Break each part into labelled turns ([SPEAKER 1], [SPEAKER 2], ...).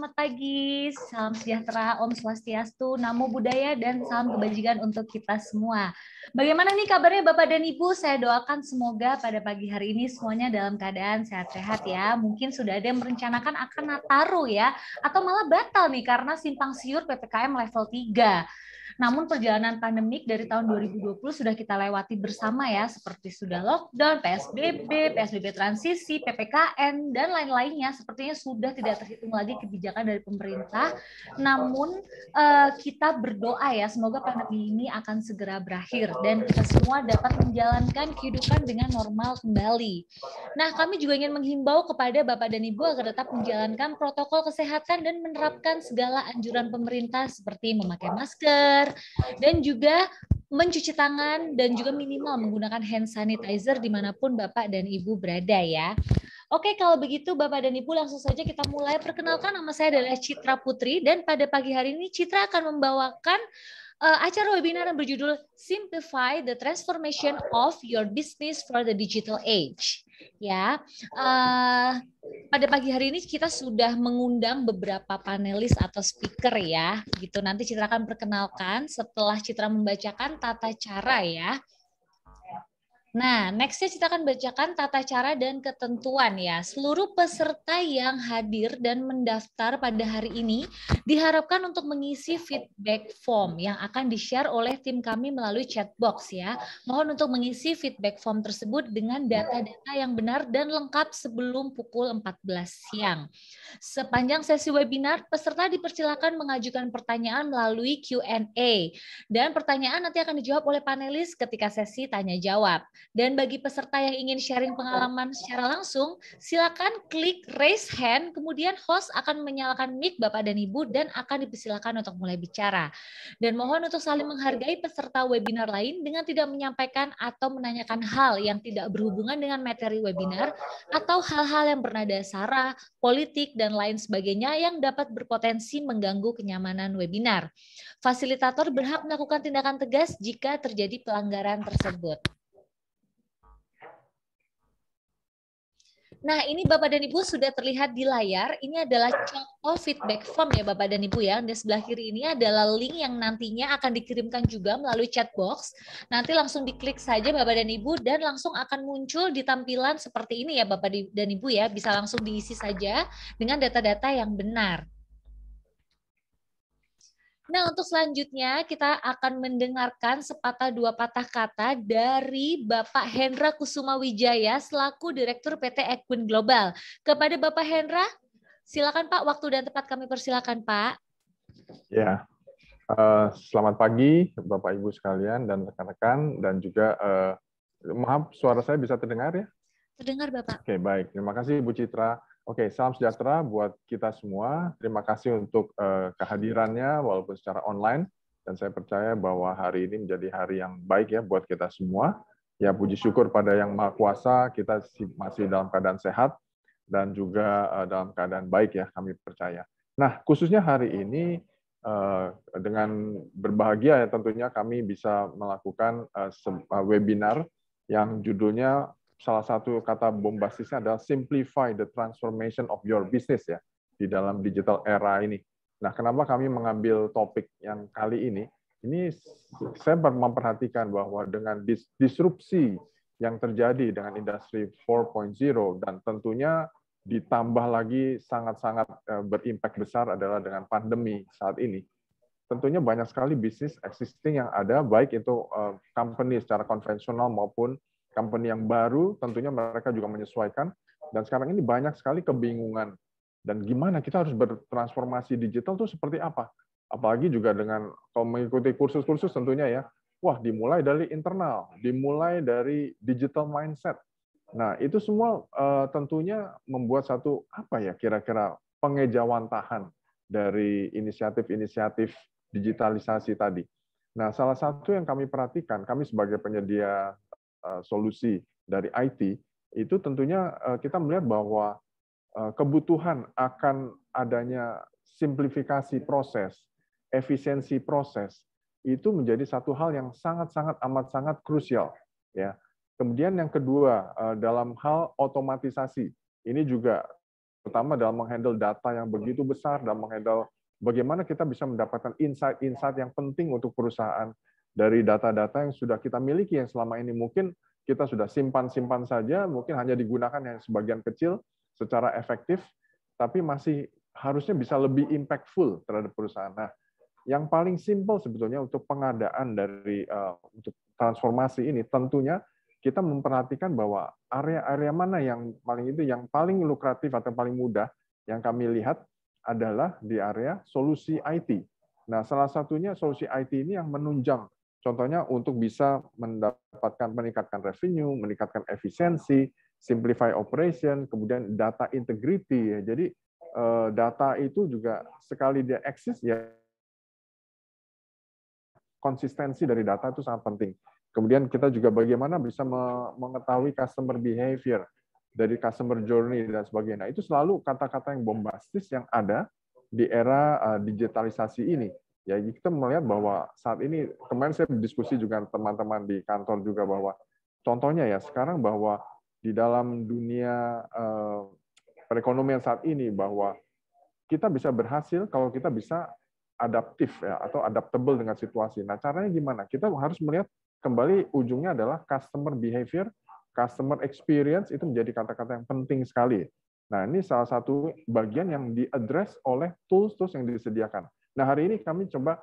[SPEAKER 1] selamat pagi, salam sejahtera, Om Swastiastu, Namo Buddhaya, dan salam kebajikan untuk kita semua. Bagaimana nih kabarnya Bapak dan Ibu? Saya doakan semoga pada pagi hari ini semuanya dalam keadaan sehat-sehat ya. Mungkin sudah ada yang merencanakan akan Nataru ya, atau malah batal nih karena simpang siur PPKM level 3. Namun perjalanan pandemik dari tahun 2020 sudah kita lewati bersama ya, seperti sudah lockdown, PSBB, PSBB transisi, PPKN, dan lain-lainnya sepertinya sudah tidak terhitung lagi kebijakan dari pemerintah. Namun eh, kita berdoa ya, semoga pandemi ini akan segera berakhir dan kita semua dapat menjalankan kehidupan dengan normal kembali. Nah, kami juga ingin menghimbau kepada Bapak dan Ibu agar tetap menjalankan protokol kesehatan dan menerapkan segala anjuran pemerintah seperti memakai masker, dan juga mencuci tangan dan juga minimal menggunakan hand sanitizer dimanapun Bapak dan Ibu berada ya. Oke, kalau begitu Bapak dan Ibu langsung saja kita mulai. Perkenalkan nama saya adalah Citra Putri dan pada pagi hari ini Citra akan membawakan uh, acara webinar yang berjudul Simplify the Transformation of Your Business for the Digital Age ya. Uh, pada pagi hari ini kita sudah mengundang beberapa panelis atau speaker ya, gitu. Nanti Citra akan perkenalkan setelah Citra membacakan tata cara ya. Nah, nextnya kita akan bacakan tata cara dan ketentuan ya. Seluruh peserta yang hadir dan mendaftar pada hari ini diharapkan untuk mengisi feedback form yang akan di-share oleh tim kami melalui chatbox ya. Mohon untuk mengisi feedback form tersebut dengan data-data yang benar dan lengkap sebelum pukul 14 siang. Sepanjang sesi webinar, peserta dipersilakan mengajukan pertanyaan melalui Q&A. Dan pertanyaan nanti akan dijawab oleh panelis ketika sesi tanya-jawab. Dan bagi peserta yang ingin sharing pengalaman secara langsung, silakan klik raise hand, kemudian host akan menyalakan mic Bapak dan Ibu dan akan dipersilakan untuk mulai bicara. Dan mohon untuk saling menghargai peserta webinar lain dengan tidak menyampaikan atau menanyakan hal yang tidak berhubungan dengan materi webinar atau hal-hal yang bernada sara, politik, dan lain sebagainya yang dapat berpotensi mengganggu kenyamanan webinar. Fasilitator berhak melakukan tindakan tegas jika terjadi pelanggaran tersebut. Nah, ini Bapak dan Ibu sudah terlihat di layar. Ini adalah contoh feedback form ya Bapak dan Ibu ya. di sebelah kiri ini adalah link yang nantinya akan dikirimkan juga melalui chat box. Nanti langsung diklik saja Bapak dan Ibu dan langsung akan muncul di tampilan seperti ini ya Bapak dan Ibu ya. Bisa langsung diisi saja dengan data-data yang benar. Nah, untuk selanjutnya kita akan mendengarkan sepatah dua patah kata dari Bapak Hendra Kusuma Wijaya selaku Direktur PT Equin Global. Kepada Bapak Hendra, silakan Pak, waktu dan tempat kami persilakan Pak.
[SPEAKER 2] Ya, uh, selamat pagi Bapak Ibu sekalian dan rekan-rekan dan juga uh, maaf suara saya bisa terdengar ya?
[SPEAKER 1] Terdengar Bapak.
[SPEAKER 2] Oke, baik. Terima kasih Bu Citra. Oke, salam sejahtera buat kita semua. Terima kasih untuk uh, kehadirannya walaupun secara online dan saya percaya bahwa hari ini menjadi hari yang baik ya buat kita semua. Ya puji syukur pada Yang Maha Kuasa kita masih dalam keadaan sehat dan juga uh, dalam keadaan baik ya kami percaya. Nah, khususnya hari ini uh, dengan berbahagia ya tentunya kami bisa melakukan uh, webinar yang judulnya salah satu kata bombastisnya adalah simplify the transformation of your business ya di dalam digital era ini. Nah, kenapa kami mengambil topik yang kali ini? Ini saya memperhatikan bahwa dengan dis disrupsi yang terjadi dengan industri 4.0 dan tentunya ditambah lagi sangat-sangat eh, berimpact besar adalah dengan pandemi saat ini. Tentunya banyak sekali bisnis existing yang ada, baik itu eh, company secara konvensional maupun company yang baru, tentunya mereka juga menyesuaikan. Dan sekarang ini banyak sekali kebingungan. Dan gimana kita harus bertransformasi digital itu seperti apa? Apalagi juga dengan kalau mengikuti kursus-kursus tentunya ya, wah dimulai dari internal, dimulai dari digital mindset. Nah itu semua uh, tentunya membuat satu apa ya kira-kira pengejawantahan dari inisiatif-inisiatif digitalisasi tadi. Nah, salah satu yang kami perhatikan, kami sebagai penyedia Eh, solusi dari IT, itu tentunya eh, kita melihat bahwa eh, kebutuhan akan adanya simplifikasi proses, efisiensi proses itu menjadi satu hal yang sangat-sangat amat sangat krusial ya. Kemudian yang kedua dalam hal otomatisasi. Ini juga terutama dalam menghandle data yang begitu besar, dan menghandle bagaimana kita bisa mendapatkan insight-insight yang penting untuk perusahaan dari data-data yang sudah kita miliki yang selama ini mungkin kita sudah simpan-simpan saja, mungkin hanya digunakan yang sebagian kecil secara efektif, tapi masih harusnya bisa lebih impactful terhadap perusahaan. Nah, yang paling simpel sebetulnya untuk pengadaan dari uh, untuk transformasi ini tentunya kita memperhatikan bahwa area-area mana yang paling itu yang paling lukratif atau paling mudah yang kami lihat adalah di area solusi IT. Nah, salah satunya solusi IT ini yang menunjang Contohnya untuk bisa mendapatkan meningkatkan revenue, meningkatkan efisiensi, simplify operation, kemudian data integrity. Ya. Jadi eh, data itu juga sekali dia eksis ya konsistensi dari data itu sangat penting. Kemudian kita juga bagaimana bisa mengetahui customer behavior dari customer journey dan sebagainya. Nah, itu selalu kata-kata yang bombastis yang ada di era eh, digitalisasi ini. Ya kita melihat bahwa saat ini kemarin saya berdiskusi juga teman-teman di kantor juga bahwa contohnya ya sekarang bahwa di dalam dunia eh, perekonomian saat ini bahwa kita bisa berhasil kalau kita bisa adaptif ya atau adaptable dengan situasi. Nah, caranya gimana? Kita harus melihat kembali ujungnya adalah customer behavior, customer experience itu menjadi kata-kata yang penting sekali. Nah, ini salah satu bagian yang diadres oleh tools-tools yang disediakan. Nah hari ini kami coba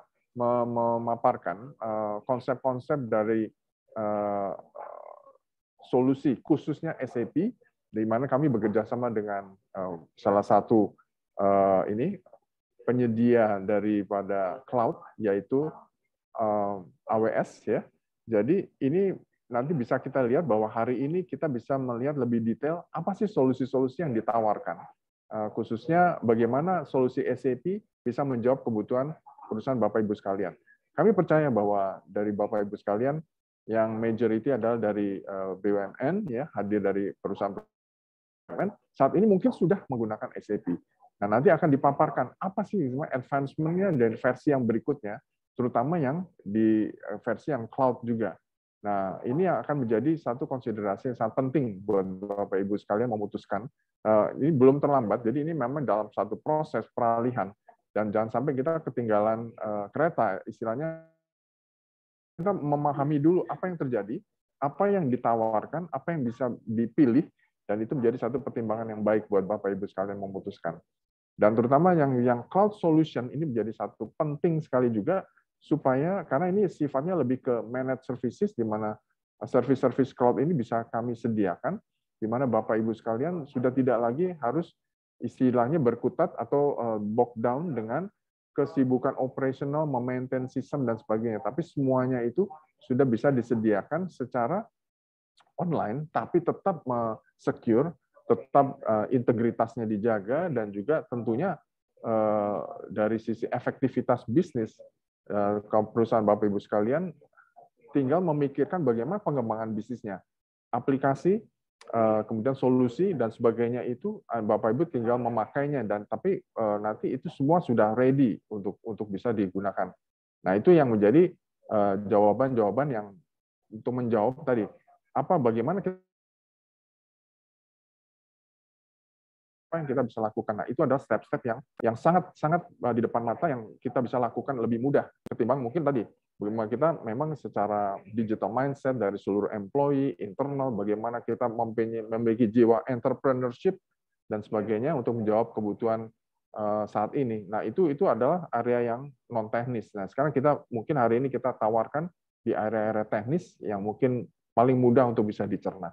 [SPEAKER 2] memaparkan eh, konsep-konsep dari eh, solusi khususnya SAP di mana kami bekerja sama dengan eh, salah satu ini penyedia daripada cloud yaitu AWS ya. Jadi ini nanti bisa kita lihat bahwa hari ini kita bisa melihat lebih detail apa sih solusi-solusi yang ditawarkan. Eh, khususnya bagaimana solusi SAP bisa menjawab kebutuhan perusahaan Bapak Ibu sekalian. Kami percaya bahwa dari Bapak Ibu sekalian yang majority adalah dari eh, BUMN ya, hadir dari perusahaan BUMN, saat ini mungkin sudah menggunakan SAP. Nah, nanti akan dipaparkan apa sih semua advancement-nya dari versi yang berikutnya, terutama yang di eh, versi yang cloud juga. Nah, ini akan menjadi satu konsiderasi yang sangat penting buat Bapak Ibu sekalian memutuskan. Eh, ini belum terlambat, jadi ini memang dalam satu proses peralihan. Dan jangan sampai kita ketinggalan eh, kereta, istilahnya kita memahami dulu apa yang terjadi, apa yang ditawarkan, apa yang bisa dipilih, dan itu menjadi satu pertimbangan yang baik buat Bapak Ibu sekalian memutuskan. Dan terutama yang yang cloud solution ini menjadi satu penting sekali juga supaya karena ini sifatnya lebih ke managed services di mana service-service cloud ini bisa kami sediakan di mana Bapak Ibu sekalian sudah tidak lagi harus istilahnya berkutat atau eh, bog down dengan kesibukan operasional, memaintain sistem dan sebagainya. Tapi semuanya itu sudah bisa disediakan secara online, tapi tetap eh, secure, tetap eh, integritasnya dijaga, dan juga tentunya dari sisi efektivitas bisnis Eh, perusahaan Bapak Ibu sekalian tinggal memikirkan bagaimana pengembangan bisnisnya. Aplikasi, eh, kemudian solusi dan sebagainya itu eh, Bapak Ibu tinggal memakainya dan tapi nanti itu semua sudah ready untuk untuk bisa digunakan. Nah, itu yang menjadi jawaban-jawaban yang untuk menjawab tadi apa bagaimana kita apa yang kita bisa lakukan. Nah, itu adalah step-step yang yang sangat sangat eh, di depan mata yang kita bisa lakukan lebih mudah ketimbang mungkin tadi bagaimana kita memang secara digital mindset dari seluruh employee internal bagaimana kita memiliki jiwa entrepreneurship dan sebagainya untuk menjawab kebutuhan eh, saat ini. Nah, itu itu adalah area yang non teknis. Nah, sekarang kita mungkin hari ini kita tawarkan di area-area teknis yang mungkin paling mudah untuk bisa dicerna.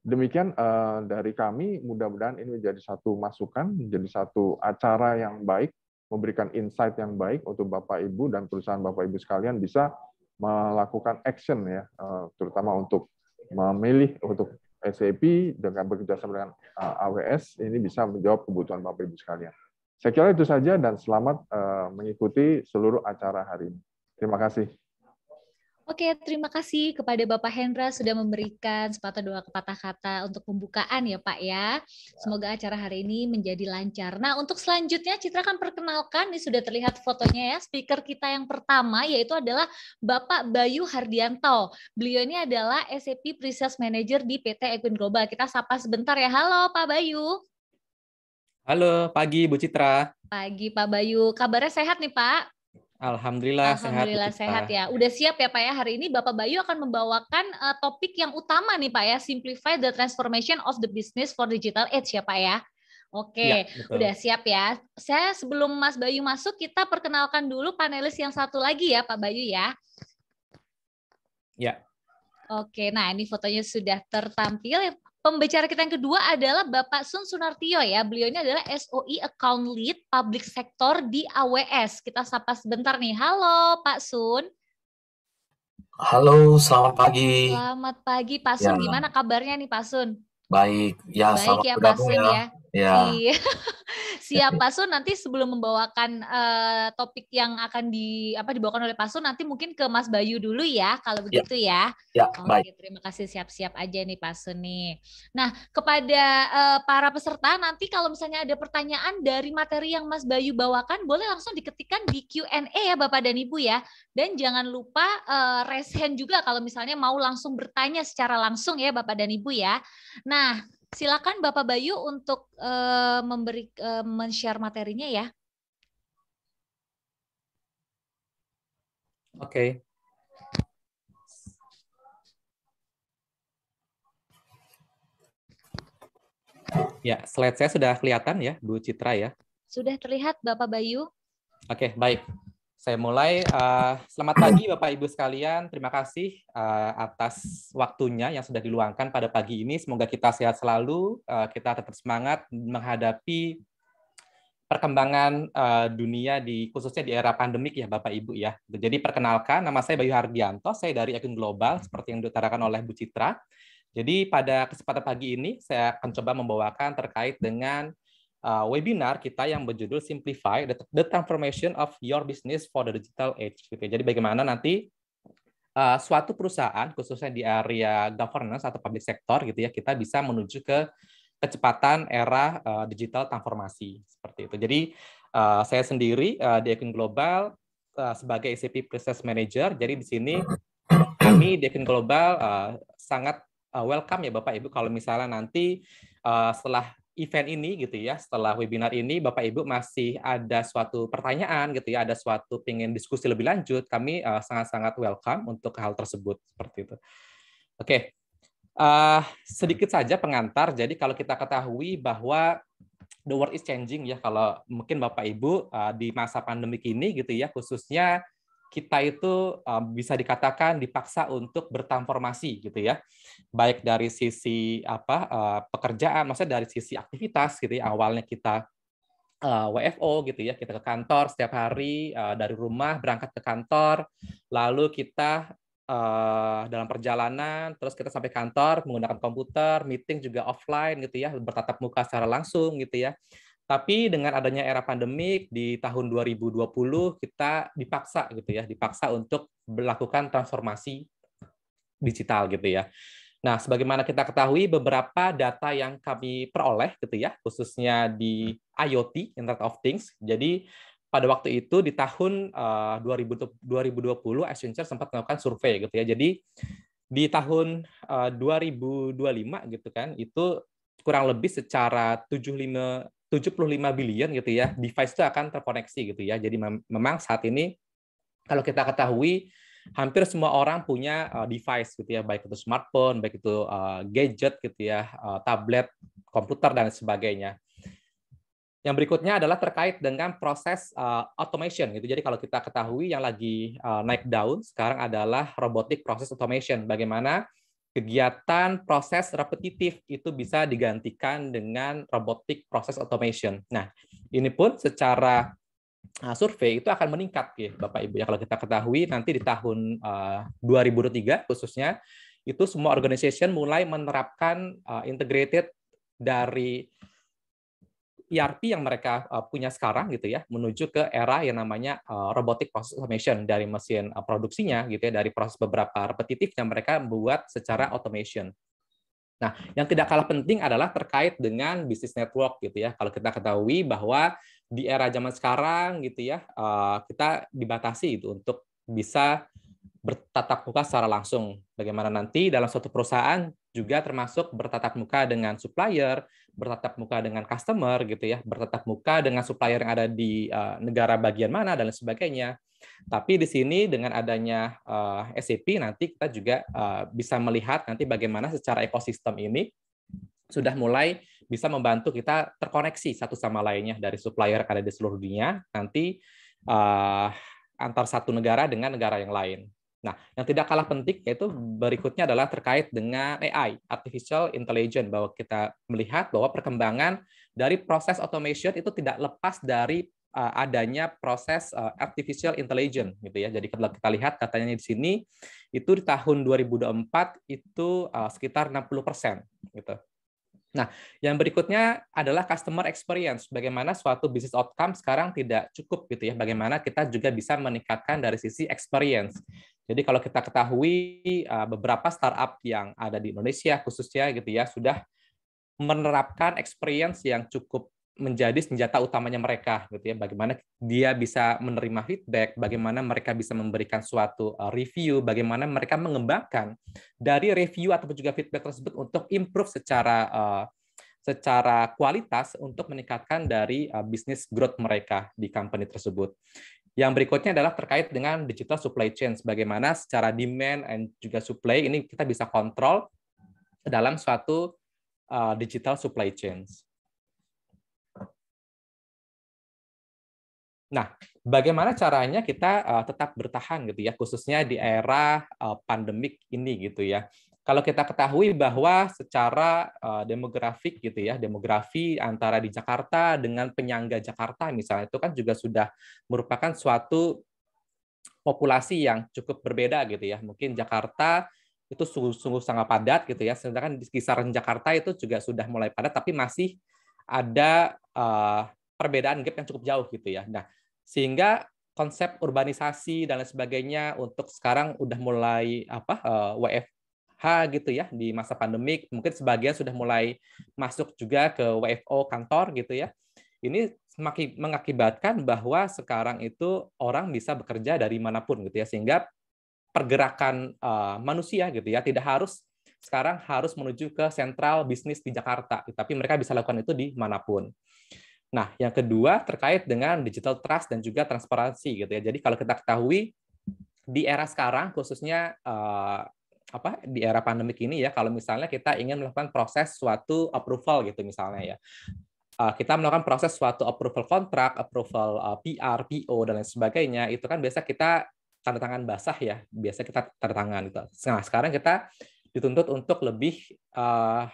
[SPEAKER 2] Demikian eh, dari kami, mudah-mudahan ini menjadi satu masukan, menjadi satu acara yang baik, memberikan insight yang baik untuk Bapak Ibu dan perusahaan Bapak Ibu sekalian bisa melakukan action ya, eh, terutama untuk memilih untuk SAP dengan bekerjasama dengan eh, AWS ini bisa menjawab kebutuhan Bapak Ibu sekalian. Saya kira itu saja dan selamat mengikuti seluruh acara hari ini. Terima kasih.
[SPEAKER 1] Oke, terima kasih kepada Bapak Hendra sudah memberikan sepatah dua kepatah kata untuk pembukaan ya Pak ya. Semoga acara hari ini menjadi lancar. Nah, untuk selanjutnya Citra akan perkenalkan, ini sudah terlihat fotonya ya, speaker kita yang pertama yaitu adalah Bapak Bayu Hardianto. Beliau ini adalah SAP Presales Manager di PT Equin Global. Kita sapa sebentar ya. Halo Pak Bayu.
[SPEAKER 3] Halo, pagi Bu Citra.
[SPEAKER 1] Pagi Pak Bayu. Kabarnya sehat nih Pak?
[SPEAKER 3] Alhamdulillah, Alhamdulillah sehat. sehat ya.
[SPEAKER 1] Udah siap ya Pak ya hari ini Bapak Bayu akan membawakan uh, topik yang utama nih Pak ya, simplify the transformation of the business for digital age ya Pak ya. Oke, ya, udah siap ya. Saya sebelum Mas Bayu masuk kita perkenalkan dulu panelis yang satu lagi ya Pak Bayu ya. Ya. Oke, nah ini fotonya sudah tertampil. Pembicara kita yang kedua adalah Bapak Sun Sunartio ya. Beliau ini adalah SOI Account Lead Public Sector di AWS. Kita sapa sebentar nih. Halo Pak Sun.
[SPEAKER 4] Halo, selamat pagi. Selamat
[SPEAKER 1] pagi Pak ya. Sun. Ya. Gimana kabarnya nih Pak Sun?
[SPEAKER 4] Baik, ya Baik selamat ya, Pak Sun ya. ya. ya. Iya.
[SPEAKER 1] siap Pak Sun nanti sebelum membawakan uh, topik yang akan di apa dibawakan oleh Pak Sun nanti mungkin ke Mas Bayu dulu ya kalau ya. begitu ya. Ya, ya oh, baik. Terima kasih siap-siap aja nih Pak Sun nih. Nah, kepada uh, para peserta nanti kalau misalnya ada pertanyaan dari materi yang Mas Bayu bawakan boleh langsung diketikkan di Q&A ya Bapak dan Ibu ya. Dan jangan lupa uh, raise hand juga kalau misalnya mau langsung bertanya secara langsung ya Bapak dan Ibu ya. Nah, silakan Bapak Bayu untuk uh, memberi uh, men-share materinya ya.
[SPEAKER 5] Oke. Okay.
[SPEAKER 3] Ya, slide saya sudah kelihatan ya, Bu Citra ya.
[SPEAKER 1] Sudah terlihat Bapak Bayu.
[SPEAKER 3] Oke, okay, baik. Saya mulai. Uh, selamat pagi Bapak Ibu sekalian. Terima kasih uh, atas waktunya yang sudah diluangkan pada pagi ini. Semoga kita sehat selalu, uh, kita tetap semangat menghadapi perkembangan uh, dunia di khususnya di era pandemik ya Bapak Ibu ya. Jadi perkenalkan nama saya Bayu Hardianto, saya dari Akun Global seperti yang diutarakan oleh Bu Citra. Jadi pada kesempatan pagi ini saya akan coba membawakan terkait dengan uh, webinar kita yang berjudul Simplify the, the Transformation of Your Business for the Digital Age. Gitu. Ya. Jadi bagaimana nanti uh, suatu perusahaan khususnya di area governance atau public sector gitu ya kita bisa menuju ke kecepatan era uh, digital transformasi seperti itu. Jadi uh, saya sendiri uh, di Ekin Global uh, sebagai SAP Process Manager. Jadi di sini kami di Ekin Global uh, sangat uh, welcome ya Bapak Ibu kalau misalnya nanti uh, setelah event ini gitu ya, setelah webinar ini Bapak Ibu masih ada suatu pertanyaan gitu ya, ada suatu pengen diskusi lebih lanjut, kami eh, sangat-sangat welcome untuk hal tersebut seperti itu. Oke. Okay. Uh, eh, sedikit saja pengantar. Jadi kalau kita ketahui bahwa the world is changing ya kalau mungkin Bapak Ibu uh, di masa pandemi ini gitu ya, khususnya kita itu bisa dikatakan dipaksa untuk bertransformasi gitu ya baik dari sisi apa pekerjaan maksudnya dari sisi aktivitas gitu ya awalnya kita WFO gitu ya kita ke kantor setiap hari dari rumah berangkat ke kantor lalu kita dalam perjalanan terus kita sampai kantor menggunakan komputer meeting juga offline gitu ya bertatap muka secara langsung gitu ya tapi dengan adanya era pandemik di tahun 2020 kita dipaksa gitu ya, dipaksa untuk melakukan transformasi digital gitu ya. Nah, sebagaimana kita ketahui beberapa data yang kami peroleh gitu ya, khususnya di IoT (Internet of Things). Jadi pada waktu itu di tahun uh, 2020 Accenture sempat melakukan survei gitu ya. Jadi di tahun eh, uh, 2025 gitu kan itu kurang lebih secara 75 75 billion gitu ya, device itu akan terkoneksi gitu ya. Jadi memang saat ini kalau kita ketahui hampir semua orang punya eh, device gitu ya, baik itu smartphone, baik itu eh, gadget gitu ya, eh, tablet, komputer dan sebagainya. Yang berikutnya adalah terkait dengan proses uh, automation gitu. Jadi kalau kita ketahui yang lagi uh, naik daun sekarang adalah robotic process automation. Bagaimana kegiatan proses repetitif itu bisa digantikan dengan robotic process automation. Nah, ini pun secara ah, survei itu akan meningkat ya Bapak Ibu ya kalau kita ketahui nanti di tahun ah, uh, 2023 khususnya itu semua organization mulai menerapkan uh, integrated dari ERP yang mereka eh, punya sekarang gitu ya menuju ke era yang namanya eh, robotic process automation dari mesin eh, produksinya gitu ya dari proses beberapa repetitif yang mereka buat secara automation. Nah, yang tidak kalah penting adalah terkait dengan bisnis network gitu ya. Kalau kita ketahui bahwa di era zaman sekarang gitu ya, kita dibatasi itu untuk bisa bertatap muka secara langsung. Bagaimana nanti dalam suatu perusahaan juga termasuk bertatap muka dengan supplier, bertatap muka dengan customer gitu ya, bertatap muka dengan supplier yang ada di uh, negara bagian mana dan sebagainya. Tapi di sini dengan adanya uh, eh, SAP nanti kita juga uh, bisa melihat nanti bagaimana secara ekosistem ini sudah mulai bisa membantu kita terkoneksi satu sama lainnya dari supplier yang ada di seluruh dunia nanti uh, antar satu negara dengan negara yang lain Nah, yang tidak kalah penting yaitu berikutnya adalah terkait dengan AI, artificial intelligence, bahwa kita melihat bahwa perkembangan dari proses automation itu tidak lepas dari eh, adanya proses eh, artificial intelligence gitu ya. Jadi kalau kita lihat katanya di sini itu di tahun 2024 itu eh, sekitar 60% persen gitu. Nah, yang berikutnya adalah customer experience. Bagaimana suatu business outcome sekarang tidak cukup gitu ya. Bagaimana kita juga bisa meningkatkan dari sisi experience. Jadi kalau kita ketahui eh, beberapa startup yang ada di Indonesia khususnya gitu ya sudah menerapkan experience yang cukup menjadi senjata utamanya mereka gitu ya. Bagaimana dia bisa menerima feedback, bagaimana mereka bisa memberikan suatu eh, review, bagaimana mereka mengembangkan dari review ataupun juga feedback tersebut untuk improve secara eh, secara kualitas untuk meningkatkan dari bisnis growth mereka di company tersebut. Yang berikutnya adalah terkait dengan digital supply chain, bagaimana secara demand dan juga supply ini kita bisa kontrol dalam suatu eh, digital supply chain. Nah, bagaimana caranya kita eh, tetap bertahan gitu ya, khususnya di era eh, pandemik ini gitu ya kalau kita ketahui bahwa secara eh, demografik gitu ya, demografi antara di Jakarta dengan penyangga Jakarta misalnya itu kan juga sudah merupakan suatu populasi yang cukup berbeda gitu ya. Mungkin Jakarta itu sungguh-sungguh sangat padat gitu ya. Sedangkan di kisaran Jakarta itu juga sudah mulai padat tapi masih ada uh, perbedaan gap yang cukup jauh gitu ya. Nah, sehingga konsep urbanisasi dan lain sebagainya untuk sekarang udah mulai apa uh, eh, WF H gitu ya di masa pandemik. Mungkin sebagian sudah mulai masuk juga ke WFO kantor gitu ya. Ini semakin mengakibatkan bahwa sekarang itu orang bisa bekerja dari manapun gitu ya sehingga pergerakan uh, manusia gitu ya tidak harus sekarang harus menuju ke sentral bisnis di Jakarta, tapi mereka bisa lakukan itu di manapun. Nah, yang kedua terkait dengan digital trust dan juga transparansi gitu ya. Jadi kalau kita ketahui di era sekarang khususnya eh, apa di era pandemik ini ya kalau misalnya kita ingin melakukan proses suatu approval gitu misalnya ya eh, kita melakukan proses suatu approval kontrak, approval prpo eh, PR, PO dan lain sebagainya itu kan biasa kita tanda tangan basah ya, biasa kita tanda tangan gitu. Nah sekarang kita dituntut untuk lebih uh,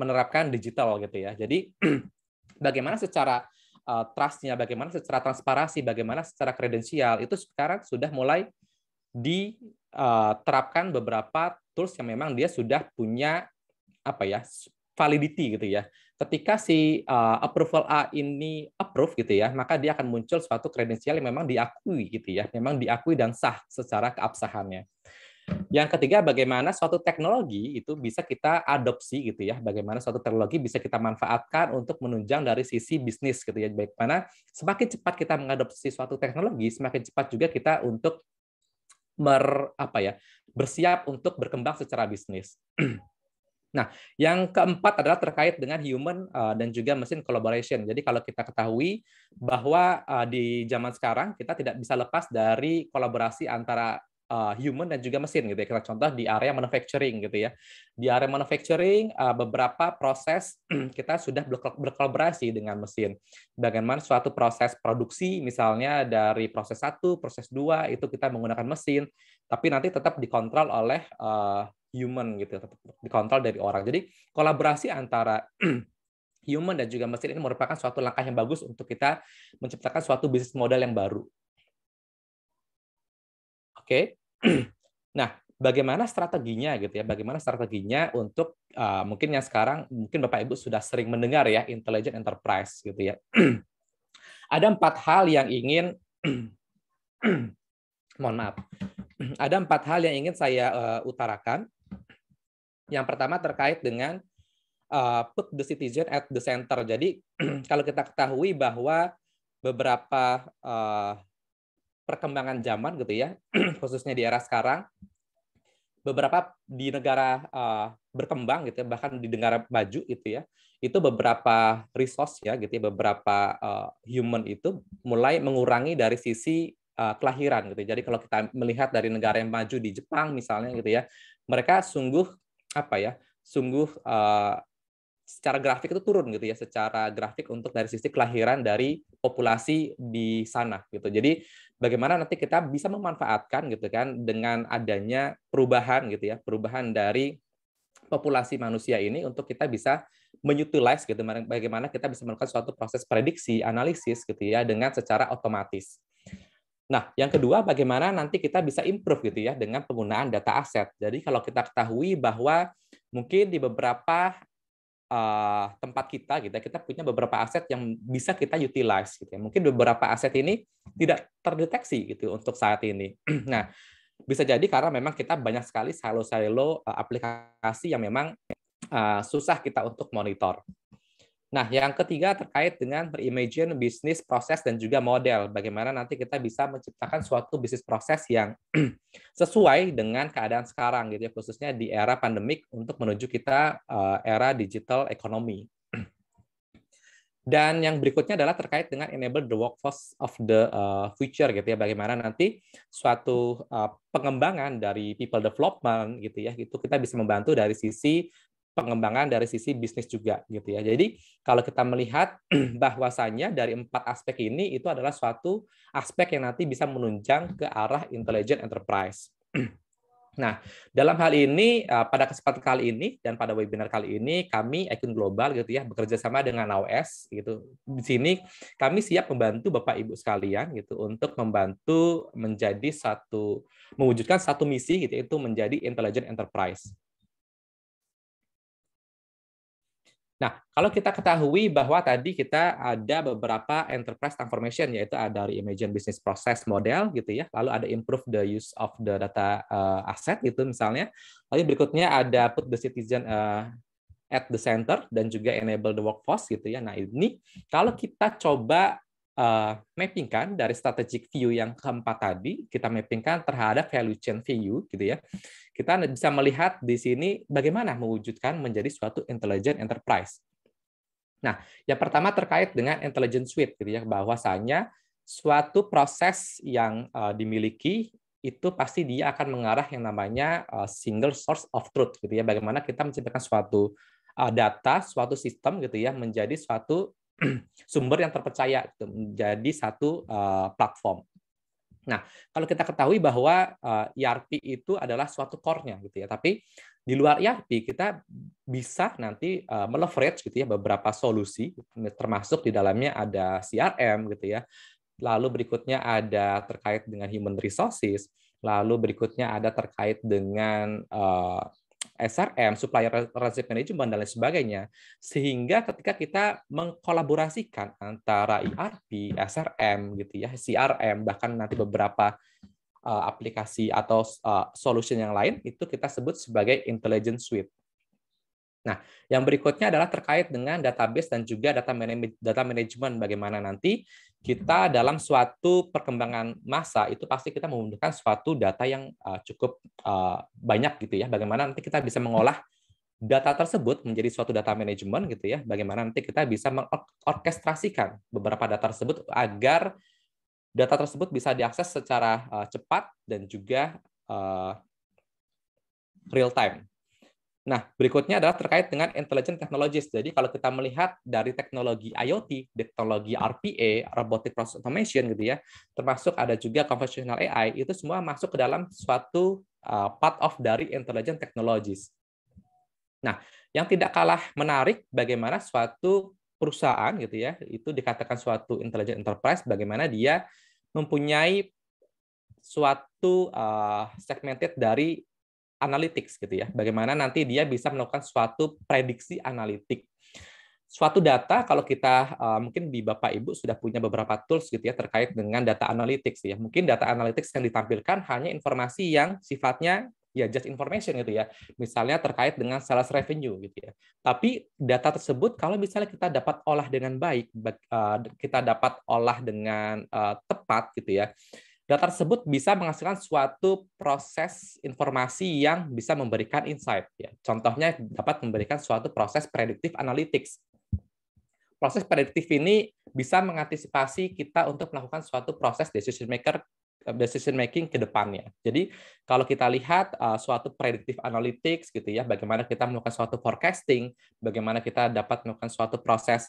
[SPEAKER 3] menerapkan digital gitu ya. Jadi bagaimana secara uh, trustnya, bagaimana secara transparansi, bagaimana secara kredensial itu sekarang sudah mulai di Eh, terapkan beberapa tools yang memang dia sudah punya apa ya validity gitu ya. Ketika si uh, approval A ini approve gitu ya, maka dia akan muncul suatu kredensial yang memang diakui gitu ya, memang diakui dan sah secara keabsahannya. Yang ketiga, bagaimana suatu teknologi itu bisa kita adopsi gitu ya, bagaimana suatu teknologi bisa kita manfaatkan untuk menunjang dari sisi bisnis gitu ya. Bagaimana semakin cepat kita mengadopsi suatu teknologi, semakin cepat juga kita untuk mer, apa ya bersiap untuk berkembang secara bisnis. Nah, yang keempat adalah terkait dengan human eh, dan juga mesin collaboration. Jadi kalau kita ketahui bahwa eh, di zaman sekarang kita tidak bisa lepas dari kolaborasi antara uh, human dan juga mesin gitu ya. Kita contoh di area manufacturing gitu ya. Di area manufacturing uh, beberapa proses kita sudah berkolaborasi dengan mesin. Bagaimana suatu proses produksi misalnya dari proses satu, proses dua itu kita menggunakan mesin, tapi nanti tetap dikontrol oleh uh, human gitu, tetap dikontrol dari orang. Jadi kolaborasi antara human dan juga mesin ini merupakan suatu langkah yang bagus untuk kita menciptakan suatu bisnis model yang baru. Oke. Okay. nah, bagaimana strateginya gitu ya? Bagaimana strateginya untuk uh, mungkin yang sekarang mungkin Bapak Ibu sudah sering mendengar ya intelligent enterprise gitu ya. Ada empat hal yang ingin mohon maaf. Ada empat hal yang ingin saya uh, utarakan. Yang pertama terkait dengan uh, put the citizen at the center. Jadi kalau kita ketahui bahwa beberapa uh, perkembangan zaman gitu ya, khususnya di era sekarang, beberapa di negara uh, berkembang gitu ya, bahkan di negara maju gitu ya, itu beberapa resource ya gitu ya, beberapa uh, human itu mulai mengurangi dari sisi uh, kelahiran gitu. Ya. Jadi kalau kita melihat dari negara yang maju di Jepang misalnya gitu ya, mereka sungguh apa ya, sungguh uh, secara grafik itu turun gitu ya secara grafik untuk dari sisi kelahiran dari populasi di sana gitu. Jadi bagaimana nanti kita bisa memanfaatkan gitu kan dengan adanya perubahan gitu ya, perubahan dari populasi manusia ini untuk kita bisa menyutilize gitu bagaimana kita bisa melakukan suatu proses prediksi, analisis gitu ya dengan secara otomatis. Nah, yang kedua bagaimana nanti kita bisa improve gitu ya dengan penggunaan data aset. Jadi kalau kita ketahui bahwa mungkin di beberapa uh, tempat kita gitu ya, kita punya beberapa aset yang bisa kita utilize gitu ya. Mungkin beberapa aset ini tidak terdeteksi gitu untuk saat ini. nah, bisa jadi karena memang kita banyak sekali silo-silo uh, aplikasi yang memang uh, susah kita untuk monitor. Nah, yang ketiga terkait dengan berimagine bisnis proses dan juga model. Bagaimana nanti kita bisa menciptakan suatu bisnis proses yang sesuai dengan keadaan sekarang gitu ya, khususnya di era pandemik untuk menuju kita uh, era digital ekonomi. Dan yang berikutnya adalah terkait dengan enable the workforce of the uh, future gitu ya. Bagaimana nanti suatu uh, pengembangan dari people development gitu ya, itu kita bisa membantu dari sisi pengembangan dari sisi bisnis juga gitu ya. Jadi kalau kita melihat bahwasannya dari empat aspek ini itu adalah suatu aspek yang nanti bisa menunjang ke arah intelligent enterprise. Nah, dalam hal ini eh, pada kesempatan kali ini dan pada webinar kali ini kami Ekin Global gitu ya bekerja sama dengan AOS gitu. Di sini kami siap membantu Bapak Ibu sekalian gitu untuk membantu menjadi satu mewujudkan satu misi gitu itu menjadi intelligent enterprise Nah, kalau kita ketahui bahwa tadi kita ada beberapa enterprise transformation, yaitu ada reimagine business process model, gitu ya. Lalu ada improve the use of the data uh, asset, gitu misalnya. Lalu berikutnya ada put the citizen uh, at the center dan juga enable the workforce, gitu ya. Nah, ini kalau kita coba uh, eh, mappingkan dari strategic view yang keempat tadi, kita mappingkan terhadap value chain view gitu ya. Kita bisa melihat di sini bagaimana mewujudkan menjadi suatu intelligent enterprise. Nah, yang pertama terkait dengan intelligent suite gitu ya, bahwasanya suatu proses yang uh, dimiliki itu pasti dia akan mengarah yang namanya uh, single source of truth gitu ya. Bagaimana kita menciptakan suatu data, suatu sistem gitu ya menjadi suatu sumber yang terpercaya gitu, menjadi satu uh, platform. Nah, kalau kita ketahui bahwa uh, eh, ERP itu adalah suatu core-nya gitu ya, tapi di luar ERP kita bisa nanti uh, meleverage gitu ya beberapa solusi termasuk di dalamnya ada CRM gitu ya. Lalu berikutnya ada terkait dengan human resources, lalu berikutnya ada terkait dengan SRM, supplier relationship management dan lain sebagainya. Sehingga ketika kita mengkolaborasikan antara ERP, SRM gitu ya, CRM bahkan nanti beberapa uh, aplikasi atau uh, solution yang lain itu kita sebut sebagai intelligence suite. Nah, yang berikutnya adalah terkait dengan database dan juga data management, data manajemen bagaimana nanti kita dalam suatu perkembangan masa itu pasti kita membutuhkan suatu data yang eh, cukup eh, banyak gitu ya. Bagaimana nanti kita bisa mengolah data tersebut menjadi suatu data manajemen gitu ya. Bagaimana nanti kita bisa mengorkestrasikan beberapa data tersebut agar data tersebut bisa diakses secara eh, cepat dan juga real time Nah, berikutnya adalah terkait dengan intelligent technologies. Jadi kalau kita melihat dari teknologi IoT, teknologi RPA, robotic process automation gitu ya, termasuk ada juga conversational AI, itu semua masuk ke dalam suatu uh, part of dari intelligent technologies. Nah, yang tidak kalah menarik bagaimana suatu perusahaan gitu ya, itu dikatakan suatu intelligent enterprise bagaimana dia mempunyai suatu uh, segmented dari analytics gitu ya. Bagaimana nanti dia bisa melakukan suatu prediksi analitik. Suatu data kalau kita uh, mungkin di Bapak Ibu sudah punya beberapa tools gitu ya terkait dengan data analytics ya. Mungkin data analytics yang ditampilkan hanya informasi yang sifatnya ya just information gitu ya. Misalnya terkait dengan sales revenue gitu ya. Tapi data tersebut kalau misalnya kita dapat olah dengan baik, eh, kita dapat olah dengan eh, tepat gitu ya. Data tersebut bisa menghasilkan suatu proses informasi yang bisa memberikan insight. Ya. Contohnya dapat memberikan suatu proses prediktif analytics. Proses prediktif ini bisa mengantisipasi kita untuk melakukan suatu proses decision maker eh, decision making ke depannya. Jadi kalau kita lihat uh, suatu predictive analytics gitu ya, bagaimana kita melakukan suatu forecasting, bagaimana kita dapat melakukan suatu proses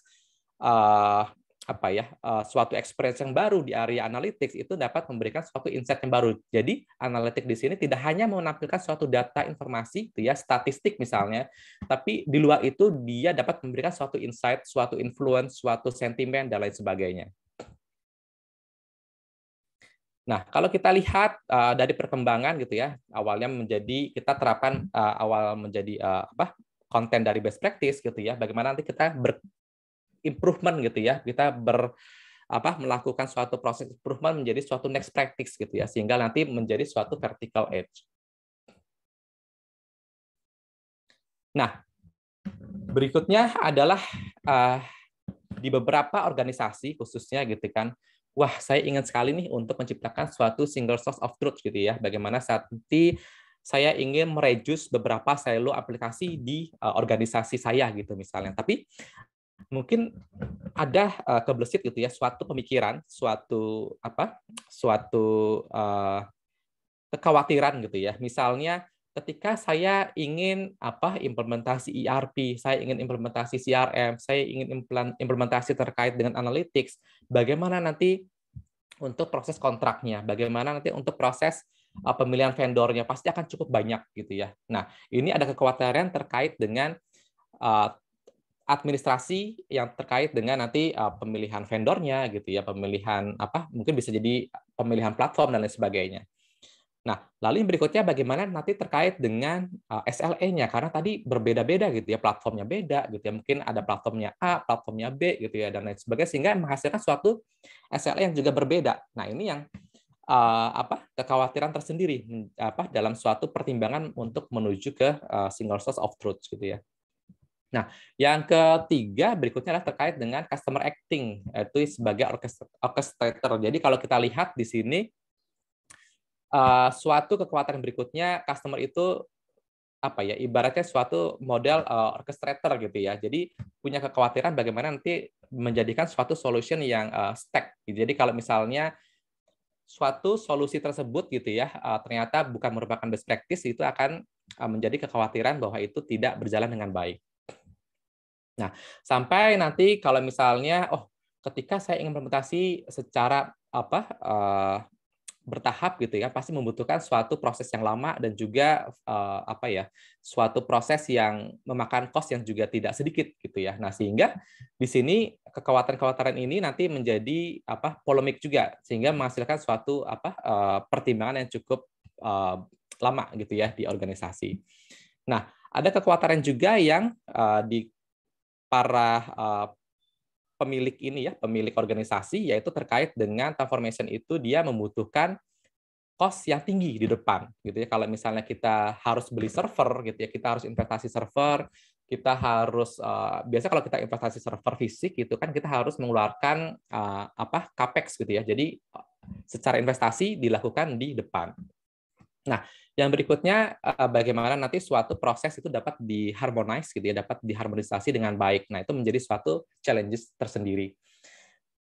[SPEAKER 3] uh, apa ya eh, suatu experience yang baru di area analytics itu dapat memberikan suatu insight yang baru. Jadi analitik di sini tidak hanya menampilkan suatu data informasi, gitu ya statistik misalnya, tapi di luar itu dia dapat memberikan suatu insight, suatu influence, suatu sentimen dan lain sebagainya. Nah, kalau kita lihat uh, dari perkembangan gitu ya, awalnya menjadi kita terapkan uh, awal menjadi uh, apa konten dari best practice gitu ya. Bagaimana nanti kita ber, improvement gitu ya kita ber apa melakukan suatu proses improvement menjadi suatu next practice gitu ya sehingga nanti menjadi suatu vertical edge. Nah, berikutnya adalah uh, di beberapa organisasi khususnya gitu kan wah saya ingin sekali nih untuk menciptakan suatu single source of truth gitu ya. Bagaimana saat nanti saya ingin mereduce beberapa silo aplikasi di uh, organisasi saya gitu misalnya. Tapi mungkin ada uh, eh, kebelesit gitu ya suatu pemikiran, suatu apa, suatu uh, kekhawatiran gitu ya. Misalnya ketika saya ingin apa implementasi ERP, saya ingin implementasi CRM, saya ingin implementasi terkait dengan analytics, bagaimana nanti untuk proses kontraknya, bagaimana nanti untuk proses uh, pemilihan vendornya pasti akan cukup banyak gitu ya. Nah, ini ada kekhawatiran terkait dengan uh, administrasi yang terkait dengan nanti uh, pemilihan vendornya gitu ya, pemilihan apa mungkin bisa jadi pemilihan platform dan lain sebagainya. Nah, lalu yang berikutnya bagaimana nanti terkait dengan uh, sle nya karena tadi berbeda-beda gitu ya, platformnya beda gitu ya. Mungkin ada platformnya A, platformnya B gitu ya dan lain sebagainya sehingga menghasilkan suatu SLE yang juga berbeda. Nah, ini yang uh, apa? kekhawatiran tersendiri hmm, apa dalam suatu pertimbangan untuk menuju ke uh, single source of truth gitu ya. Nah, yang ketiga berikutnya adalah terkait dengan customer acting, yaitu sebagai orchestrator. Jadi kalau kita lihat di sini, eh, suatu kekuatan berikutnya customer itu apa ya ibaratnya suatu model eh, orchestrator gitu ya jadi punya kekhawatiran bagaimana nanti menjadikan suatu solution yang eh, stack gitu. jadi kalau misalnya suatu solusi tersebut gitu ya ternyata bukan merupakan best practice itu akan menjadi kekhawatiran bahwa itu tidak berjalan dengan baik Nah, sampai nanti kalau misalnya oh ketika saya ingin implementasi secara apa uh, bertahap gitu ya pasti membutuhkan suatu proses yang lama dan juga uh, apa ya suatu proses yang memakan kos yang juga tidak sedikit gitu ya nah sehingga di sini kekuatan kekuatan ini nanti menjadi apa polemik juga sehingga menghasilkan suatu apa uh, pertimbangan yang cukup uh, lama gitu ya di organisasi nah ada kekuatan juga yang uh, di para uh, pemilik ini ya, pemilik organisasi yaitu terkait dengan transformation itu dia membutuhkan cost yang tinggi di depan gitu ya. Kalau misalnya kita harus beli server gitu ya, kita harus investasi server, kita harus uh, biasa kalau kita investasi server fisik itu kan kita harus mengeluarkan uh, apa capex gitu ya. Jadi secara investasi dilakukan di depan Nah, yang berikutnya eh, bagaimana nanti suatu proses itu dapat diharmonis, gitu ya, dapat diharmonisasi dengan baik. Nah, itu menjadi suatu challenges tersendiri.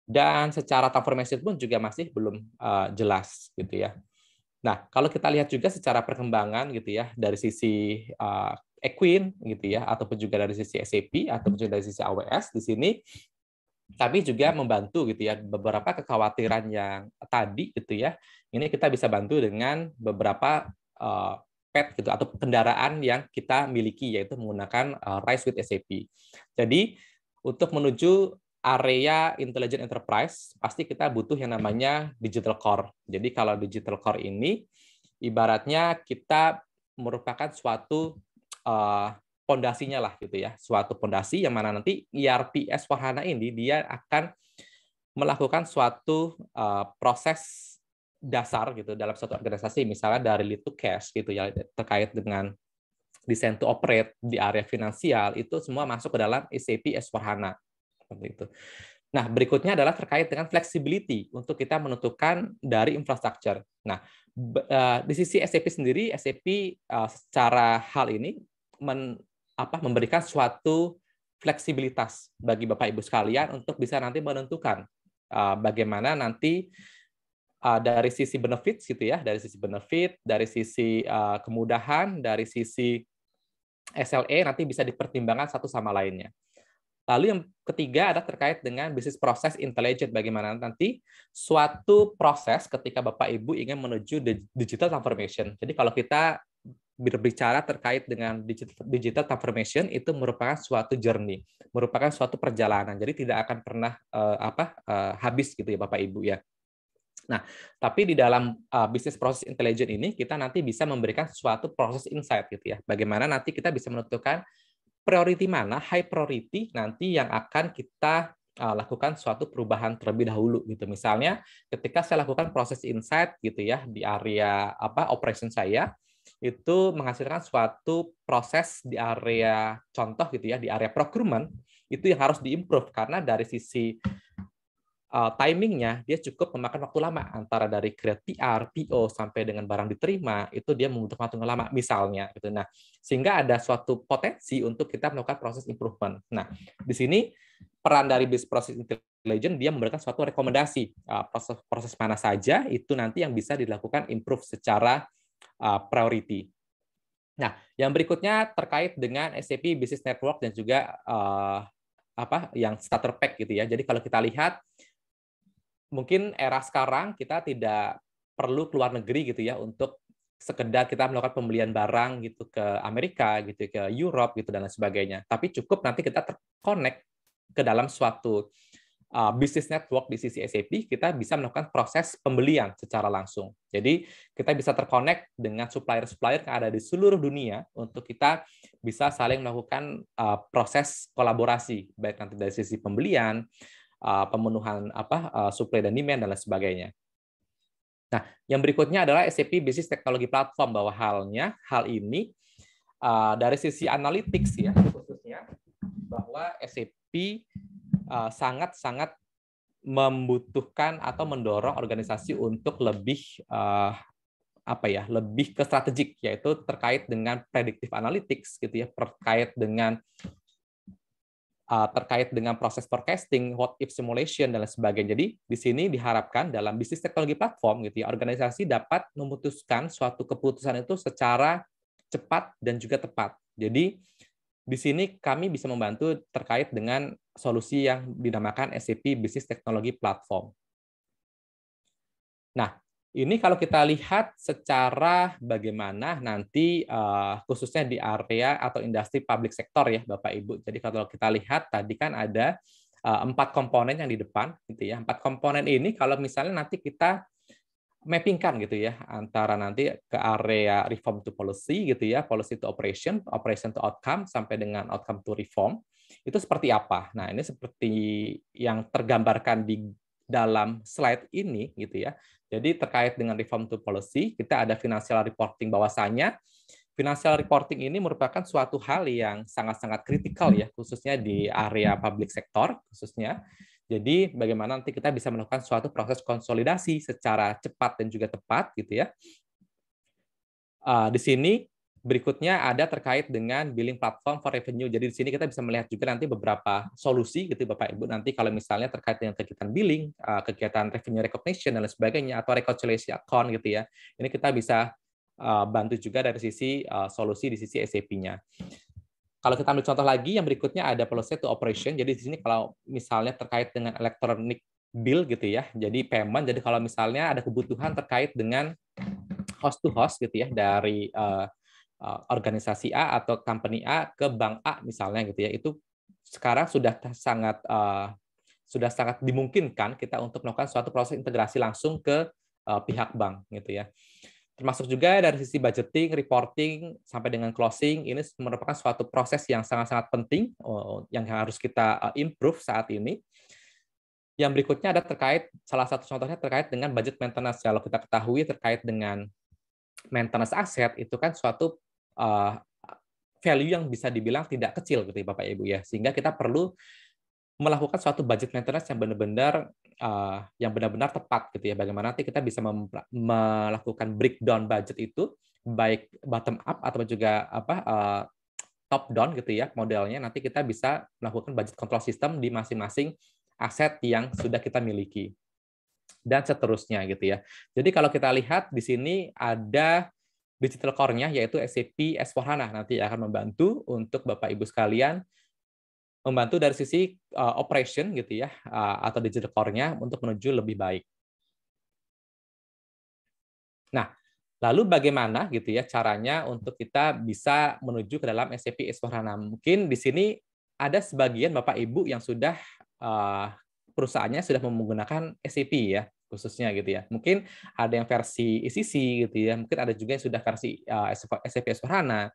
[SPEAKER 3] Dan secara transformasi pun juga masih belum uh, jelas gitu ya. Nah, kalau kita lihat juga secara perkembangan gitu ya dari sisi uh, Equin gitu ya ataupun juga dari sisi SAP ataupun juga dari sisi AWS di sini tapi juga membantu gitu ya beberapa kekhawatiran yang tadi gitu ya ini kita bisa bantu dengan beberapa uh, pet gitu atau kendaraan yang kita miliki yaitu menggunakan uh, eh, Rise with SAP. Jadi untuk menuju area intelligent enterprise pasti kita butuh yang namanya digital core. Jadi kalau digital core ini ibaratnya kita merupakan suatu uh, pondasinya lah gitu ya. Suatu pondasi yang mana nanti ERP s ini dia akan melakukan suatu uh, proses dasar gitu dalam suatu organisasi misalnya dari lead to cash gitu ya terkait dengan desain to operate di area finansial itu semua masuk ke dalam SAP e S/4HANA itu. Nah, berikutnya adalah terkait dengan flexibility untuk kita menentukan dari infrastruktur. Nah, eh, di sisi SAP e sendiri, SAP e eh, secara hal ini apa memberikan suatu fleksibilitas bagi Bapak Ibu sekalian untuk bisa nanti menentukan uh, bagaimana nanti uh, dari sisi benefit gitu ya, dari sisi benefit, dari sisi uh, kemudahan, dari sisi SLA e nanti bisa dipertimbangkan satu sama lainnya. Lalu yang ketiga ada terkait dengan bisnis proses intelligent bagaimana nanti suatu proses ketika Bapak Ibu ingin menuju digital transformation. Jadi kalau kita berbicara terkait dengan digital transformation itu merupakan suatu journey, merupakan suatu perjalanan. Jadi tidak akan pernah uh, apa uh, habis gitu ya Bapak Ibu ya. Nah, tapi di dalam uh, bisnis proses intelijen ini kita nanti bisa memberikan suatu proses insight gitu ya. Bagaimana nanti kita bisa menentukan priority mana, high priority nanti yang akan kita uh, lakukan suatu perubahan terlebih dahulu gitu. Misalnya ketika saya lakukan proses insight gitu ya di area apa operation saya, itu menghasilkan suatu proses di area contoh gitu ya di area procurement itu yang harus diimprove karena dari sisi uh, timingnya dia cukup memakan waktu lama antara dari create PR, PO sampai dengan barang diterima itu dia membutuhkan waktu lama misalnya gitu. Nah, sehingga ada suatu potensi untuk kita melakukan proses improvement. Nah, di sini peran dari business process intelligence dia memberikan suatu rekomendasi eh, proses proses mana saja itu nanti yang bisa dilakukan improve secara uh, priority. Nah, yang berikutnya terkait dengan SAP Business Network dan juga uh, apa yang starter pack gitu ya. Jadi kalau kita lihat mungkin era sekarang kita tidak perlu keluar negeri gitu ya untuk sekedar kita melakukan pembelian barang gitu ke Amerika gitu ke Europe gitu dan lain sebagainya. Tapi cukup nanti kita terkonek ke dalam suatu uh, business network di sisi SAP, kita bisa melakukan proses pembelian secara langsung. Jadi kita bisa terkonek dengan supplier-supplier yang ada di seluruh dunia untuk kita bisa saling melakukan uh, proses kolaborasi, baik nanti dari sisi pembelian, uh, pemenuhan apa uh, supply dan demand dan lain sebagainya. Nah, yang berikutnya adalah SAP bisnis teknologi Platform bahwa halnya hal ini dari sisi analytics ya khususnya bahwa SAP sangat-sangat eh, membutuhkan atau mendorong organisasi untuk lebih uh, apa ya lebih ke strategik yaitu terkait dengan predictive analytics gitu ya terkait dengan uh, terkait dengan proses forecasting what if simulation dan lain sebagainya jadi di sini diharapkan dalam bisnis teknologi platform gitu ya organisasi dapat memutuskan suatu keputusan itu secara cepat dan juga tepat jadi di sini kami bisa membantu terkait dengan solusi yang dinamakan SAP Business Technology Platform. Nah, ini kalau kita lihat secara bagaimana nanti uh, khususnya di area atau industri public sector ya Bapak Ibu. Jadi kalau kita lihat tadi kan ada uh, empat komponen yang di depan gitu ya. Empat komponen ini kalau misalnya nanti kita mappingkan gitu ya antara nanti ke area reform to policy gitu ya, policy to operation, operation to outcome sampai dengan outcome to reform. Itu seperti apa? Nah, ini seperti yang tergambarkan di dalam slide ini gitu ya. Jadi terkait dengan reform to policy, kita ada financial reporting bahwasanya financial reporting ini merupakan suatu hal yang sangat-sangat kritikal ya, khususnya di area public sector khususnya jadi bagaimana nanti kita bisa melakukan suatu proses konsolidasi secara cepat dan juga tepat gitu ya. Uh, di sini berikutnya ada terkait dengan billing platform for revenue. Jadi di sini kita bisa melihat juga nanti beberapa solusi gitu Bapak Ibu nanti kalau misalnya terkait dengan kegiatan billing, uh, kegiatan revenue recognition dan lain sebagainya atau reconciliation account gitu ya. Ini kita bisa uh, bantu juga dari sisi uh, solusi di sisi SAP-nya. Kalau kita ambil contoh lagi, yang berikutnya ada policy to operation. Jadi di sini kalau misalnya terkait dengan elektronik bill gitu ya, jadi payment. Jadi kalau misalnya ada kebutuhan terkait dengan host to host gitu ya dari uh, uh, organisasi A atau company A ke bank A misalnya gitu ya, itu sekarang sudah sangat uh, sudah sangat dimungkinkan kita untuk melakukan suatu proses integrasi langsung ke uh, pihak bank gitu ya. Termasuk juga dari sisi budgeting, reporting, sampai dengan closing, ini merupakan suatu proses yang sangat-sangat penting oh, yang harus kita eh, improve saat ini. Yang berikutnya ada terkait, salah satu contohnya terkait dengan budget maintenance. Kalau kita ketahui terkait dengan maintenance aset, itu kan suatu eh, value yang bisa dibilang tidak kecil gitu ya, Bapak Ibu ya. Sehingga kita perlu melakukan suatu budget maintenance yang benar-benar uh, yang benar-benar tepat gitu ya. Bagaimana nanti kita bisa melakukan breakdown budget itu baik bottom up atau juga apa uh, top down gitu ya modelnya nanti kita bisa melakukan budget control system di masing-masing aset yang sudah kita miliki dan seterusnya gitu ya. Jadi kalau kita lihat di sini ada digital core-nya yaitu SAP S/4HANA nanti akan membantu untuk Bapak Ibu sekalian membantu dari sisi uh, operation gitu ya uh, atau digital core-nya untuk menuju lebih baik. Nah, lalu bagaimana gitu ya caranya untuk kita bisa menuju ke dalam SAP s 4 Mungkin di sini ada sebagian Bapak Ibu yang sudah uh, perusahaannya sudah menggunakan SAP ya khususnya gitu ya. Mungkin ada yang versi ECC gitu ya, mungkin ada juga yang sudah versi uh, SAP S/4HANA.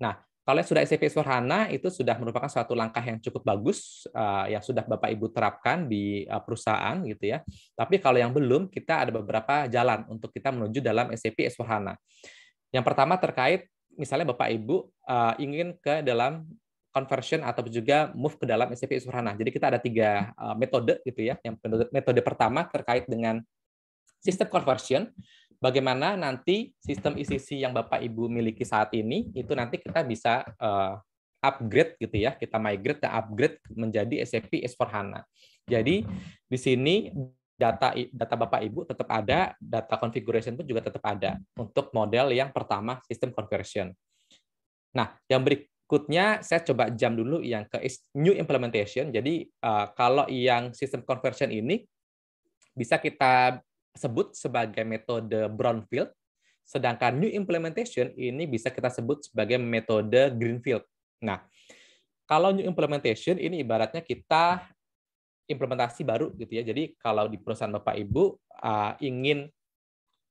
[SPEAKER 3] Nah, kalau sudah SAP s itu sudah merupakan suatu langkah yang cukup bagus eh, yang sudah Bapak Ibu terapkan di eh, perusahaan gitu ya. Tapi kalau yang belum, kita ada beberapa jalan untuk kita menuju dalam SAP s Yang pertama terkait misalnya Bapak Ibu eh, ingin ke dalam conversion atau juga move ke dalam SAP s Jadi kita ada tiga metode gitu ya. Yang metode pertama terkait dengan sistem conversion bagaimana nanti sistem ECC yang Bapak Ibu miliki saat ini itu nanti kita bisa uh, upgrade gitu ya, kita migrate dan upgrade menjadi SAP S/4HANA. Jadi di sini data data Bapak Ibu tetap ada, data configuration pun juga tetap ada untuk model yang pertama sistem conversion. Nah, yang berikutnya saya coba jam dulu yang ke new implementation. Jadi eh, kalau yang sistem conversion ini bisa kita sebut sebagai metode brownfield, sedangkan new implementation ini bisa kita sebut sebagai metode greenfield. Nah, kalau new implementation ini ibaratnya kita implementasi baru gitu ya. Jadi kalau di perusahaan Bapak Ibu uh, ingin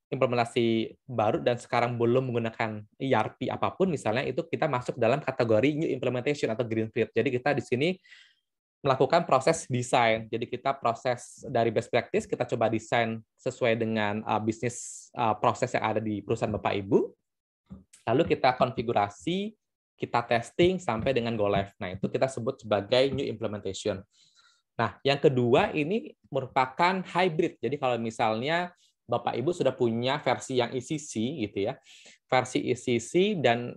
[SPEAKER 3] implementasi baru dan sekarang belum menggunakan ERP apapun misalnya itu kita masuk dalam kategori new implementation atau greenfield. Jadi kita di sini melakukan proses desain. Jadi kita proses dari best practice, kita coba desain sesuai dengan uh, bisnis uh, proses yang ada di perusahaan Bapak Ibu. Lalu kita konfigurasi, kita testing sampai dengan go live. Nah, itu kita sebut sebagai new implementation. Nah, yang kedua ini merupakan hybrid. Jadi kalau misalnya Bapak Ibu sudah punya versi yang ECC gitu ya. Versi ECC dan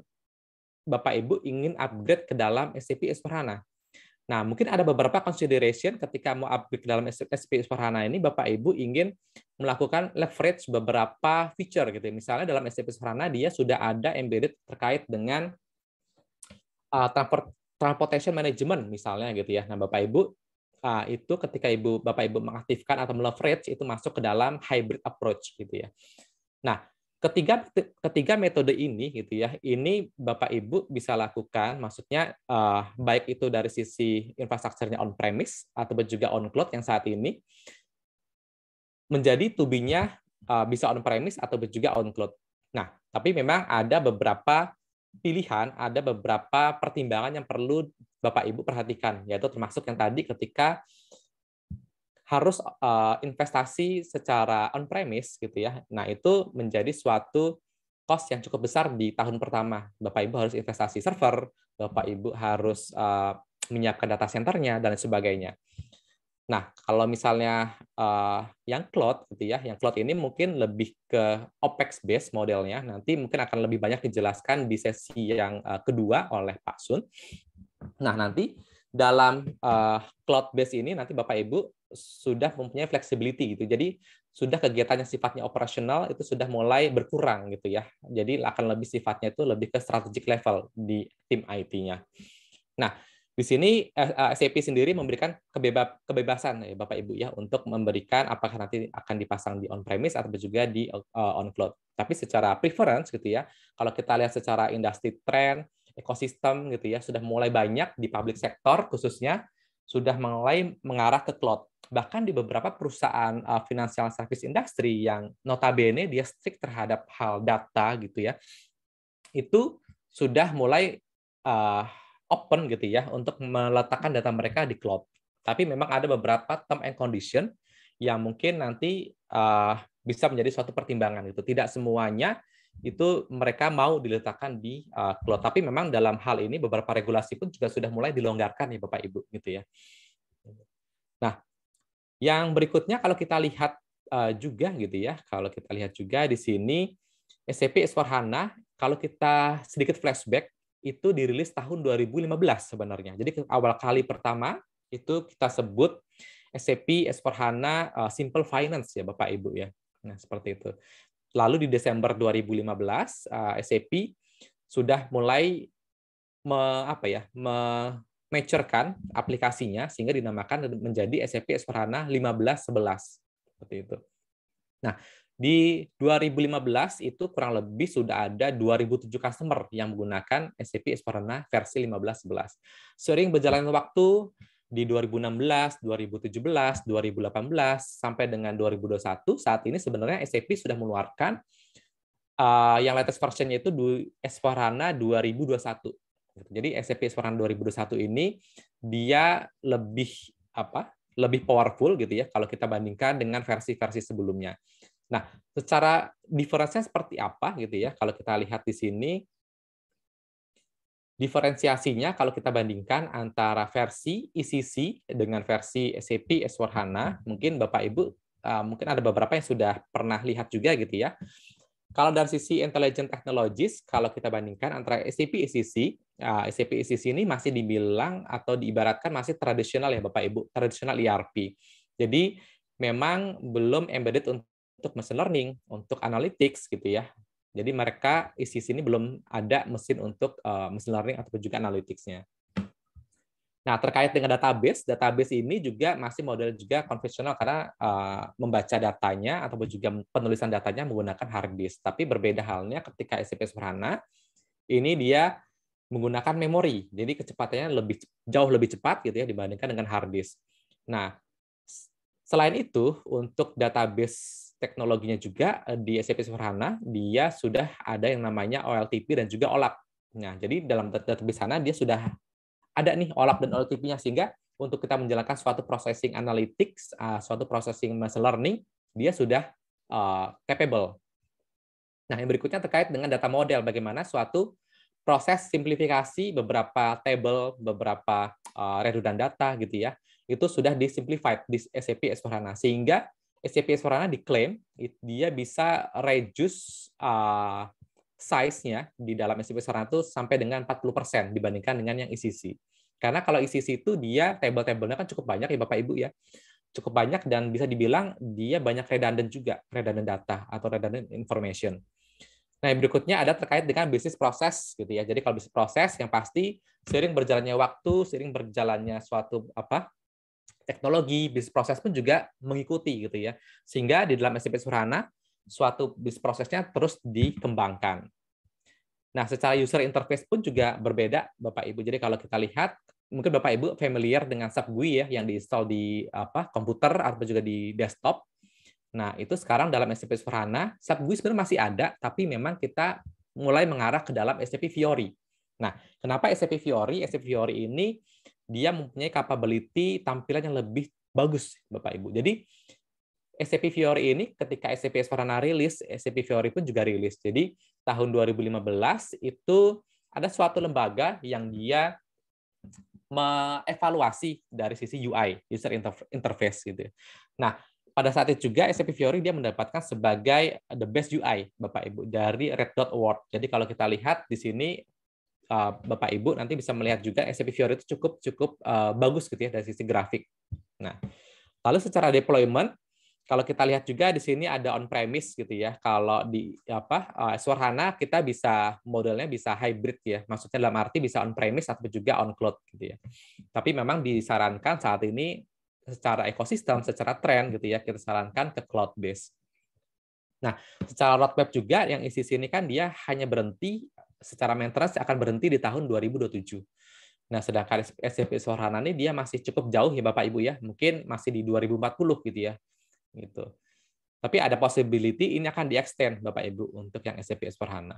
[SPEAKER 3] Bapak Ibu ingin upgrade ke dalam SAP S/4HANA Nah, mungkin ada beberapa consideration ketika mau upgrade dalam SP Sparhana ini, Bapak Ibu ingin melakukan leverage beberapa feature gitu. Ya. Misalnya dalam SP Sparhana dia sudah ada embedded terkait dengan uh, transport, transportation management misalnya gitu ya. Nah, Bapak Ibu uh, itu ketika Ibu Bapak Ibu mengaktifkan atau meleverage itu masuk ke dalam hybrid approach gitu ya. Nah, Ketiga, ketiga metode ini gitu ya, ini Bapak Ibu bisa lakukan, maksudnya uh, baik itu dari sisi infrastrukturnya on-premise atau juga on-cloud yang saat ini menjadi tubinya uh, eh, bisa on-premise atau juga on-cloud. Nah, tapi memang ada beberapa pilihan, ada beberapa pertimbangan yang perlu Bapak Ibu perhatikan, yaitu termasuk yang tadi ketika harus uh, investasi secara on premise gitu ya. Nah, itu menjadi suatu cost yang cukup besar di tahun pertama. Bapak Ibu harus investasi server, Bapak Ibu harus uh, menyiapkan data centernya dan sebagainya. Nah, kalau misalnya uh, yang cloud gitu ya, yang cloud ini mungkin lebih ke OPEX base modelnya. Nanti mungkin akan lebih banyak dijelaskan di sesi yang uh, kedua oleh Pak Sun. Nah, nanti dalam uh, cloud base ini nanti Bapak Ibu sudah mempunyai flexibility gitu. Jadi sudah kegiatannya sifatnya operasional itu sudah mulai berkurang gitu ya. Jadi akan lebih sifatnya itu lebih ke strategic level di tim IT-nya. Nah, di sini eh, eh, SAP sendiri memberikan kebeba kebebasan ya Bapak Ibu ya untuk memberikan apakah nanti akan dipasang di on premise atau juga di on cloud. Tapi secara preference gitu ya, kalau kita lihat secara industri trend, ekosistem gitu ya sudah mulai banyak di public sector khususnya sudah mulai mengarah ke cloud. Bahkan di beberapa perusahaan uh, financial service industry yang notabene dia strict terhadap hal data gitu ya, itu sudah mulai uh, open gitu ya untuk meletakkan data mereka di cloud. Tapi memang ada beberapa term and condition yang mungkin nanti uh, bisa menjadi suatu pertimbangan itu Tidak semuanya itu mereka mau diletakkan di uh, cloud. Tapi memang dalam hal ini beberapa regulasi pun juga sudah mulai dilonggarkan ya Bapak Ibu gitu ya. Nah, yang berikutnya kalau kita lihat uh, juga gitu ya, kalau kita lihat juga di sini SCP s 4 kalau kita sedikit flashback itu dirilis tahun 2015 sebenarnya. Jadi awal kali pertama itu kita sebut SCP s 4 uh, Simple Finance ya Bapak Ibu ya. Nah, seperti itu. Lalu di Desember 2015 uh, SAP sudah mulai me, apa ya aplikasinya sehingga dinamakan menjadi SAP S/4HANA 1511 seperti itu. Nah, di 2015 itu kurang lebih sudah ada 2007 customer yang menggunakan SAP S/4HANA versi 1511. Sering berjalannya waktu, di 2016, 2017, 2018 sampai dengan 2021 saat ini sebenarnya SAP sudah mengeluarkan uh, yang latest versionnya itu S/4HANA 2021. Gitu. Jadi SAP S/4HANA 2021 ini dia lebih apa? lebih powerful gitu ya kalau kita bandingkan dengan versi-versi sebelumnya. Nah, secara diferensinya seperti apa gitu ya kalau kita lihat di sini diferensiasinya kalau kita bandingkan antara versi ECC dengan versi SAP S/4HANA, hmm. mungkin Bapak Ibu eh, mungkin ada beberapa yang sudah pernah lihat juga gitu ya. Kalau dari sisi intelligent technologies, kalau kita bandingkan antara SAP ECC, eh, SAP ECC ini masih dibilang atau diibaratkan masih tradisional ya Bapak Ibu, tradisional ERP. Jadi memang belum embedded untuk machine learning, untuk analytics gitu ya. Jadi mereka isi sini belum ada mesin untuk uh, mesin learning ataupun juga analytics Nah, terkait dengan database, database ini juga masih model juga konvensional karena uh, membaca datanya ataupun juga penulisan datanya menggunakan hard disk. Tapi berbeda halnya ketika SAP Sederhana, ini dia menggunakan memori. Jadi kecepatannya lebih jauh lebih cepat gitu ya dibandingkan dengan hard disk. Nah, selain itu untuk database teknologinya juga eh, di SAP Sarana dia sudah ada yang namanya OLTP dan juga OLAP. Nah, jadi dalam database sana dia sudah ada nih OLAP dan OLTP-nya sehingga untuk kita menjalankan suatu processing analytics, ah, suatu processing machine learning, dia sudah ah, capable. Nah, yang berikutnya terkait dengan data model bagaimana suatu proses simplifikasi beberapa table, beberapa ah, redundant data gitu ya, itu sudah disimplified di SAP S/4HANA sehingga SCP Sorana diklaim dia bisa reduce uh, size-nya di dalam SCP Sorana itu sampai dengan 40% dibandingkan dengan yang ICC e Karena kalau ICC e itu dia table table nya kan cukup banyak ya Bapak Ibu ya. Cukup banyak dan bisa dibilang dia banyak redundant juga, redundant data atau redundant information. Nah, yang berikutnya ada terkait dengan bisnis proses gitu ya. Jadi kalau bisnis proses yang pasti sering berjalannya waktu, sering berjalannya suatu apa teknologi, bisnis proses pun juga mengikuti gitu ya. Sehingga di dalam SCP Surhana, suatu bisnis prosesnya terus dikembangkan. Nah, secara user interface pun juga berbeda, Bapak Ibu. Jadi kalau kita lihat, mungkin Bapak Ibu familiar dengan sap GUI ya yang diinstal di apa komputer atau juga di desktop. Nah, itu sekarang dalam SCP Surhana, sap GUI sebenarnya masih ada, tapi memang kita mulai mengarah ke dalam SCP Fiori. Nah, kenapa SCP Fiori? SCP Fiori ini dia mempunyai capability tampilan yang lebih bagus, Bapak Ibu. Jadi SAP Fiori ini ketika SAP s 4 rilis, SAP Fiori pun juga rilis. Jadi tahun 2015 itu ada suatu lembaga yang dia mengevaluasi dari sisi UI, user interface gitu. Ya. Nah, pada saat itu juga SAP Fiori dia mendapatkan sebagai the best UI Bapak Ibu dari Red Dot Award. Jadi kalau kita lihat di sini Uh, Bapak Ibu nanti bisa melihat juga SAP Fiori itu cukup cukup uh, bagus gitu ya dari sisi grafik. Nah, lalu secara deployment kalau kita lihat juga di sini ada on premise gitu ya. Kalau di apa uh, Suarhana kita bisa modelnya bisa hybrid ya. Maksudnya dalam arti bisa on premise atau juga on cloud gitu ya. Tapi memang disarankan saat ini secara ekosistem, secara tren gitu ya, kita sarankan ke cloud base. Nah, secara roadmap juga yang isi sini kan dia hanya berhenti secara maintenance akan berhenti di tahun 2027. Nah, sedangkan SCP Sorhana ini dia masih cukup jauh ya Bapak Ibu ya, mungkin masih di 2040 gitu ya. Gitu. Tapi ada possibility ini akan di-extend Bapak Ibu untuk yang SCP Sorhana.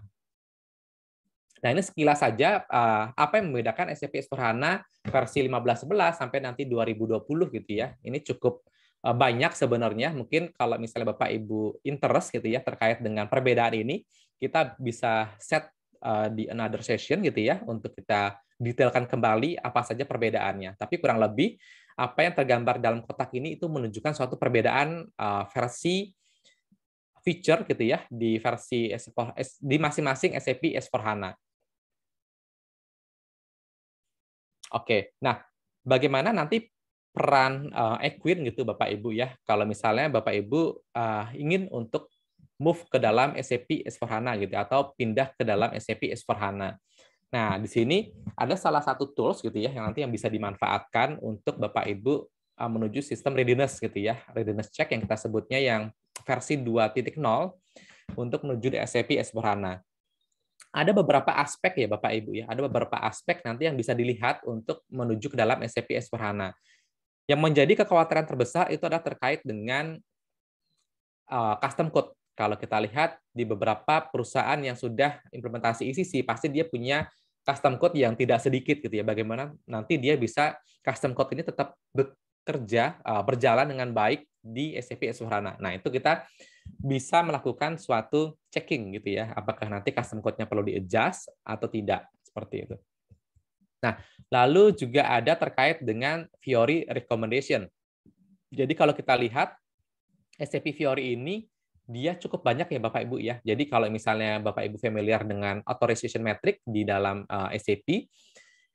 [SPEAKER 3] Nah, ini sekilas saja eh, apa yang membedakan SCP Sorhana versi 1511 sampai nanti 2020 gitu ya. Ini cukup eh, banyak sebenarnya mungkin kalau misalnya Bapak Ibu interest gitu ya terkait dengan perbedaan ini kita bisa set uh, di another session gitu ya untuk kita detailkan kembali apa saja perbedaannya. Tapi kurang lebih apa yang tergambar dalam kotak ini itu menunjukkan suatu perbedaan uh, versi feature gitu ya di versi S4, S, di masing-masing SAP S/4HANA. Oke, nah bagaimana nanti peran uh, Equin gitu Bapak Ibu ya. Kalau misalnya Bapak Ibu uh, ingin untuk move ke dalam SAP S/4HANA gitu ya, atau pindah ke dalam SAP S/4HANA. Nah, di sini ada salah satu tools gitu ya yang nanti yang bisa dimanfaatkan untuk Bapak Ibu uh, menuju sistem readiness gitu ya. Readiness check yang kita sebutnya yang versi 2.0 untuk menuju di SAP S/4HANA. Ada beberapa aspek ya Bapak Ibu ya, ada beberapa aspek nanti yang bisa dilihat untuk menuju ke dalam SAP S/4HANA. Yang menjadi kekhawatiran terbesar itu adalah terkait dengan uh, custom code kalau kita lihat di beberapa perusahaan yang sudah implementasi ECC, pasti dia punya custom code yang tidak sedikit gitu ya. Bagaimana nanti dia bisa custom code ini tetap bekerja, eh, berjalan dengan baik di SAP s Nah, itu kita bisa melakukan suatu checking gitu ya, apakah nanti custom code-nya perlu di-adjust atau tidak, seperti itu. Nah, lalu juga ada terkait dengan Fiori recommendation. Jadi kalau kita lihat SAP Fiori ini dia cukup banyak ya Bapak Ibu ya. Jadi kalau misalnya Bapak Ibu familiar dengan authorization metric di dalam uh, eh, SAP,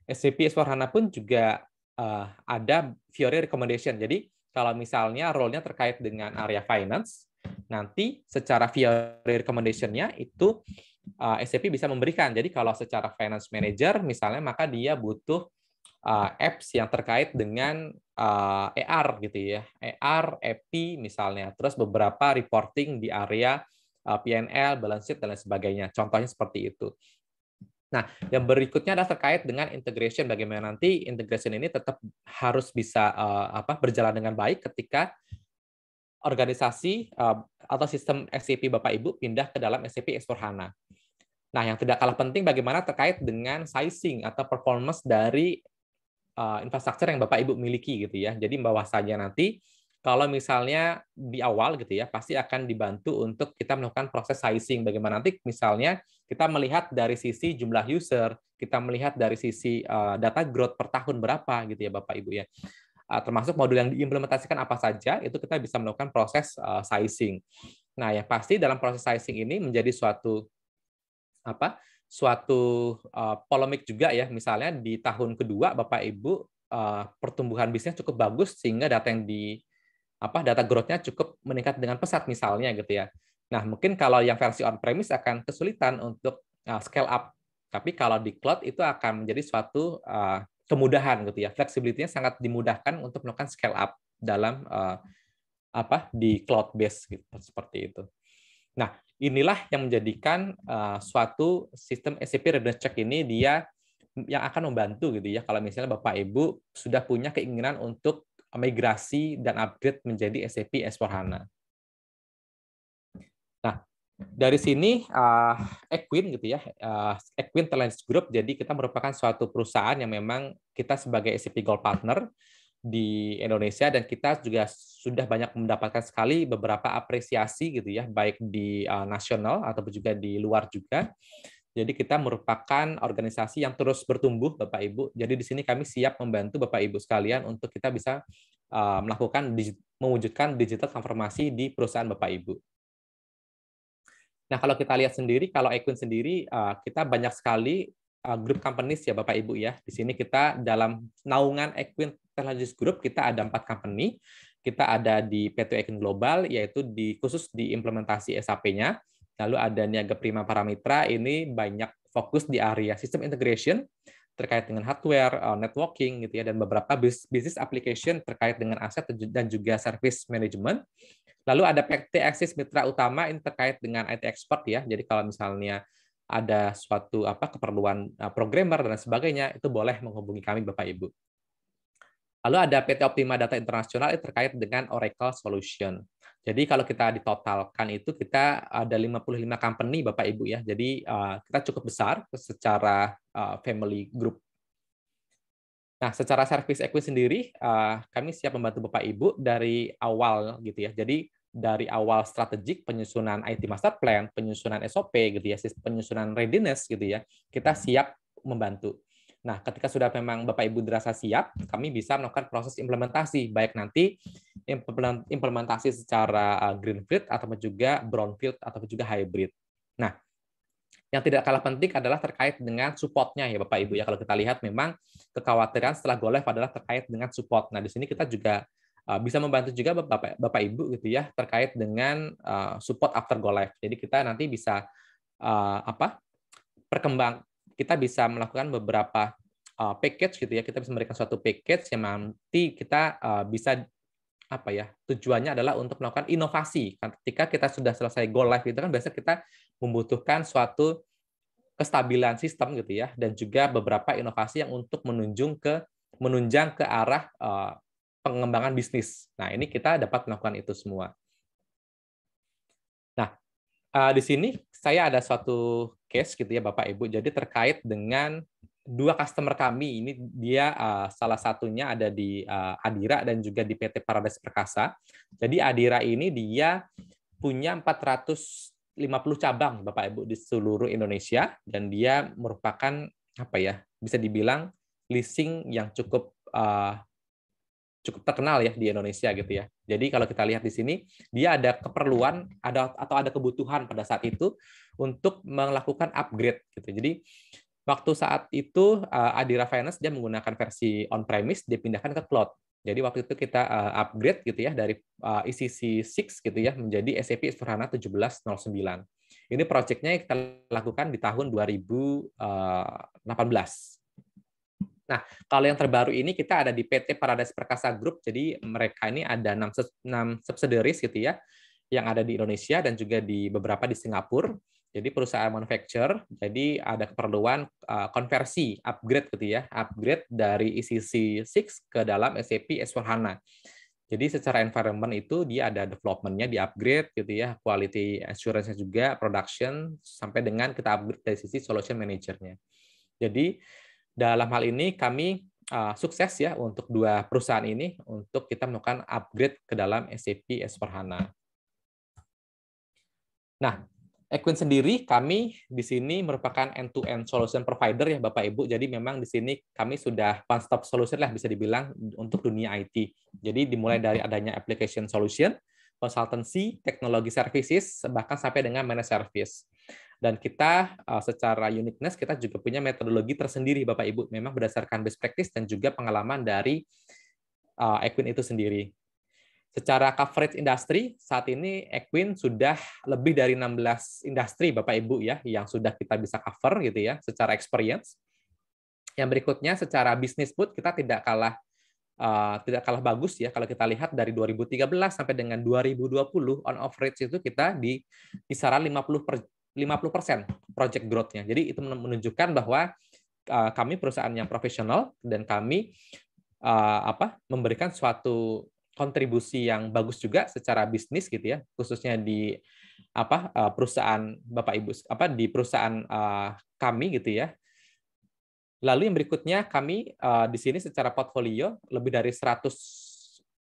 [SPEAKER 3] SAP s pun juga uh, ada Fiori recommendation. Jadi kalau misalnya role-nya terkait dengan area finance, nanti secara Fiori recommendation-nya itu uh, eh, SAP bisa memberikan. Jadi kalau secara finance manager misalnya maka dia butuh uh, apps yang terkait dengan uh, eh, AR gitu ya, AR, EPI misalnya, terus beberapa reporting di area uh, eh, PNL, balance sheet dan lain sebagainya. Contohnya seperti itu. Nah, yang berikutnya adalah terkait dengan integration bagaimana nanti integration ini tetap harus bisa uh, apa berjalan dengan baik ketika organisasi uh, atau sistem SAP Bapak Ibu pindah ke dalam SAP S/4HANA. Nah, yang tidak kalah penting bagaimana terkait dengan sizing atau performance dari uh, infrastruktur yang Bapak Ibu miliki gitu ya. Jadi bahwasanya nanti kalau misalnya di awal gitu ya pasti akan dibantu untuk kita melakukan proses sizing bagaimana nanti misalnya kita melihat dari sisi jumlah user, kita melihat dari sisi uh, data growth per tahun berapa gitu ya Bapak Ibu ya. Uh, termasuk modul yang diimplementasikan apa saja itu kita bisa melakukan proses uh, sizing. Nah, yang pasti dalam proses sizing ini menjadi suatu apa suatu eh, polemik juga ya misalnya di tahun kedua Bapak Ibu eh, pertumbuhan bisnis cukup bagus sehingga data yang di apa data growth-nya cukup meningkat dengan pesat misalnya gitu ya. Nah, mungkin kalau yang versi on premise akan kesulitan untuk eh, scale up. Tapi kalau di cloud itu akan menjadi suatu kemudahan gitu ya. Fleksibilitasnya sangat dimudahkan untuk melakukan scale up dalam apa di cloud base gitu, seperti itu. Nah, Inilah yang menjadikan uh, suatu sistem SCP readiness check ini dia yang akan membantu gitu ya kalau misalnya Bapak Ibu sudah punya keinginan untuk migrasi dan upgrade menjadi SAP S/4HANA. Nah, dari sini uh, Equin gitu ya, uh, Equin Talents Group jadi kita merupakan suatu perusahaan yang memang kita sebagai SAP Gold Partner di Indonesia dan kita juga sudah banyak mendapatkan sekali beberapa apresiasi gitu ya baik di uh, nasional ataupun juga di luar juga. Jadi kita merupakan organisasi yang terus bertumbuh Bapak Ibu. Jadi di sini kami siap membantu Bapak Ibu sekalian untuk kita bisa uh, melakukan mewujudkan digital transformasi di perusahaan Bapak Ibu. Nah, kalau kita lihat sendiri, kalau Equin sendiri, eh, kita banyak sekali grup companies ya Bapak Ibu ya. Di sini kita dalam naungan Equin Technologies group kita ada empat company. Kita ada di PT Ekin Global, yaitu di khusus di implementasi SAP-nya. Lalu ada Niaga Prima Paramitra, ini banyak fokus di area sistem integration terkait dengan hardware, eh, networking gitu ya dan beberapa bisnis application terkait dengan aset dan juga service management. Lalu ada PT Axis mitra utama ini terkait dengan IT expert ya. Jadi kalau misalnya ada suatu apa keperluan eh, programmer dan sebagainya itu boleh menghubungi kami Bapak Ibu. Lalu ada PT Optima Data Internasional yang terkait dengan Oracle Solution. Jadi kalau kita ditotalkan itu kita ada 55 company Bapak Ibu ya. Jadi eh, kita cukup besar secara eh, family group. Nah, secara service equity sendiri eh, kami siap membantu Bapak Ibu dari awal gitu ya. Jadi dari awal strategik penyusunan IT master plan, penyusunan SOP gitu ya, penyusunan readiness gitu ya. Kita siap membantu Nah, ketika sudah memang Bapak Ibu dirasa siap, kami bisa melakukan proses implementasi, baik nanti implementasi secara eh, greenfield atau juga brownfield atau juga hybrid. Nah, yang tidak kalah penting adalah terkait dengan supportnya ya Bapak Ibu ya. Kalau kita lihat memang kekhawatiran setelah go live adalah terkait dengan support. Nah, di sini kita juga eh, bisa membantu juga Bapak Bapak Ibu gitu ya terkait dengan eh, support after go live. Jadi kita nanti bisa apa? perkembang kita bisa melakukan beberapa uh, package gitu ya. Kita bisa memberikan suatu package yang nanti kita uh, bisa apa ya tujuannya adalah untuk melakukan inovasi kan ketika kita sudah selesai go live itu kan biasanya kita membutuhkan suatu kestabilan sistem gitu ya dan juga beberapa inovasi yang untuk menunjung ke menunjang ke arah uh, pengembangan bisnis nah ini kita dapat melakukan itu semua uh, di sini saya ada suatu case gitu ya Bapak Ibu. Jadi terkait dengan dua customer kami ini dia uh, salah satunya ada di uh, Adira dan juga di PT Paradise Perkasa. Jadi Adira ini dia punya 450 cabang Bapak Ibu di seluruh Indonesia dan dia merupakan apa ya bisa dibilang leasing yang cukup uh, cukup terkenal ya di Indonesia gitu ya. Jadi kalau kita lihat di sini, dia ada keperluan ada atau ada kebutuhan pada saat itu untuk melakukan upgrade gitu. Jadi waktu saat itu eh, Adira Finance dia menggunakan versi on premise dipindahkan ke cloud. Jadi waktu itu kita eh, upgrade gitu ya dari ECC eh, e 6 gitu ya menjadi SAP S/4HANA 1709. Ini proyeknya kita lakukan di tahun 2018 Nah, kalau yang terbaru ini kita ada di PT Paradise Perkasa Group. Jadi mereka ini ada 6, 6 subsidiaries gitu ya yang ada di Indonesia dan juga di beberapa di Singapura. Jadi perusahaan manufacture jadi ada keperluan eh, konversi, upgrade gitu ya, upgrade dari ECC 6 ke dalam SAP S/4HANA. Jadi secara environment itu dia ada development-nya di upgrade gitu ya, quality assurance-nya juga, production sampai dengan kita upgrade dari sisi solution manager-nya. Jadi dalam hal ini kami uh, sukses ya untuk dua perusahaan ini untuk kita melakukan upgrade ke dalam SAP S/4HANA. Nah, Equin sendiri kami di sini merupakan end-to-end -end solution provider ya Bapak Ibu. Jadi memang di sini kami sudah one stop solution lah bisa dibilang untuk dunia IT. Jadi dimulai dari adanya application solution, consultancy, teknologi services, bahkan sampai dengan managed service. Dan kita eh, secara uniqueness kita juga punya metodologi tersendiri Bapak Ibu memang berdasarkan best practice dan juga pengalaman dari uh, Equin itu sendiri. Secara coverage industri, saat ini Equin sudah lebih dari 16 industri Bapak Ibu ya yang sudah kita bisa cover gitu ya secara experience. Yang berikutnya secara bisnis pun kita tidak kalah uh, tidak kalah bagus ya kalau kita lihat dari 2013 sampai dengan 2020 on average itu kita di kisaran 50 per, 50% project growth-nya. Jadi itu menunjukkan bahwa eh, kami perusahaan yang profesional dan kami eh, apa memberikan suatu kontribusi yang bagus juga secara bisnis gitu ya, khususnya di apa eh, perusahaan Bapak Ibu apa di perusahaan kami gitu ya. Lalu yang berikutnya kami di sini secara portfolio lebih dari 100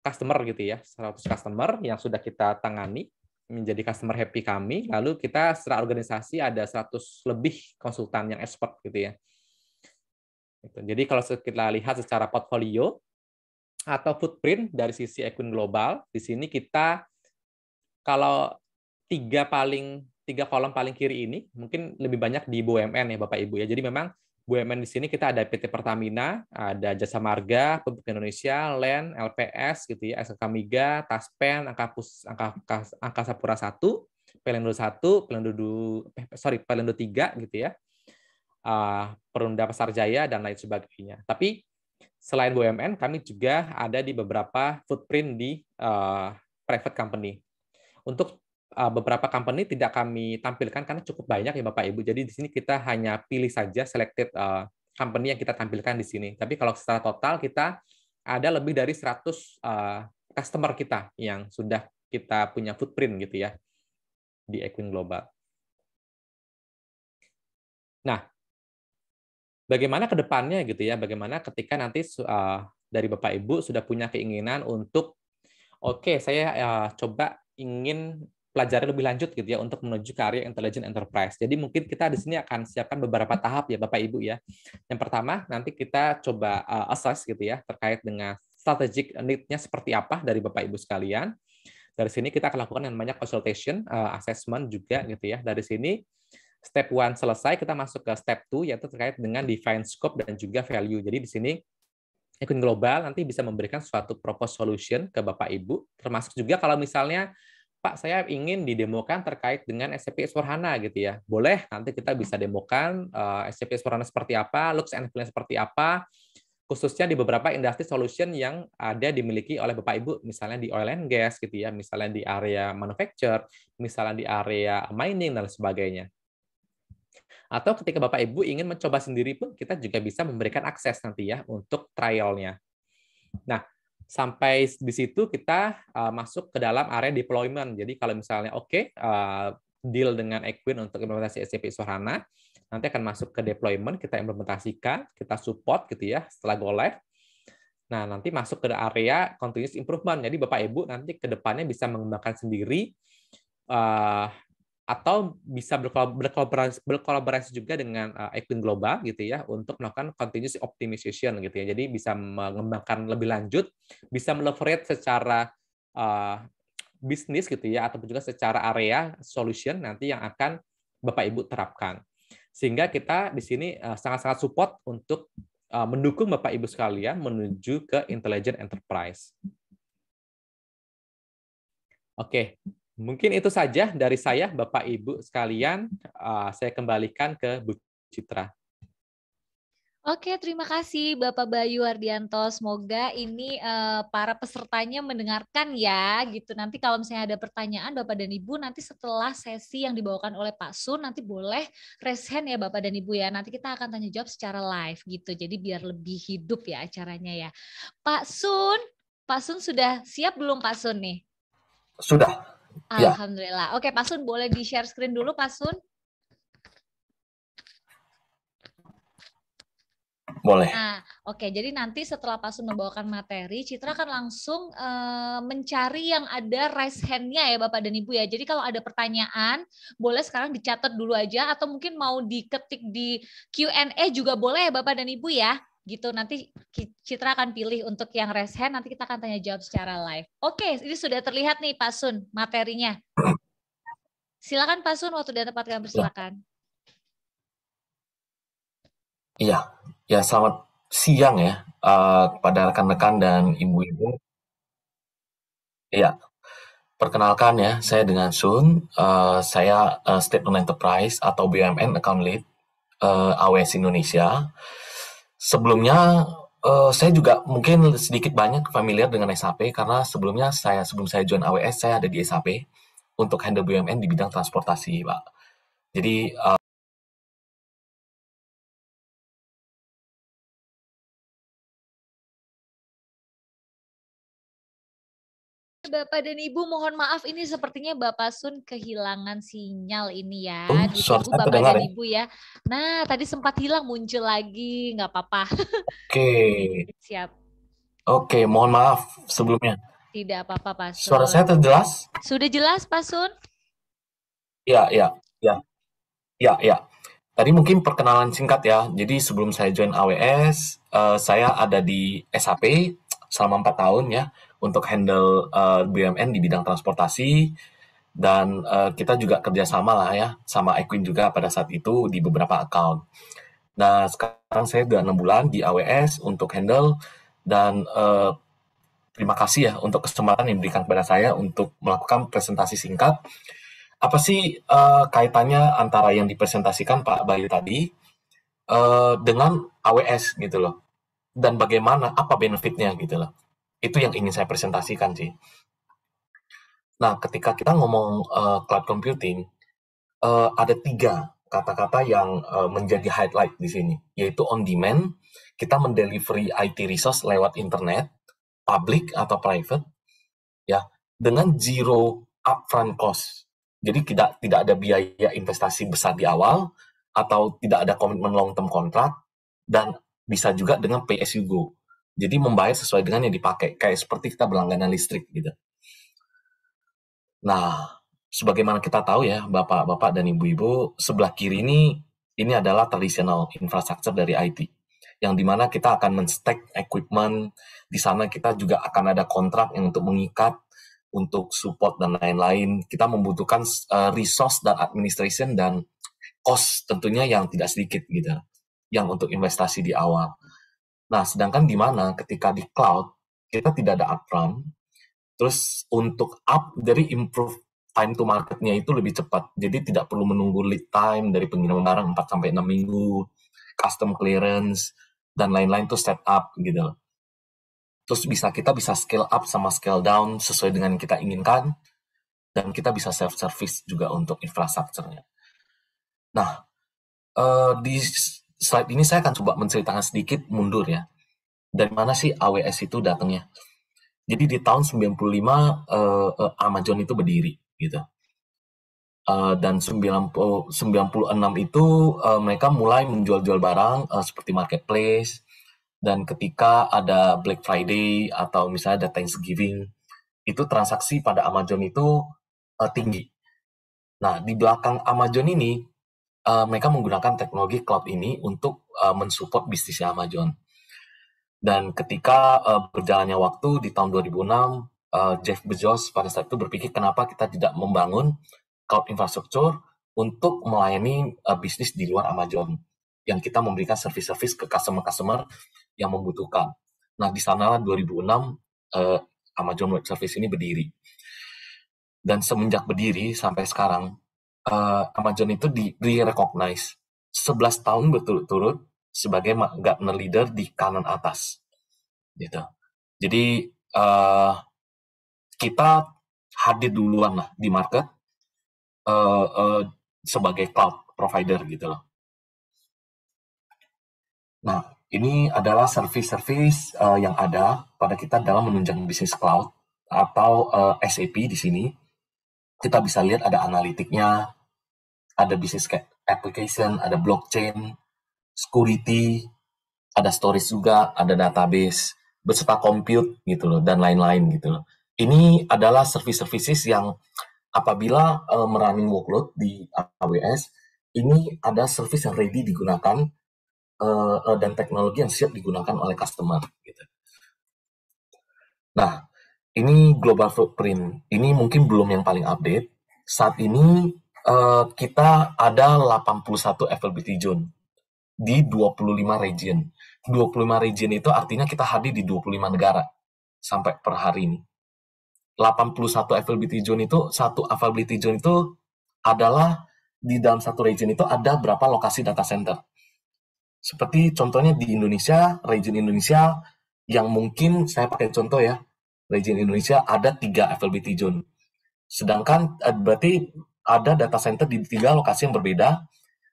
[SPEAKER 3] customer gitu ya, 100 customer yang sudah kita tangani menjadi customer happy kami, hmm. lalu kita secara organisasi ada 100 lebih konsultan yang expert gitu ya. Gitu. Jadi kalau kita lihat secara portfolio atau footprint dari sisi Equin Global, di sini kita kalau tiga paling tiga kolom paling kiri ini mungkin lebih banyak di BUMN ya Bapak Ibu ya. Jadi memang BUMN di sini kita ada PT Pertamina, ada Jasa Marga, Pupuk Indonesia, LEN, LPS gitu ya, SK Miga, Taspen, Angkapus, Angkasa, Angkasa Pura 1, Pelindo 1, Pelindo 2, eh, sorry, Pelindo 3 gitu ya. Uh, ah, Perunda Pasar Jaya dan lain sebagainya. Tapi selain BUMN kami juga ada di beberapa footprint di uh, private company. Untuk Eh, beberapa company tidak kami tampilkan karena cukup banyak ya Bapak Ibu. Jadi di sini kita hanya pilih saja selected eh, company yang kita tampilkan di sini. Tapi kalau secara total kita ada lebih dari 100 eh, customer kita yang sudah kita punya footprint gitu ya di Equin Global. Nah, bagaimana ke depannya gitu ya? Bagaimana ketika nanti dari Bapak Ibu sudah punya keinginan untuk oke, okay, saya coba ingin pelajari lebih lanjut gitu ya untuk menuju ke area intelligent enterprise. Jadi mungkin kita di sini akan siapkan beberapa tahap ya Bapak Ibu ya. Yang pertama nanti kita coba uh, assess gitu ya terkait dengan strategic need-nya seperti apa dari Bapak Ibu sekalian. Dari sini kita akan lakukan yang namanya consultation, uh, assessment juga gitu ya. Dari sini step 1 selesai, kita masuk ke step 2 yaitu terkait dengan define scope dan juga value. Jadi di sini Equin Global nanti bisa memberikan suatu proposal solution ke Bapak Ibu, termasuk juga kalau misalnya Pak, saya ingin didemokan terkait dengan SCP s gitu ya. Boleh, nanti kita bisa hmm. demokan uh, eh, SCP s seperti apa, looks and feel seperti apa, khususnya di beberapa industri solution yang ada dimiliki oleh Bapak Ibu, misalnya di oil and gas gitu ya, misalnya di area manufacture, misalnya di area mining dan sebagainya. Atau ketika Bapak Ibu ingin mencoba sendiri pun kita juga bisa memberikan akses nanti ya untuk trialnya. Nah, Sampai di situ kita uh, masuk ke dalam area deployment. Jadi kalau misalnya oke okay, uh, eh, deal dengan Equin untuk implementasi SAP Sohana, nanti akan masuk ke deployment, kita implementasikan, kita support gitu ya setelah go live. Nah, nanti masuk ke area continuous improvement. Jadi Bapak Ibu nanti ke depannya bisa mengembangkan sendiri uh, atau bisa berkolaborasi, berkolaborasi juga dengan uh, Equin Global gitu ya untuk melakukan continuous optimization gitu ya. Jadi bisa mengembangkan lebih lanjut, bisa meleverage secara uh, bisnis gitu ya ataupun juga secara area solution nanti yang akan Bapak Ibu terapkan. Sehingga kita di sini sangat eh, sangat-sangat support untuk uh, mendukung Bapak Ibu sekalian menuju ke intelligent enterprise. Oke, okay. Mungkin itu saja dari saya, Bapak Ibu sekalian. Ah, saya kembalikan ke Bu Citra.
[SPEAKER 1] Oke, terima kasih Bapak Bayu Ardianto. Semoga ini uh, para pesertanya mendengarkan ya, gitu. Nanti kalau misalnya ada pertanyaan Bapak dan Ibu, nanti setelah sesi yang dibawakan oleh Pak Sun, nanti boleh raise hand ya Bapak dan Ibu ya. Nanti kita akan tanya jawab secara live gitu. Jadi biar lebih hidup ya acaranya ya. Pak Sun, Pak Sun sudah siap belum Pak Sun nih? Sudah. Ya. Alhamdulillah. Ya. Oke, Pak Sun boleh di share screen dulu Pak Sun? Boleh. Nah, oke. Jadi nanti setelah Pak Sun membawakan materi, Citra akan langsung e, mencari yang ada raise hand-nya ya Bapak dan Ibu ya. Jadi kalau ada pertanyaan, boleh sekarang dicatat dulu aja atau mungkin mau diketik di Q&A juga boleh ya Bapak dan Ibu ya gitu. Nanti Citra akan pilih untuk yang raise hand, nanti kita akan tanya jawab secara live. Oke, ini sudah terlihat nih Pak Sun materinya. Silakan Pak Sun, waktu dan tempat kami persilakan.
[SPEAKER 5] Iya,
[SPEAKER 4] ya selamat siang ya uh, kepada rekan-rekan dan ibu-ibu. Iya, perkenalkan ya, saya dengan Sun, uh, saya uh, Statement Enterprise atau BUMN Account Lead uh, AWS Indonesia sebelumnya uh, saya juga mungkin sedikit banyak familiar dengan SAP karena
[SPEAKER 5] sebelumnya saya sebelum saya join AWS saya ada di SAP untuk handle BUMN di bidang transportasi, Pak. Jadi uh,
[SPEAKER 1] Bapak dan Ibu mohon maaf ini sepertinya Bapak Sun kehilangan sinyal ini ya. Oh, Di Bapak dan ya. Ibu ya. Nah, tadi sempat hilang muncul lagi, nggak apa-apa. Oke. Okay. Siap.
[SPEAKER 4] Oke, okay, mohon maaf sebelumnya.
[SPEAKER 1] Tidak apa-apa, Pak Sun. Suara saya terjelas? Sudah jelas, Pak Sun?
[SPEAKER 4] Ya, ya, ya. Ya, ya. Tadi mungkin perkenalan singkat ya. Jadi sebelum saya join AWS, uh, eh, saya ada di SAP selama 4 tahun ya untuk handle uh, eh, BUMN di bidang transportasi dan uh, kita juga kerjasama lah ya sama Equin juga pada saat itu di beberapa account. Nah sekarang saya sudah enam bulan di AWS untuk handle dan uh, terima kasih ya untuk kesempatan yang diberikan kepada saya untuk melakukan presentasi singkat. Apa sih uh, kaitannya antara yang dipresentasikan Pak Bayu tadi uh, dengan AWS gitu loh? Dan bagaimana apa benefitnya gitu loh? Itu yang hmm. ingin saya presentasikan sih. Nah, ketika kita ngomong uh, cloud computing, uh, ada tiga kata-kata yang uh, menjadi highlight di sini, yaitu on demand, kita mendelivery IT resource lewat internet, public atau private, ya, dengan zero upfront cost. Jadi tidak tidak ada biaya investasi besar di awal atau tidak ada komitmen long term kontrak dan bisa juga dengan PSU go. Jadi membayar sesuai dengan yang dipakai, kayak seperti kita berlangganan listrik gitu. Nah, sebagaimana kita tahu ya, bapak-bapak dan ibu-ibu, sebelah kiri ini ini adalah traditional infrastructure dari IT yang dimana kita akan men-stack equipment di sana kita juga akan ada kontrak yang untuk mengikat untuk support dan lain-lain kita membutuhkan uh, resource dan administration dan cost tentunya yang tidak sedikit gitu yang untuk investasi di awal Nah, sedangkan di mana ketika di cloud kita tidak ada upfront, terus untuk up dari improve time to marketnya itu lebih cepat. Jadi tidak perlu menunggu lead time dari pengiriman barang 4 sampai 6 minggu, custom clearance dan lain-lain tuh setup gitu Terus bisa kita bisa scale up sama scale down sesuai dengan yang kita inginkan dan kita bisa self service juga untuk infrastrukturnya. Nah, uh, di slide ini saya akan coba menceritakan sedikit mundur ya. Dari mana sih AWS itu datangnya? Jadi di tahun 95 eh, eh, Amazon itu berdiri gitu. Uh, dan 90, 96 itu uh, mereka mulai menjual-jual barang uh, seperti marketplace dan ketika ada Black Friday atau misalnya ada Thanksgiving itu transaksi pada Amazon itu uh, tinggi. Nah, di belakang Amazon ini Eh, mereka menggunakan teknologi cloud ini untuk uh, mensupport bisnisnya Amazon. Dan ketika uh, berjalannya waktu di tahun 2006, uh, Jeff Bezos pada saat itu berpikir kenapa kita tidak membangun cloud infrastructure untuk melayani uh, bisnis di luar Amazon yang kita memberikan service-service ke customer-customer yang membutuhkan. Nah, di sana 2006 uh, Amazon Web Service ini berdiri. Dan semenjak berdiri sampai sekarang, uh, Amazon itu di, recognize 11 tahun berturut-turut sebagai governor leader di kanan atas gitu. Jadi uh,
[SPEAKER 5] kita hadir duluan lah di market uh, uh, sebagai cloud provider gitu loh.
[SPEAKER 6] Nah,
[SPEAKER 4] ini adalah service-service uh, yang ada pada kita dalam menunjang bisnis cloud atau uh, SAP di sini. Kita bisa lihat ada analitiknya, ada bisnis application, ada blockchain, security, ada storage juga, ada database, beserta compute gitu loh, dan lain-lain gitu loh. Ini adalah service-services yang apabila uh, eh, merunning workload di AWS, ini ada service yang ready digunakan uh, uh, dan teknologi yang siap digunakan oleh customer. Gitu. Nah, ini global footprint. Ini mungkin belum yang paling update. Saat ini Eh, kita ada 81 availability zone di 25 region. 25 region itu artinya kita hadir di 25 negara sampai per hari ini. 81 availability zone itu satu availability zone itu adalah di dalam satu region itu ada berapa lokasi data center. Seperti contohnya di Indonesia, region Indonesia yang mungkin saya pakai contoh ya, region Indonesia ada tiga availability zone. Sedangkan eh, berarti ada data center di tiga lokasi yang berbeda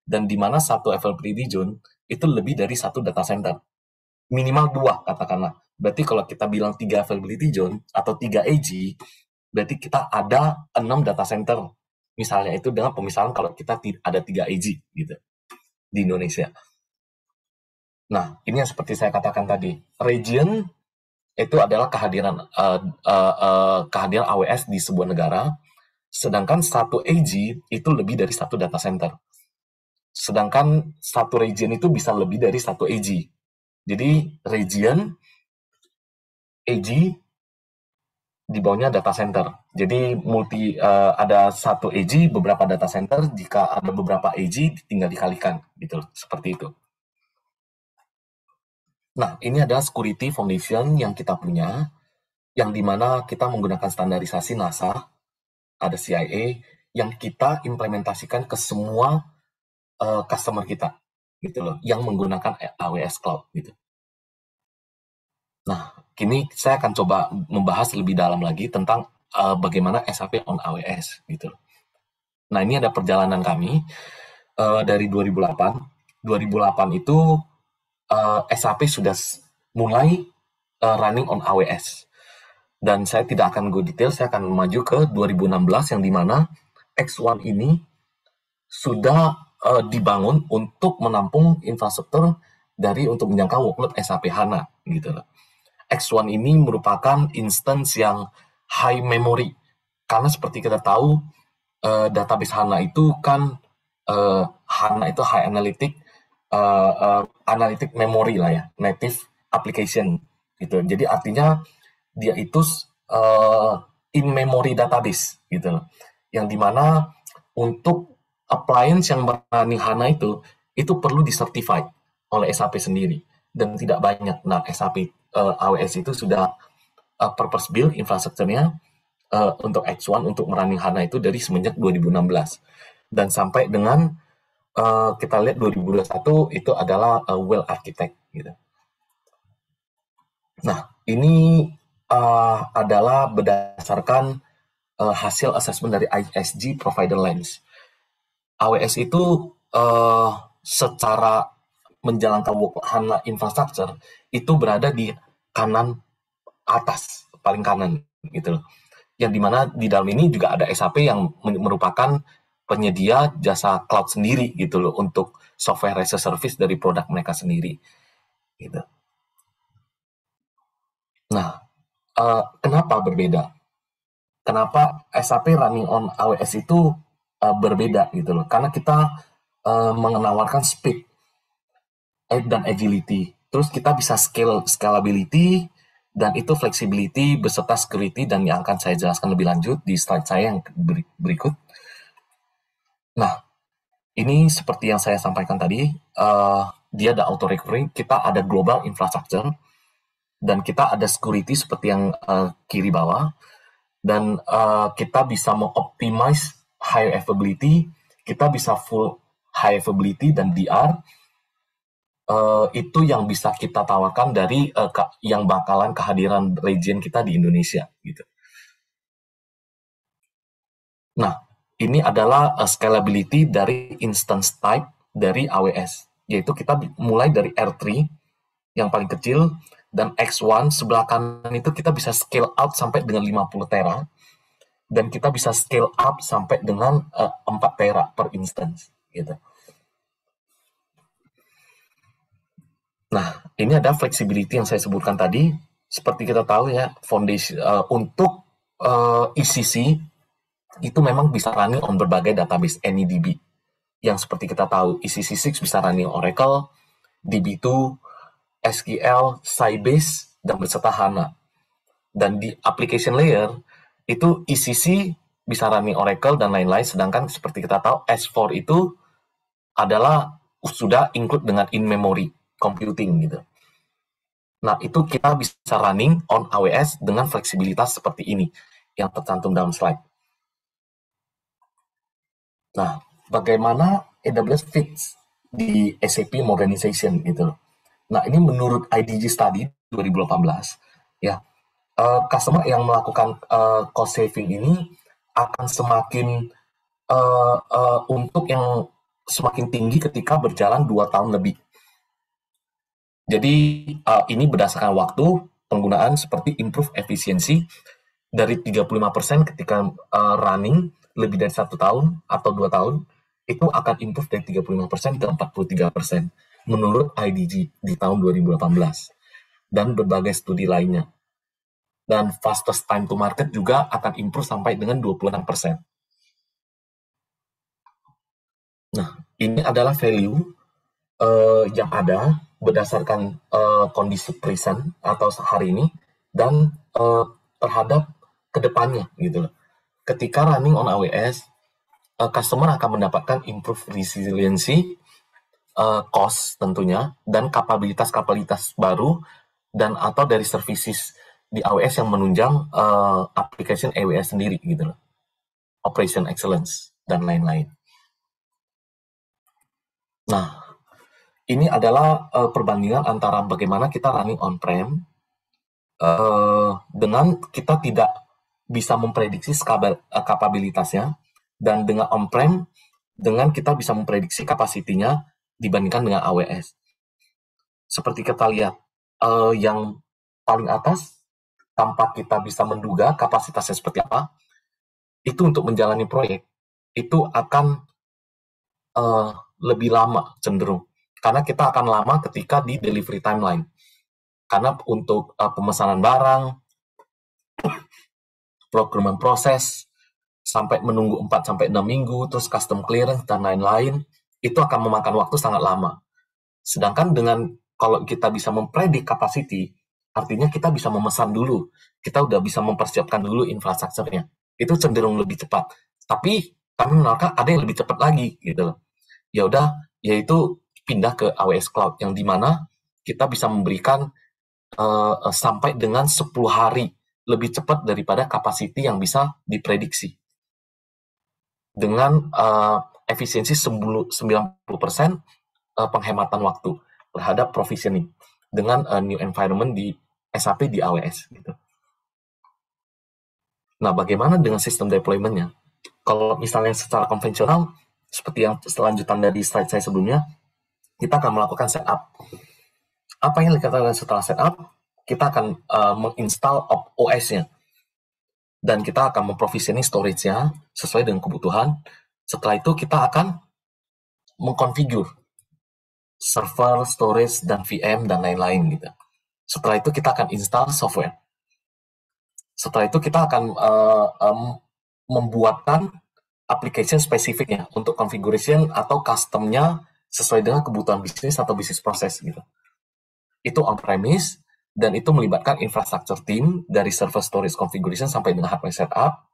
[SPEAKER 4] dan di mana satu availability zone itu lebih dari satu data center. Minimal dua katakanlah. Berarti kalau kita bilang tiga availability zone atau tiga AG, berarti kita ada enam data center. Misalnya itu dengan pemisahan kalau kita ada tiga AG gitu di Indonesia. Nah, ini yang seperti saya katakan tadi, region itu adalah kehadiran uh, uh, uh, kehadiran AWS di sebuah negara Sedangkan satu AG itu lebih dari satu data center. Sedangkan satu region itu bisa lebih dari satu AG. Jadi region, AG, di bawahnya data center. Jadi multi uh, ada satu AG, beberapa data center. Jika ada beberapa AG, tinggal dikalikan, gitu, seperti itu. Nah, ini adalah security foundation yang kita punya, yang dimana kita menggunakan standarisasi NASA ada CIA yang kita implementasikan ke semua uh, customer kita gitu loh yang menggunakan AWS Cloud gitu. Nah, kini saya akan coba membahas lebih dalam lagi tentang uh, bagaimana SAP on AWS gitu loh. Nah, ini ada perjalanan kami uh, dari 2008. 2008 itu uh, SAP sudah mulai uh, running on AWS dan saya tidak akan go detail, saya akan maju ke 2016 yang dimana X1 ini sudah uh, dibangun untuk menampung infrastruktur dari untuk menjangkau workload SAP HANA gitu X1 ini merupakan instance yang high memory karena seperti kita tahu uh, database HANA itu kan uh, HANA itu high analytic uh, uh, analytic memory lah ya, native application gitu. Jadi artinya dia hmm. itu uh, eh, in memory database gitu loh. Yang dimana untuk appliance yang berani HANA itu, itu perlu disertified oleh SAP sendiri dan tidak banyak. Nah, SAP uh, eh, AWS itu sudah uh, purpose built infrastrukturnya uh, untuk X1 untuk merunning HANA itu dari semenjak 2016 dan sampai dengan uh, kita lihat 2021 itu adalah uh, well architect gitu. Nah, ini uh, adalah berdasarkan uh, hasil asesmen dari ISG Provider Lens. AWS itu uh, secara menjalankan work infrastruktur infrastructure itu berada di kanan atas, paling kanan gitu Yang dimana di dalam ini juga ada SAP yang merupakan penyedia jasa cloud sendiri gitu loh untuk software as a service dari produk mereka sendiri gitu. Nah, uh, kenapa berbeda? Kenapa SAP running on AWS itu uh, berbeda gitu loh? Karena kita uh, menawarkan speed dan agility. Terus kita bisa scale scalability dan itu flexibility beserta security dan yang akan saya jelaskan lebih lanjut di slide saya yang berikut. Nah, ini seperti yang saya sampaikan tadi, uh, dia ada auto recovery, kita ada global infrastructure, dan kita ada security seperti yang uh, kiri bawah dan uh, kita bisa mengoptimize high availability, kita bisa full high availability dan DR uh, eh, itu yang bisa kita tawarkan dari uh, ke, yang bakalan kehadiran region kita di Indonesia gitu. Nah, ini adalah uh, scalability dari instance type dari AWS, yaitu kita mulai dari R3 yang paling kecil dan X1 sebelah kanan itu kita bisa scale out sampai dengan 50 tera dan kita bisa scale up sampai dengan uh, eh, 4 tera per
[SPEAKER 5] instance gitu.
[SPEAKER 4] Nah, ini ada flexibility yang saya sebutkan tadi. Seperti kita tahu ya, foundation uh, untuk uh, eh, ECC itu memang bisa running on berbagai database AnyDB. E yang seperti kita tahu, ECC6 bisa running Oracle, DB2 SQL, Sybase, dan berserta HANA. Dan di application layer, itu ECC bisa running Oracle dan lain-lain, sedangkan seperti kita tahu S4 itu adalah sudah include dengan in-memory computing gitu. Nah, itu kita bisa running on AWS dengan fleksibilitas seperti ini yang tercantum dalam slide. Nah, bagaimana AWS fits di SAP modernization gitu loh. Nah, ini menurut IDG study 2018 ya. Uh, customer yang melakukan uh, cost saving ini akan semakin uh, uh, untuk yang semakin tinggi ketika berjalan 2 tahun lebih. Jadi uh, ini berdasarkan waktu penggunaan seperti improve efisiensi dari 35% ketika uh, running lebih dari satu tahun atau dua tahun itu akan improve dari 35% ke 43% menurut IDG di tahun 2018 dan berbagai studi lainnya. Dan fastest time to market juga akan improve sampai dengan 26%. Nah, ini adalah value uh, yang ada berdasarkan uh, kondisi present atau sehari ini dan uh, terhadap kedepannya gitu loh. Ketika running on AWS, uh, customer akan mendapatkan improve resiliency uh, eh, cost tentunya dan kapabilitas-kapabilitas baru dan atau dari services di AWS yang menunjang uh, application AWS sendiri gitu loh. Operation excellence dan lain-lain. Nah, ini adalah uh, perbandingan antara bagaimana kita running on-prem uh, dengan kita tidak bisa memprediksi skabel, uh, kapabilitasnya dan dengan on-prem dengan kita bisa memprediksi kapasitinya dibandingkan dengan AWS. Seperti kita lihat, uh, yang paling atas, tanpa kita bisa menduga kapasitasnya seperti apa, itu untuk menjalani proyek, itu akan uh, lebih lama cenderung. Karena kita akan lama ketika di delivery timeline. Karena untuk uh, pemesanan barang, procurement proses, sampai menunggu 4 sampai 6 minggu, terus custom clearance dan lain-lain, itu akan memakan waktu sangat lama. Sedangkan dengan kalau kita bisa mempredik capacity, artinya kita bisa memesan dulu. Kita udah bisa mempersiapkan dulu infrastrukturnya. Itu cenderung lebih cepat. Tapi karena mengenalkan ada yang lebih cepat lagi gitu Ya udah, yaitu pindah ke AWS Cloud yang dimana kita bisa memberikan uh, sampai dengan 10 hari lebih cepat daripada kapasiti yang bisa diprediksi. Dengan uh, efisiensi 90% uh, eh, penghematan waktu terhadap provisioning dengan eh, new environment di SAP di AWS gitu. Nah, bagaimana dengan sistem deployment-nya? Kalau misalnya secara konvensional, seperti yang selanjutan dari slide saya sebelumnya, kita akan melakukan setup. Apa yang dikatakan setelah setup? Kita akan uh, menginstal OS-nya. Dan kita akan memprovisioning storage-nya sesuai dengan kebutuhan. Setelah itu kita akan mengkonfigur server, storage, dan VM, dan lain-lain gitu. Setelah itu kita akan install software. Setelah itu kita akan uh, um, membuatkan application spesifiknya untuk configuration atau customnya sesuai dengan kebutuhan bisnis atau bisnis proses gitu. Itu on-premise dan itu melibatkan infrastructure team dari server storage configuration sampai dengan hardware setup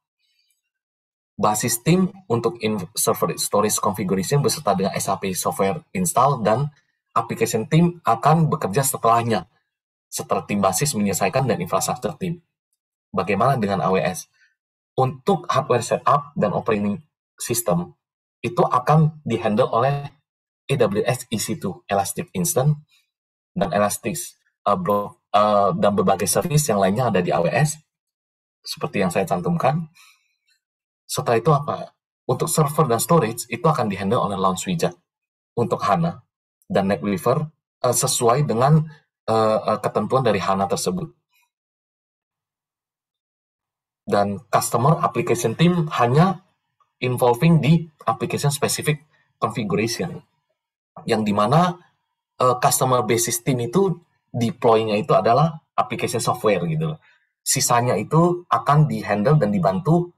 [SPEAKER 4] basis tim untuk server storage configuration beserta dengan SAP software install dan application team akan bekerja setelahnya setelah tim basis menyelesaikan dan infrastruktur tim. Bagaimana dengan AWS? Untuk hardware setup dan operating system itu akan dihandle oleh AWS EC2 Elastic Instant dan Elastic uh, Block uh, dan berbagai service yang lainnya ada di AWS seperti yang saya cantumkan. Setelah itu apa? Untuk server dan storage itu akan dihandle oleh Launch Widget untuk HANA dan NetWeaver uh, eh, sesuai dengan uh, uh, ketentuan dari HANA tersebut. Dan customer application team hanya involving di application specific configuration yang dimana uh, customer basis team itu deploy-nya itu adalah application software gitu. Sisanya itu akan dihandle dan dibantu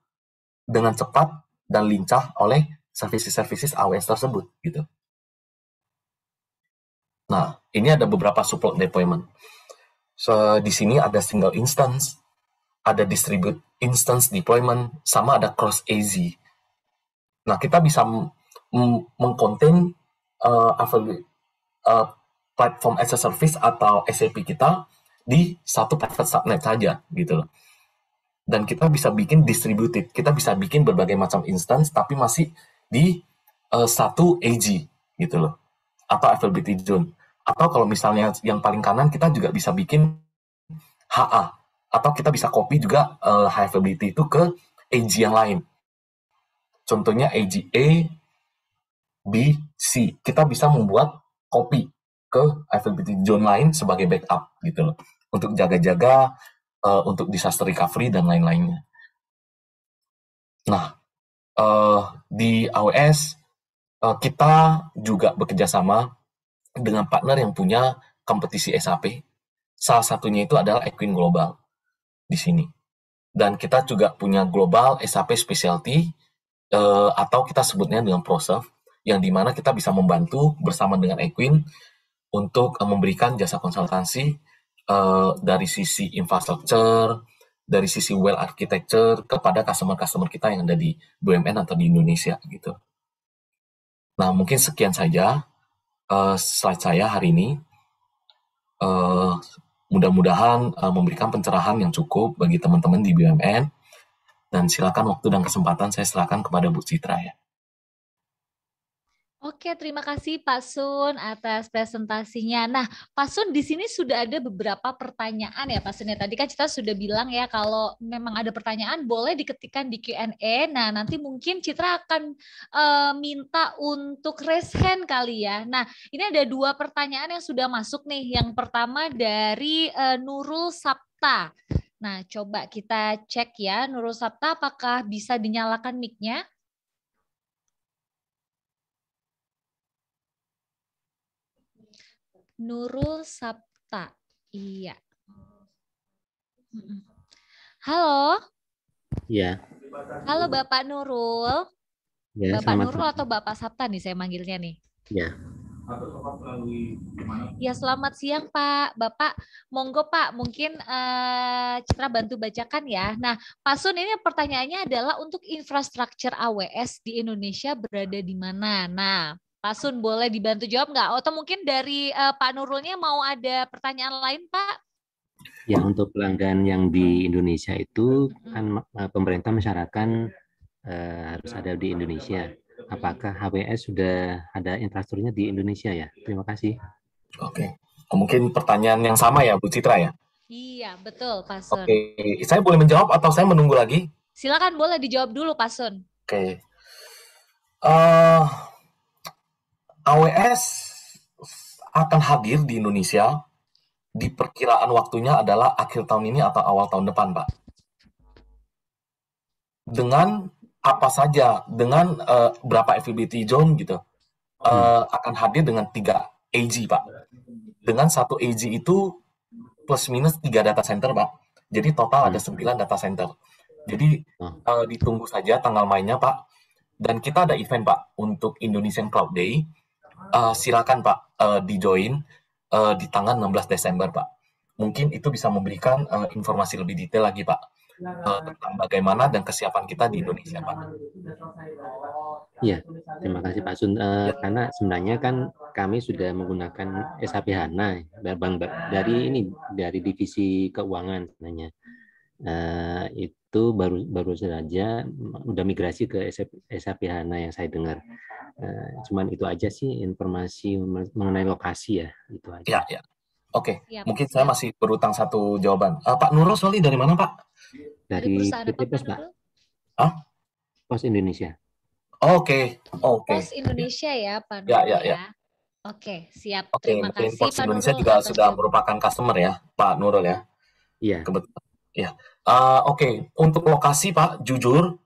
[SPEAKER 4] dengan cepat dan lincah oleh services-services AWS tersebut gitu. Nah, ini ada beberapa support deployment. So, di sini ada single instance, ada distribute instance deployment, sama ada cross AZ. Nah, kita bisa mengkonten uh, eh, uh, eh, platform as a service atau SAP kita di satu private subnet saja gitu loh dan kita bisa bikin distributed. Kita bisa bikin berbagai macam instance tapi masih di uh, satu AG gitu loh. Atau availability zone. Atau kalau misalnya yang paling kanan kita juga bisa bikin HA atau kita bisa copy juga uh, eh, high availability itu ke AG yang lain. Contohnya AG A, B, C. Kita bisa membuat copy ke availability zone lain sebagai backup gitu loh. Untuk jaga-jaga uh, untuk disaster recovery dan lain-lainnya. Nah, uh, di AWS uh, eh, kita juga bekerja sama dengan partner yang punya kompetisi SAP. Salah satunya itu adalah Equin Global di sini. Dan kita juga punya global SAP specialty uh, atau kita sebutnya dengan ProServe yang dimana kita bisa membantu bersama dengan Equin untuk memberikan jasa konsultasi. Eh, dari sisi infrastruktur, dari sisi well architecture kepada customer-customer kita yang ada di BUMN atau di Indonesia gitu. Nah mungkin sekian saja uh, slide saya hari ini. Uh, mudah-mudahan uh, memberikan pencerahan yang cukup bagi teman-teman di BUMN. Dan silakan waktu dan kesempatan saya serahkan kepada Bu Citra ya.
[SPEAKER 1] Oke, terima kasih Pak Sun atas presentasinya. Nah, Pak Sun di sini sudah ada beberapa pertanyaan ya Pak Sun ya. Tadi kan kita sudah bilang ya kalau memang ada pertanyaan boleh diketikkan di Q&A. Nah, nanti mungkin Citra akan e, minta untuk raise hand kali ya. Nah, ini ada dua pertanyaan yang sudah masuk nih. Yang pertama dari e, Nurul Sapta. Nah, coba kita cek ya Nurul Sapta apakah bisa dinyalakan mic-nya? Nurul Sapta. Iya. Halo. Iya. Halo Bapak Nurul. Ya, Bapak Nurul atau Bapak Sapta nih saya manggilnya nih. Ya. Ya selamat siang Pak, Bapak. Monggo Pak, mungkin uh, Citra bantu bacakan ya. Nah Pak Sun ini pertanyaannya adalah untuk infrastruktur AWS di Indonesia berada di mana? Nah Pak Sun boleh dibantu jawab nggak? Atau mungkin dari uh, Pak Nurulnya mau ada pertanyaan lain Pak?
[SPEAKER 3] Ya untuk pelanggan yang di Indonesia itu kan eh, pemerintah mensyaratkan uh, harus ada di Indonesia. Apakah HWS sudah ada infrastrukturnya di Indonesia ya? Terima kasih. Oke, mungkin pertanyaan
[SPEAKER 4] yang sama ya Bu Citra ya?
[SPEAKER 1] Iya betul Pak Sun. Oke,
[SPEAKER 4] saya boleh menjawab atau saya menunggu lagi?
[SPEAKER 1] Silakan boleh dijawab dulu Pak Sun. Oke.
[SPEAKER 4] Uh, AWS akan hadir di Indonesia di perkiraan waktunya adalah akhir tahun ini atau awal tahun depan, Pak. Dengan apa saja, dengan uh, berapa availability zone gitu, uh, akan hadir dengan tiga AG, Pak. Dengan satu AG itu plus minus tiga data center, Pak. Jadi total ada hmm. sembilan data center. Jadi uh, ditunggu saja tanggal mainnya, Pak. Dan kita ada event, Pak, untuk Indonesian Cloud Day uh, silakan Pak uh, eh, di join uh, eh, di tanggal 16 Desember Pak. Mungkin itu bisa memberikan uh, informasi lebih detail lagi Pak
[SPEAKER 5] uh, tentang
[SPEAKER 4] bagaimana dan kesiapan kita di
[SPEAKER 5] Indonesia Pak. Iya, terima kasih Pak Sun. Uh, ya.
[SPEAKER 3] Karena sebenarnya kan kami sudah menggunakan SAP HANA dari ini dari divisi keuangan sebenarnya. Uh, itu baru baru saja udah migrasi ke SAP, SAP HANA yang saya dengar. Eh,
[SPEAKER 4] cuman itu aja sih informasi mengenai lokasi ya itu aja. Ya, ya. Oke, okay. Iya, mungkin saya masih berutang satu jawaban. Uh, Pak Nurul Soli dari mana Pak? Dari, dari PT Pos Pak. Hah? Pos Indonesia. Oke, okay. oke. Okay. Pos
[SPEAKER 1] Indonesia ya Pak iya, Nurul iya, ya. ya, ya. Oke, Oke, siap. Oke, Terima kasih Pos Pak Indonesia
[SPEAKER 4] juga atau... sudah merupakan customer ya Pak Nurul ya. Iya. Kebetulan. Ya. Uh, oke, okay. untuk lokasi Pak, jujur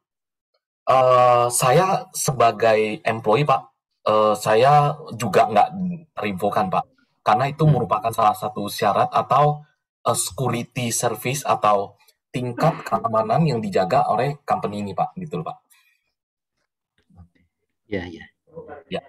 [SPEAKER 4] Eh, saya sebagai employee Pak, uh, saya juga nggak terinfokan Pak, karena itu hmm. merupakan salah satu syarat atau uh, security service atau tingkat keamanan yang dijaga oleh company ini Pak, gitu loh Pak. Ya, ya. Ya.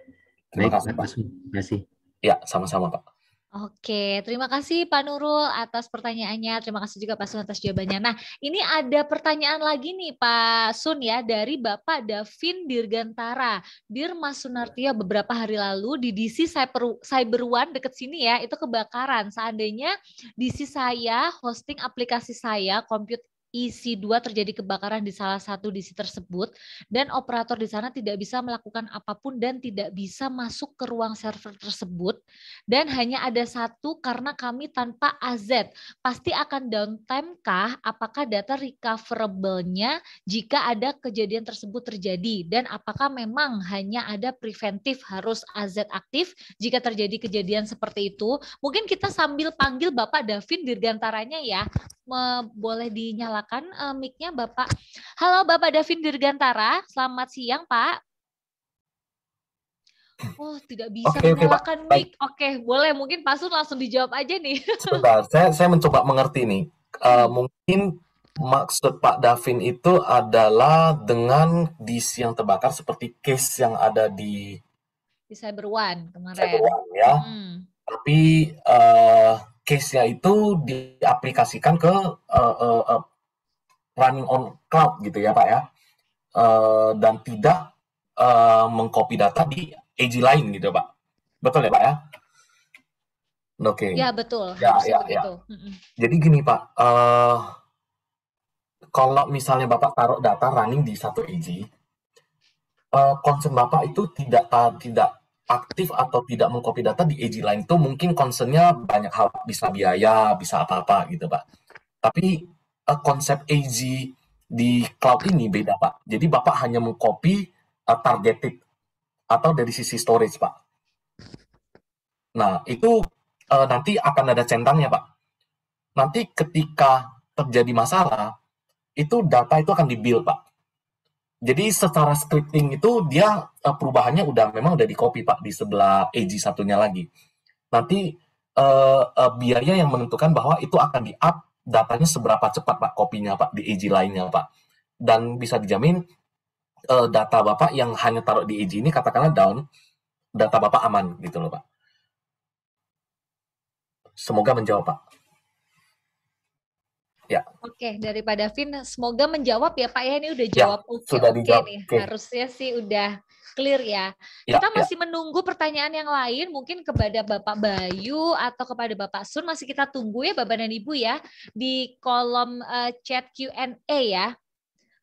[SPEAKER 4] Terima kasih Pak. Terima kasih. Ya, sama-sama Pak.
[SPEAKER 1] Oke, terima kasih Pak Nurul atas pertanyaannya. Terima kasih juga Pak Sun atas jawabannya. Nah, ini ada pertanyaan lagi nih Pak Sun ya dari Bapak Davin Dirgantara. Dir Mas Sunartio beberapa hari lalu di DC Cyber, Cyber One deket sini ya, itu kebakaran. Seandainya DC saya, hosting aplikasi saya, komputer isi dua terjadi kebakaran di salah satu DC tersebut dan operator di sana tidak bisa melakukan apapun dan tidak bisa masuk ke ruang server tersebut dan hanya ada satu karena kami tanpa AZ. Pasti akan downtime kah? Apakah data recoverable-nya jika ada kejadian tersebut terjadi dan apakah memang hanya ada preventif harus AZ aktif jika terjadi kejadian seperti itu? Mungkin kita sambil panggil Bapak Davin Dirgantaranya ya. Boleh dinyalakan silakan uh, eh, mic-nya Bapak. Halo Bapak Davin Dirgantara, selamat siang Pak. Oh, tidak bisa okay, menyalakan okay, mic. Oke, okay, boleh. Mungkin Pak Sun langsung dijawab aja nih. Sebentar,
[SPEAKER 4] saya, saya mencoba mengerti nih. Uh, mungkin maksud Pak Davin itu adalah dengan dis yang terbakar seperti case yang ada di...
[SPEAKER 1] Di Cyber One kemarin. Cyber One, ya. Hmm.
[SPEAKER 4] Tapi uh, case-nya itu diaplikasikan ke uh, uh, uh, running on cloud gitu ya Pak ya. Uh, dan tidak uh, mengcopy data di AG lain gitu Pak. Betul ya Pak ya? Oke. Okay. Ya
[SPEAKER 1] betul. Ya, ya, ya.
[SPEAKER 4] Jadi gini Pak, uh, kalau misalnya Bapak taruh data running di satu AG, uh, concern Bapak itu tidak tidak aktif atau tidak mengcopy data di AG lain itu mungkin concernnya banyak hal bisa biaya, bisa apa-apa gitu Pak. Tapi uh, konsep AG di cloud ini beda Pak. Jadi Bapak hanya mengcopy uh, targeted atau dari sisi storage Pak. Nah itu uh, nanti akan ada centangnya Pak. Nanti ketika terjadi masalah itu data itu akan dibuild Pak. Jadi secara scripting itu dia uh, perubahannya udah memang udah di copy Pak di sebelah AG satunya lagi. Nanti uh, uh, biaya yang menentukan bahwa itu akan di up datanya seberapa cepat Pak kopinya Pak di EJ lainnya Pak. Dan bisa dijamin uh, data Bapak yang hanya taruh di EJ ini katakanlah down, data Bapak aman gitu loh Pak. Semoga menjawab
[SPEAKER 5] Pak. Ya.
[SPEAKER 1] Oke, daripada Vin, semoga menjawab ya Pak ya ini udah ya, jawab ya, oke sudah okay nih. Harusnya sih udah clear ya. ya kita ya. masih menunggu pertanyaan yang lain mungkin kepada Bapak Bayu atau kepada Bapak Sun masih kita tunggu ya Bapak dan Ibu ya di kolom uh, chat Q&A ya.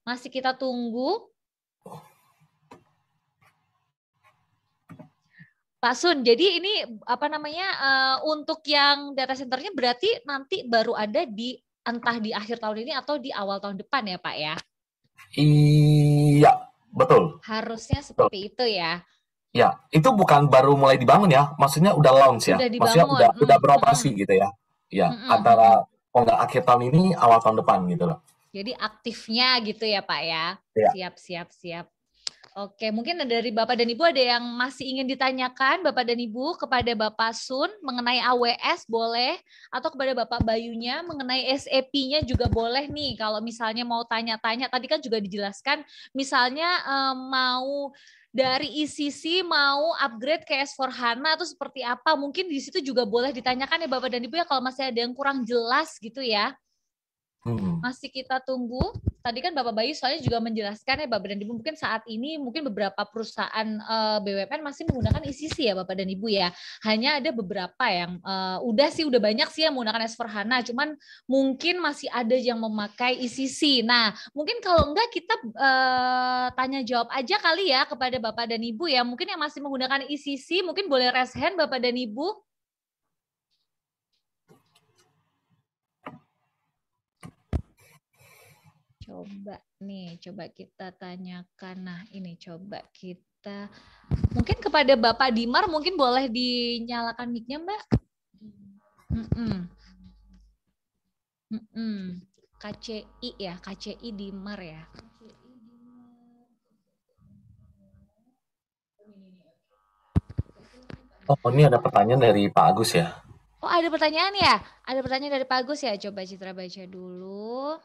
[SPEAKER 1] Masih kita tunggu. Pak Sun, jadi ini apa namanya uh, untuk yang data centernya berarti nanti baru ada di entah di akhir tahun ini atau di awal tahun depan ya Pak ya?
[SPEAKER 5] Iya, Betul.
[SPEAKER 1] Harusnya seperti Betul. itu ya.
[SPEAKER 5] Ya,
[SPEAKER 4] itu bukan baru mulai dibangun ya, maksudnya udah launch ya, udah maksudnya udah mm. udah beroperasi gitu ya, ya mm antara oh akhir tahun ini awal tahun depan gitu loh.
[SPEAKER 1] Jadi aktifnya gitu ya Pak ya. ya. Siap siap siap. Oke, mungkin dari Bapak dan Ibu ada yang masih ingin ditanyakan Bapak dan Ibu kepada Bapak Sun mengenai AWS boleh atau kepada Bapak Bayunya mengenai SAP-nya e juga boleh nih kalau misalnya mau tanya-tanya. Tadi kan juga dijelaskan misalnya eh, mau dari ICC mau upgrade ke S4HANA itu seperti apa? Mungkin di situ juga boleh ditanyakan ya Bapak dan Ibu ya kalau masih ada yang kurang jelas gitu ya. Hmm. Masih kita tunggu tadi kan Bapak Bayu soalnya juga menjelaskan ya Bapak dan Ibu mungkin saat ini mungkin beberapa perusahaan uh, eh, BUMN masih menggunakan ICC e ya Bapak dan Ibu ya. Hanya ada beberapa yang uh, udah sih udah banyak sih yang menggunakan S4HANA cuman mungkin masih ada yang memakai ICC. E nah, mungkin kalau enggak kita uh, tanya jawab aja kali ya kepada Bapak dan Ibu ya. Mungkin yang masih menggunakan ICC e mungkin boleh raise hand Bapak dan Ibu. coba nih, coba kita tanyakan. Nah, ini coba kita mungkin kepada Bapak Dimar mungkin boleh dinyalakan mic-nya, Mbak. Mm -mm. Mm -mm. KCI ya, KCI Dimar ya.
[SPEAKER 4] Oh, ini ada pertanyaan dari Pak Agus ya?
[SPEAKER 1] Oh, ada pertanyaan ya? Ada pertanyaan dari Pak Agus ya? Coba Citra baca dulu.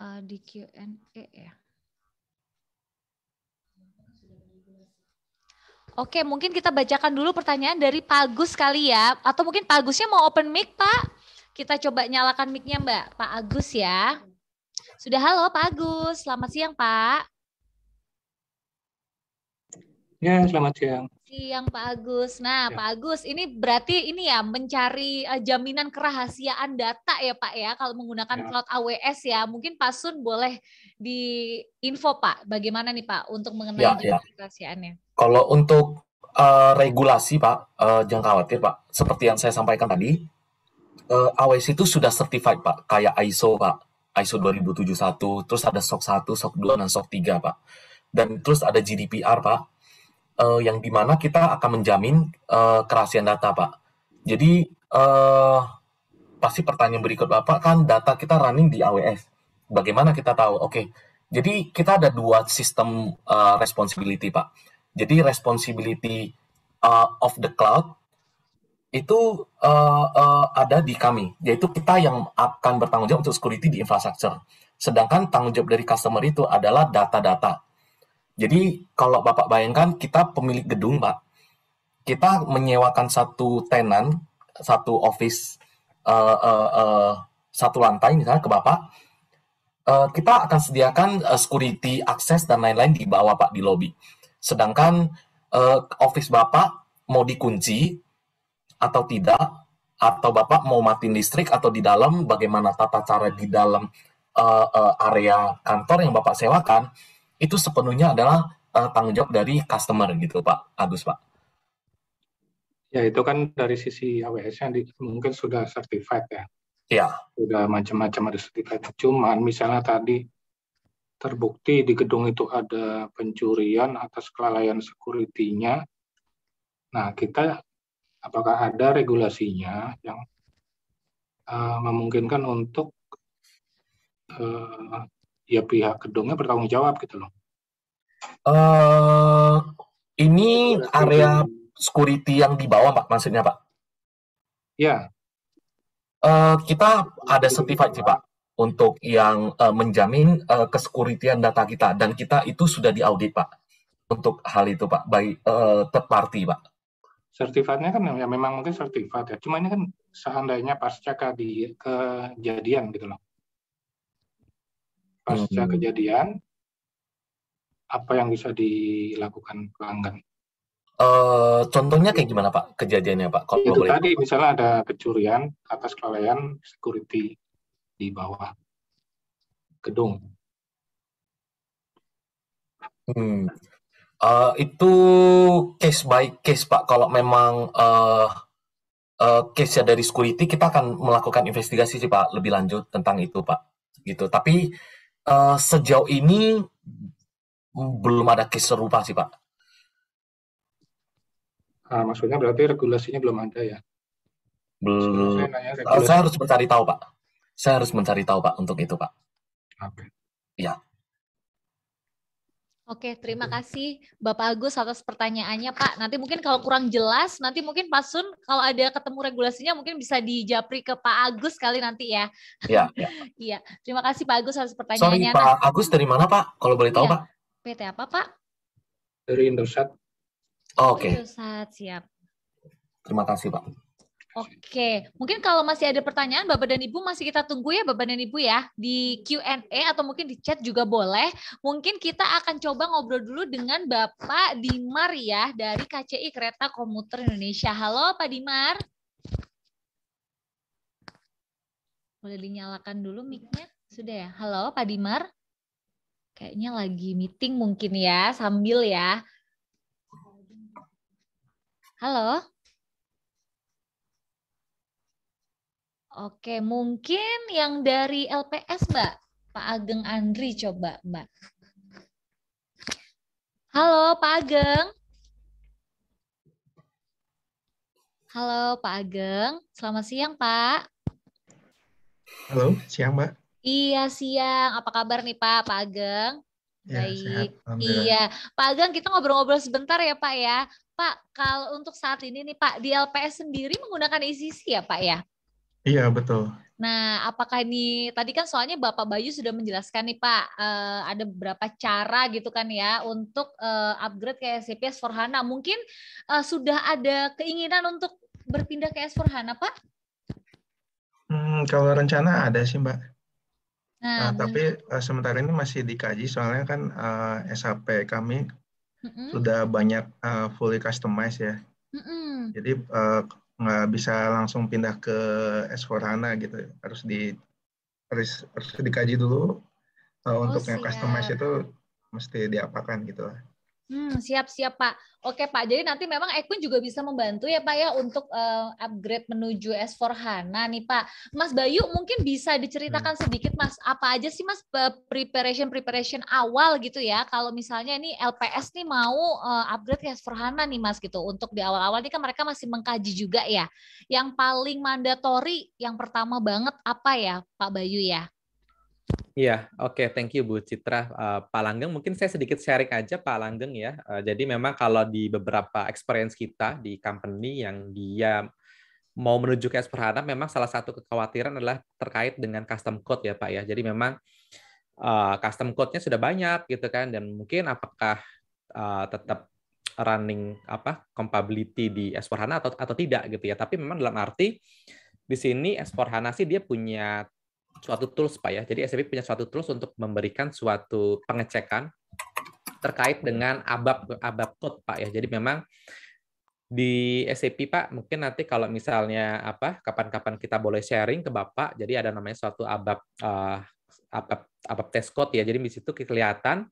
[SPEAKER 1] uh, di Q&A ya. Oke, mungkin kita bacakan dulu pertanyaan dari Pak Agus kali ya. Atau mungkin Pak Agusnya mau open mic, Pak. Kita coba nyalakan mic-nya, Mbak. Pak Agus ya. Sudah halo Pak Agus. Selamat siang, Pak.
[SPEAKER 4] Ya, selamat siang
[SPEAKER 1] siang Pak Agus. Nah, ya. Pak Agus, ini berarti ini ya mencari eh, jaminan kerahasiaan data ya Pak ya kalau menggunakan ya. cloud AWS ya. Mungkin Pak Sun boleh di info Pak, bagaimana nih Pak untuk mengenai ya, ya. kerahasiaannya?
[SPEAKER 4] Kalau untuk uh, regulasi Pak, uh, jangan khawatir Pak. Seperti yang saya sampaikan tadi, uh, AWS itu sudah certified Pak, kayak ISO Pak. ISO 2071, terus ada SOC 1, SOC 2, dan SOC 3, Pak. Dan terus ada GDPR, Pak uh, yang dimana kita akan menjamin uh, kerahasiaan data, Pak. Jadi uh, pasti pertanyaan berikut Bapak kan data kita running di AWS. Bagaimana kita tahu? Oke, jadi kita ada dua sistem uh, responsibility, Pak. Jadi responsibility uh, of the cloud itu uh, uh, ada di kami, yaitu kita yang akan bertanggung jawab untuk security di infrastructure. Sedangkan tanggung jawab dari customer itu adalah data-data jadi kalau Bapak bayangkan kita pemilik gedung, Pak. Kita menyewakan satu tenan, satu office uh, uh, eh, uh, eh, satu lantai misalnya ke Bapak. Uh, kita akan sediakan uh, security akses dan lain-lain di bawah Pak di lobby. Sedangkan uh, office Bapak mau dikunci atau tidak atau Bapak mau matiin listrik atau di dalam bagaimana tata cara di dalam uh, uh, area kantor yang Bapak sewakan itu sepenuhnya adalah uh, tanggung jawab dari customer gitu Pak Agus Pak. Ya itu kan dari sisi AWS yang di, mungkin sudah certified ya. Ya. Sudah macam-macam ada certified. Cuman misalnya tadi terbukti di gedung itu ada pencurian atas kelalaian security-nya. Nah kita apakah ada regulasinya yang uh, memungkinkan untuk uh, ya pihak gedungnya bertanggung jawab gitu loh. Uh, ini iya, area kan- security yang di bawah pak maksudnya pak? Ya. Uh, kita ada certified sih pak untuk yang uh, menjamin uh, kesekuritian data kita dan kita itu sudah diaudit pak untuk hal itu pak by uh, third party pak. Sertifikatnya kan ya memang mungkin sertifikat ya. Cuma ini kan seandainya pasca di kejadian gitu loh pasca hmm. kejadian apa yang bisa dilakukan pelanggan? Uh, contohnya kayak gimana Pak kejadiannya Pak? Kalau itu boleh. tadi misalnya ada kecurian atas kelalaian security di bawah gedung. Hmm. Uh, itu case by case Pak. Kalau memang uh, eh, uh, case dari security kita akan melakukan investigasi sih Pak lebih lanjut tentang itu Pak. Gitu. Tapi uh, sejauh ini belum ada case serupa sih, Pak.
[SPEAKER 5] Ah, maksudnya berarti regulasinya belum ada ya?
[SPEAKER 4] Belum. Saya, eh, saya harus mencari tahu, Pak. Saya harus mencari tahu, Pak, untuk itu, Pak.
[SPEAKER 1] Oke. Okay. Iya. Oke, terima kasih Bapak Agus atas pertanyaannya, Pak. Nanti mungkin kalau kurang jelas, nanti mungkin Pak Sun kalau ada ketemu regulasinya mungkin bisa dijapri ke Pak Agus kali nanti ya. Iya. Iya. ya. Terima kasih Pak Agus atas pertanyaannya. Sorry, Pak
[SPEAKER 4] Agus dari mana, Pak? Kalau boleh tahu, ya. Pak?
[SPEAKER 1] PT apa, Pak? Dari Indosat. Oh, Oke. Okay. Indosat, siap.
[SPEAKER 4] Terima kasih, Pak.
[SPEAKER 1] Oke, mungkin kalau masih ada pertanyaan Bapak dan Ibu masih kita tunggu ya Bapak dan Ibu ya di Q&A atau mungkin di chat juga boleh. Mungkin kita akan coba ngobrol dulu dengan Bapak Dimar ya dari KCI Kereta Komuter Indonesia. Halo Pak Dimar. Boleh dinyalakan dulu mic-nya? Sudah ya? Halo Pak Dimar. Kayaknya lagi meeting mungkin ya sambil ya. Halo. Oke, mungkin yang dari LPS Mbak, Pak Ageng Andri coba Mbak. Halo Pak Ageng. Halo Pak Ageng, selamat siang Pak.
[SPEAKER 6] Halo, siang Mbak.
[SPEAKER 1] Iya siang, apa kabar nih Pak, Pak Ageng? Ya, Baik, sehat, iya. Pak Ageng kita ngobrol-ngobrol sebentar ya Pak ya. Pak, kalau untuk saat ini nih Pak, di LPS sendiri menggunakan ICC ya Pak ya?
[SPEAKER 6] Iya, betul.
[SPEAKER 1] Nah, apakah ini tadi kan soalnya Bapak Bayu sudah menjelaskan nih Pak, eh, ada beberapa cara gitu kan ya untuk eh, upgrade ke SAP S/4HANA. Mungkin eh, sudah ada keinginan untuk berpindah ke S/4HANA, Pak?
[SPEAKER 6] Hmm, kalau rencana ada sih, Mbak.
[SPEAKER 1] Nah, ah, nah tapi
[SPEAKER 6] uh, eh, sementara ini masih dikaji soalnya kan uh, eh, SAP kami mm -mm. sudah banyak uh, fully customized ya. Mm -mm. Jadi uh, nggak bisa langsung pindah ke S4 HANA gitu harus di harus, harus dikaji dulu oh, untuk yang customize itu mesti diapakan gitu lah
[SPEAKER 1] Hmm, siap siap Pak. Oke Pak, jadi nanti memang Ekun juga bisa membantu ya Pak ya untuk uh, upgrade menuju S4 HANA nih Pak. Mas Bayu mungkin bisa diceritakan hmm. sedikit Mas, apa aja sih Mas preparation preparation awal gitu ya kalau misalnya ini LPS nih mau uh, upgrade ke S4 HANA nih Mas gitu. Untuk di awal-awal ini kan mereka masih mengkaji juga ya. Yang paling mandatory yang pertama banget apa ya Pak Bayu ya?
[SPEAKER 3] Iya, oke, okay, thank you Bu Citra. Uh, Pak Langgeng, mungkin saya sedikit sharing aja Pak Langgeng ya. Uh, jadi memang kalau di beberapa experience kita di company yang dia mau menuju ke Esperhana, memang salah satu kekhawatiran adalah terkait dengan custom code ya Pak ya. Jadi memang uh, custom code-nya sudah banyak gitu kan, dan mungkin apakah uh, tetap running apa compatibility di Esperhana atau atau tidak gitu ya. Tapi memang dalam arti di sini Esperhana sih dia punya suatu tools Pak ya. Jadi SAP punya suatu tools untuk memberikan suatu pengecekan terkait dengan abab abab code Pak ya. Jadi memang di SAP Pak mungkin nanti kalau misalnya apa kapan-kapan kita boleh sharing ke Bapak. Jadi ada namanya suatu abab uh, abab abab test code ya. Jadi di situ kelihatan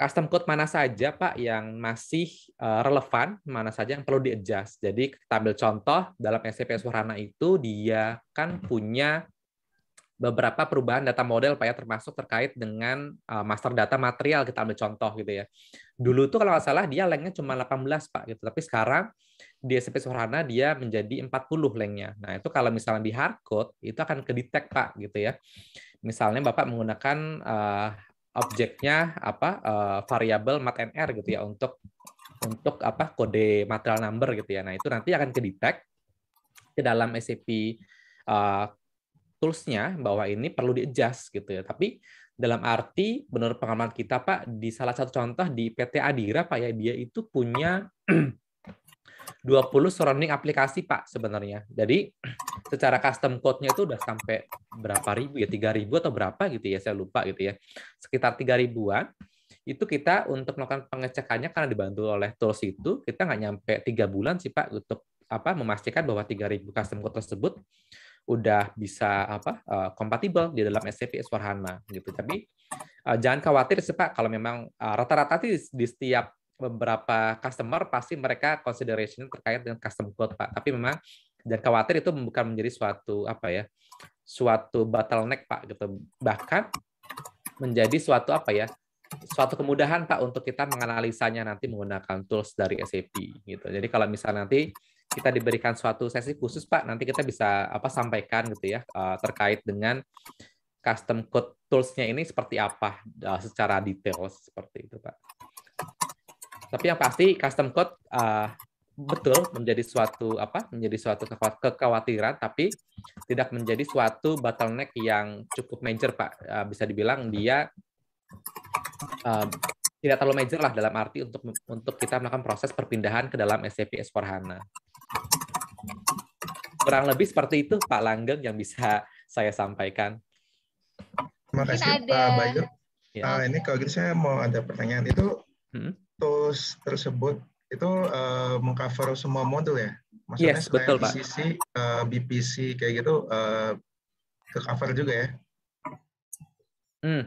[SPEAKER 3] custom code mana saja Pak yang masih eh, relevan, mana saja yang perlu di-adjust. Jadi kita ambil contoh dalam SAP s itu dia kan hmm. punya beberapa perubahan data model Pak ya termasuk terkait dengan uh, master data material kita ambil contoh gitu ya. Dulu tuh kalau nggak salah dia lengnya cuma 18 Pak gitu, tapi sekarang di SCP Sorana dia menjadi 40 lengnya Nah, itu kalau misalnya di hardcode itu akan kedetek Pak gitu ya. Misalnya Bapak menggunakan uh, objeknya apa uh, variabel mat gitu ya untuk untuk apa kode material number gitu ya. Nah, itu nanti akan kedetek ke dalam SAP uh, toolsnya bahwa ini perlu di adjust gitu ya. Tapi dalam arti menurut pengalaman kita Pak di salah satu contoh di PT Adira Pak ya dia itu punya 20 surrounding aplikasi Pak sebenarnya. Jadi secara custom code-nya itu udah sampai berapa ribu ya? 3000 atau berapa gitu ya? Saya lupa gitu ya. Sekitar 3000-an itu kita untuk melakukan pengecekannya karena dibantu oleh tools itu kita nggak nyampe tiga bulan sih Pak untuk apa memastikan bahwa 3000 custom code tersebut udah bisa apa uh, eh, kompatibel di dalam SAP s gitu. Tapi uh, jangan khawatir sih Pak kalau memang rata eh, rata-rata sih di setiap beberapa customer pasti mereka consideration terkait dengan custom code Pak. Tapi memang jangan khawatir itu bukan menjadi suatu apa ya suatu bottleneck Pak gitu. Bahkan menjadi suatu apa ya suatu kemudahan Pak untuk kita menganalisanya nanti menggunakan tools dari SAP gitu. Jadi kalau misalnya nanti kita diberikan suatu sesi khusus Pak, nanti kita bisa apa sampaikan gitu ya uh, terkait dengan custom code toolsnya ini seperti apa uh, secara detail seperti itu Pak. Tapi yang pasti custom code uh, betul menjadi suatu apa menjadi suatu kekhawatiran tapi tidak menjadi suatu bottleneck yang cukup major pak bisa dibilang dia uh, tidak terlalu major lah dalam arti untuk untuk kita melakukan proses perpindahan ke dalam SAP S4HANA Kurang lebih seperti itu Pak Langgeng yang bisa saya sampaikan.
[SPEAKER 6] Terima kasih Pak Bayu. Ya. Uh, ini kalau gitu saya mau ada pertanyaan itu hmm? tools tersebut itu uh, mengcover semua modul ya? Maksudnya yes, betul Pak. BCC, uh, eh, BPC kayak gitu uh, ke cover juga ya?
[SPEAKER 3] Hmm.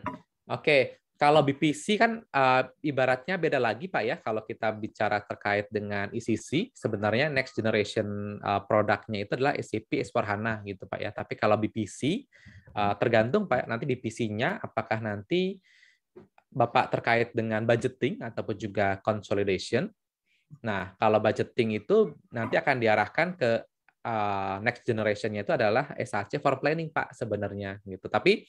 [SPEAKER 3] Oke, okay. Kalau BPC kan uh, ibaratnya beda lagi Pak ya kalau kita bicara terkait dengan ECC sebenarnya next generation uh, produknya itu adalah SAP e s hana gitu Pak ya. Tapi kalau BPC uh, eh, tergantung Pak nanti BPC-nya apakah nanti Bapak terkait dengan budgeting ataupun juga consolidation. Nah, kalau budgeting itu nanti akan diarahkan ke uh, next generation-nya itu adalah SAC for planning Pak sebenarnya gitu. Tapi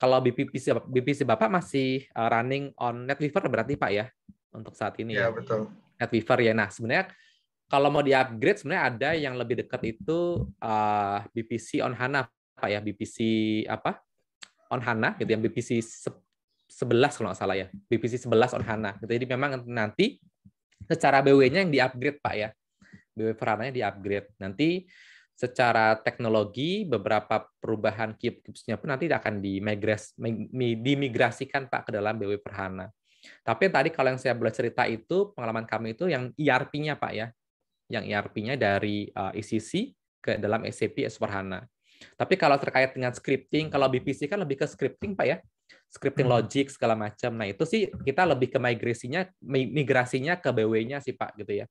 [SPEAKER 3] kalau BPC BPC Bapak masih eh, running on NetWeaver berarti Pak ya untuk saat ini. Ya, ya. betul. NetWeaver ya. Nah, sebenarnya kalau mau diupgrade, sebenarnya ada yang lebih dekat itu uh, eh, BPC on HANA Pak ya, BPC apa? on HANA gitu yang BPC 11 kalau nggak salah ya. BPC 11 on HANA. Gitu. Jadi memang nanti secara BW-nya yang diupgrade Pak ya. BW perannya HANA-nya di Nanti secara teknologi beberapa perubahan kip-kipsnya pun nanti akan dimigres, dimigrasikan Pak ke dalam BW Perhana. Tapi tadi kalau yang saya boleh cerita itu pengalaman kami itu yang ERP-nya Pak ya. Yang ERP-nya dari uh, ECC ke dalam SAP s 4 Tapi kalau terkait dengan scripting, kalau BPC kan lebih ke scripting Pak ya. Scripting hmm. logic segala macam. Nah, itu sih kita lebih ke migrasinya migrasinya ke BW-nya sih Pak gitu ya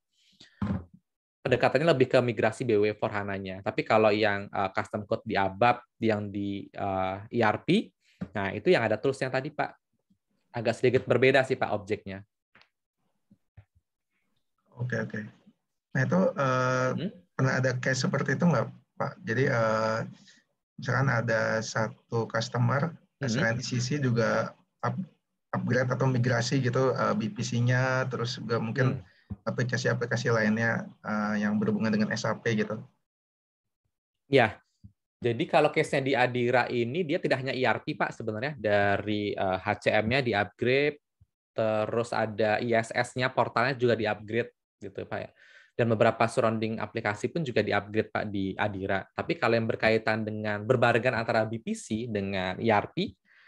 [SPEAKER 3] kedekatannya lebih ke migrasi BW for hana Tapi kalau yang uh, custom code di ABAP, yang di uh, eh, ERP, nah itu yang ada terus yang tadi, Pak. Agak sedikit berbeda sih, Pak, objeknya.
[SPEAKER 6] Oke, okay, oke. Okay. Nah, itu uh, hmm? pernah ada case seperti itu nggak, Pak? Jadi, uh, misalkan ada satu customer, hmm. selain CC juga up, upgrade atau migrasi gitu, uh, BPC-nya, terus juga mungkin... Hmm aplikasi-aplikasi lainnya eh, yang berhubungan dengan SAP gitu.
[SPEAKER 3] Ya, jadi kalau case-nya di Adira ini dia tidak hanya ERP Pak sebenarnya dari HCM-nya eh, di upgrade, terus ada ISS-nya portalnya juga di upgrade gitu Pak ya. Dan beberapa surrounding aplikasi pun juga di upgrade Pak di Adira. Tapi kalau yang berkaitan dengan berbarengan antara BPC dengan ERP,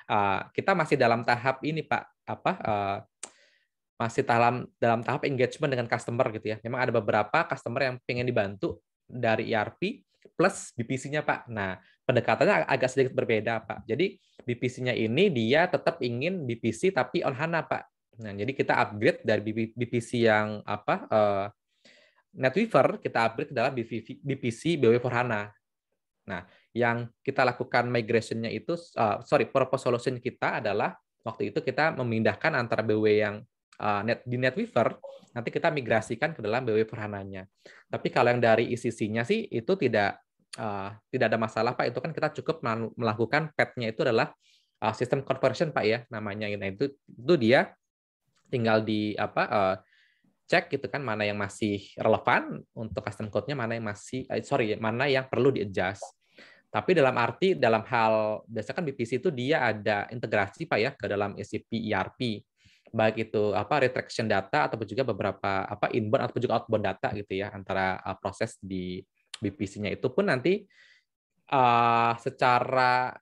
[SPEAKER 3] eh, kita masih dalam tahap ini Pak apa? masih dalam dalam tahap engagement dengan customer gitu ya. Memang ada beberapa customer yang pengen dibantu dari ERP plus BPC-nya Pak. Nah, pendekatannya agak sedikit berbeda Pak. Jadi BPC-nya ini dia tetap ingin BPC tapi on HANA Pak. Nah, jadi kita upgrade dari BPC yang apa uh, eh, NetWeaver kita upgrade ke dalam BPC BW for HANA. Nah, yang kita lakukan migration-nya itu uh, sorry, proposal solution kita adalah waktu itu kita memindahkan antara BW yang Eh, net, di NetWeaver, nanti kita migrasikan ke dalam BW Perhananya. Tapi kalau yang dari ICC-nya sih itu tidak uh, tidak ada masalah Pak, itu kan kita cukup melakukan PET-nya itu adalah uh, sistem conversion Pak ya namanya. Nah, itu itu dia tinggal di apa uh, cek gitu kan mana yang masih relevan untuk custom code-nya, mana yang masih uh, sorry mana yang perlu di adjust. Tapi dalam arti dalam hal biasanya kan BPC itu dia ada integrasi pak ya ke dalam SAP ERP baik itu apa retraction data ataupun juga beberapa apa inbound ataupun juga outbound data gitu ya antara uh, proses di BPC-nya itu pun nanti uh, secara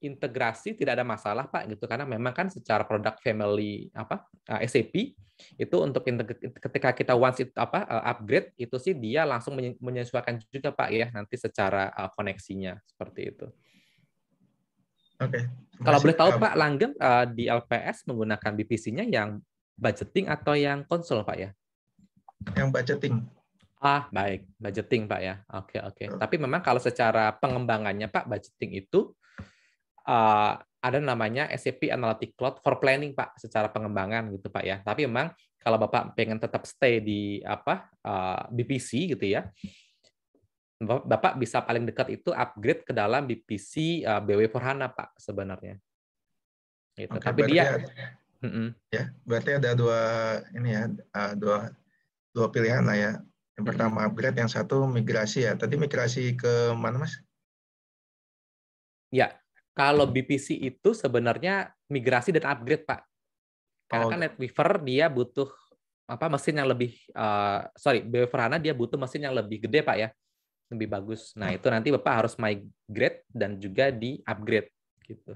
[SPEAKER 3] integrasi tidak ada masalah pak gitu karena memang kan secara produk family apa uh, SAP itu untuk ketika kita once it, apa uh, upgrade itu sih dia langsung menyesuaikan juga pak ya nanti secara uh, koneksinya seperti itu. Oke. Okay. Kalau boleh tahu Pak Langgeng uh, di LPS menggunakan BPC-nya yang budgeting atau yang konsol Pak ya? Yang budgeting. Ah baik, budgeting Pak ya. Oke okay, oke. Okay. Tapi memang kalau secara pengembangannya Pak budgeting itu uh, ada namanya SAP Analytic Cloud for Planning Pak secara pengembangan gitu Pak ya. Tapi memang kalau Bapak pengen tetap stay di apa uh, eh, BPC gitu ya, Bapak bisa paling dekat itu upgrade ke dalam BPC uh, eh, BW Forhana Pak sebenarnya. Gitu. Okay, Tapi dia ada,
[SPEAKER 6] ya berarti ada dua ini ya eh, dua dua pilihan lah ya. Yang pertama upgrade, yang satu migrasi ya. Tadi migrasi ke mana mas?
[SPEAKER 3] Ya kalau BPC itu sebenarnya migrasi dan upgrade pak. Karena oh. kan Netweaver dia butuh apa mesin yang lebih uh, sorry BW Forhana dia butuh mesin yang lebih gede pak ya lebih bagus. Nah, hmm. itu nanti Bapak harus migrate dan juga di-upgrade gitu.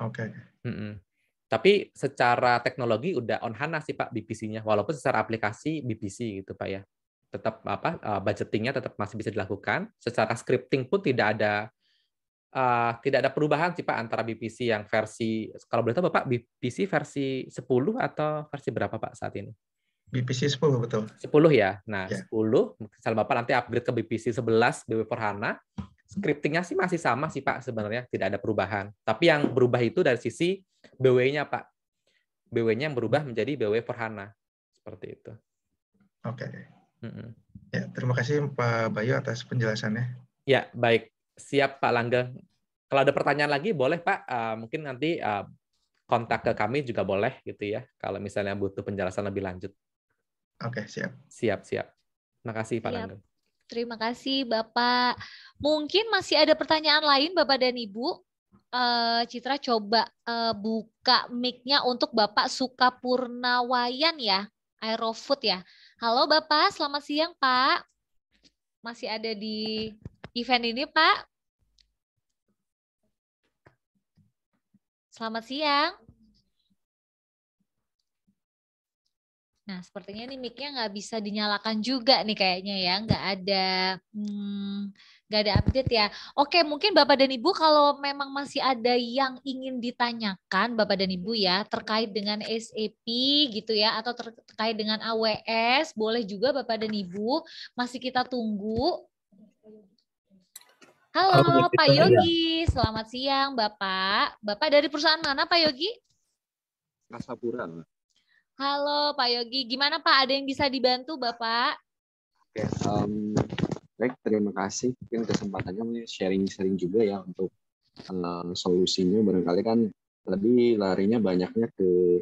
[SPEAKER 6] Oke. Okay. Mm -mm.
[SPEAKER 3] Tapi secara teknologi udah on HANA sih Pak BPC-nya, walaupun secara aplikasi BPC gitu Pak ya. Tetap apa eh, budgetingnya tetap masih bisa dilakukan. Secara scripting pun tidak ada uh, tidak ada perubahan sih Pak antara BPC yang versi kalau boleh tahu Bapak BPC versi 10 atau versi berapa Pak saat ini?
[SPEAKER 6] BPC 10 betul.
[SPEAKER 3] 10 ya. Nah, yeah. Ya. 10 misal Bapak nanti upgrade ke BPC 11 BW Perhana, Scriptingnya sih masih sama sih Pak sebenarnya, tidak ada perubahan. Tapi yang berubah itu dari sisi BW-nya Pak. BW-nya berubah menjadi BW Perhana Seperti itu. Oke. Okay. Mm
[SPEAKER 6] -hmm. Ya, terima kasih Pak Bayu atas penjelasannya.
[SPEAKER 3] Ya, baik. Siap Pak Langgeng. Kalau ada pertanyaan lagi boleh Pak, uh, mungkin nanti uh, kontak ke kami juga boleh gitu ya. Kalau misalnya butuh penjelasan lebih lanjut. Oke, okay, siap. Siap, siap. Makasih Pak Langgeng.
[SPEAKER 1] Terima kasih Bapak. Mungkin masih ada pertanyaan lain Bapak dan Ibu. Eh, Citra coba eh, buka mic-nya untuk Bapak Sukapurnawayan ya, Aerofood ya. Halo Bapak, selamat siang Pak. Masih ada di event ini Pak. Selamat siang. Nah, sepertinya ini mic-nya nggak bisa dinyalakan juga nih kayaknya ya, nggak ada hmm, nggak ada update ya. Oke, mungkin Bapak dan Ibu kalau memang masih ada yang ingin ditanyakan Bapak dan Ibu ya terkait dengan SAP gitu ya atau terkait dengan AWS, boleh juga Bapak dan Ibu masih kita tunggu. Halo, Halo Pak Yogi, iya. selamat siang Bapak. Bapak dari perusahaan mana Pak Yogi?
[SPEAKER 5] Kasapura.
[SPEAKER 1] Halo Pak Yogi, gimana Pak? Ada yang bisa dibantu Bapak?
[SPEAKER 5] Oke, um, baik terima kasih. Mungkin kesempatannya sharing-sharing juga ya untuk um, solusinya barangkali kan lebih larinya banyaknya ke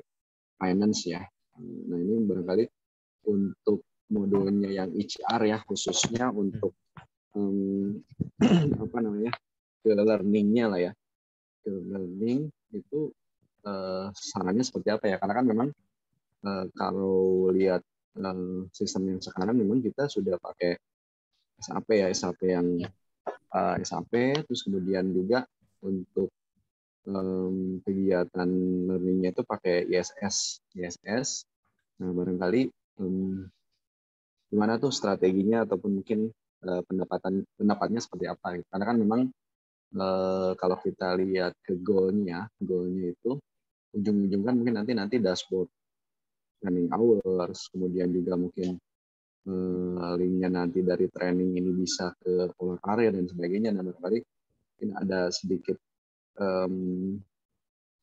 [SPEAKER 5] finance ya. Nah ini barangkali untuk modulnya yang HR ya khususnya untuk um, apa namanya ke learningnya lah ya ke learning itu uh, sarannya seperti apa ya karena kan memang Eh, kalau lihat sistem yang sekarang memang kita sudah pakai SAP ya SAP yang uh, iya. eh, SAP terus kemudian juga untuk um, kegiatan learningnya itu pakai ISS ISS nah barangkali um, gimana tuh strateginya ataupun mungkin uh, pendapatan pendapatnya seperti apa gitu. karena kan memang uh, kalau kita lihat ke goalnya goalnya itu ujung-ujung kan mungkin nanti nanti dashboard training hours, kemudian juga mungkin eh, linknya nanti dari training ini bisa ke pola area dan sebagainya. Dan nah, barangkali mungkin ada sedikit um,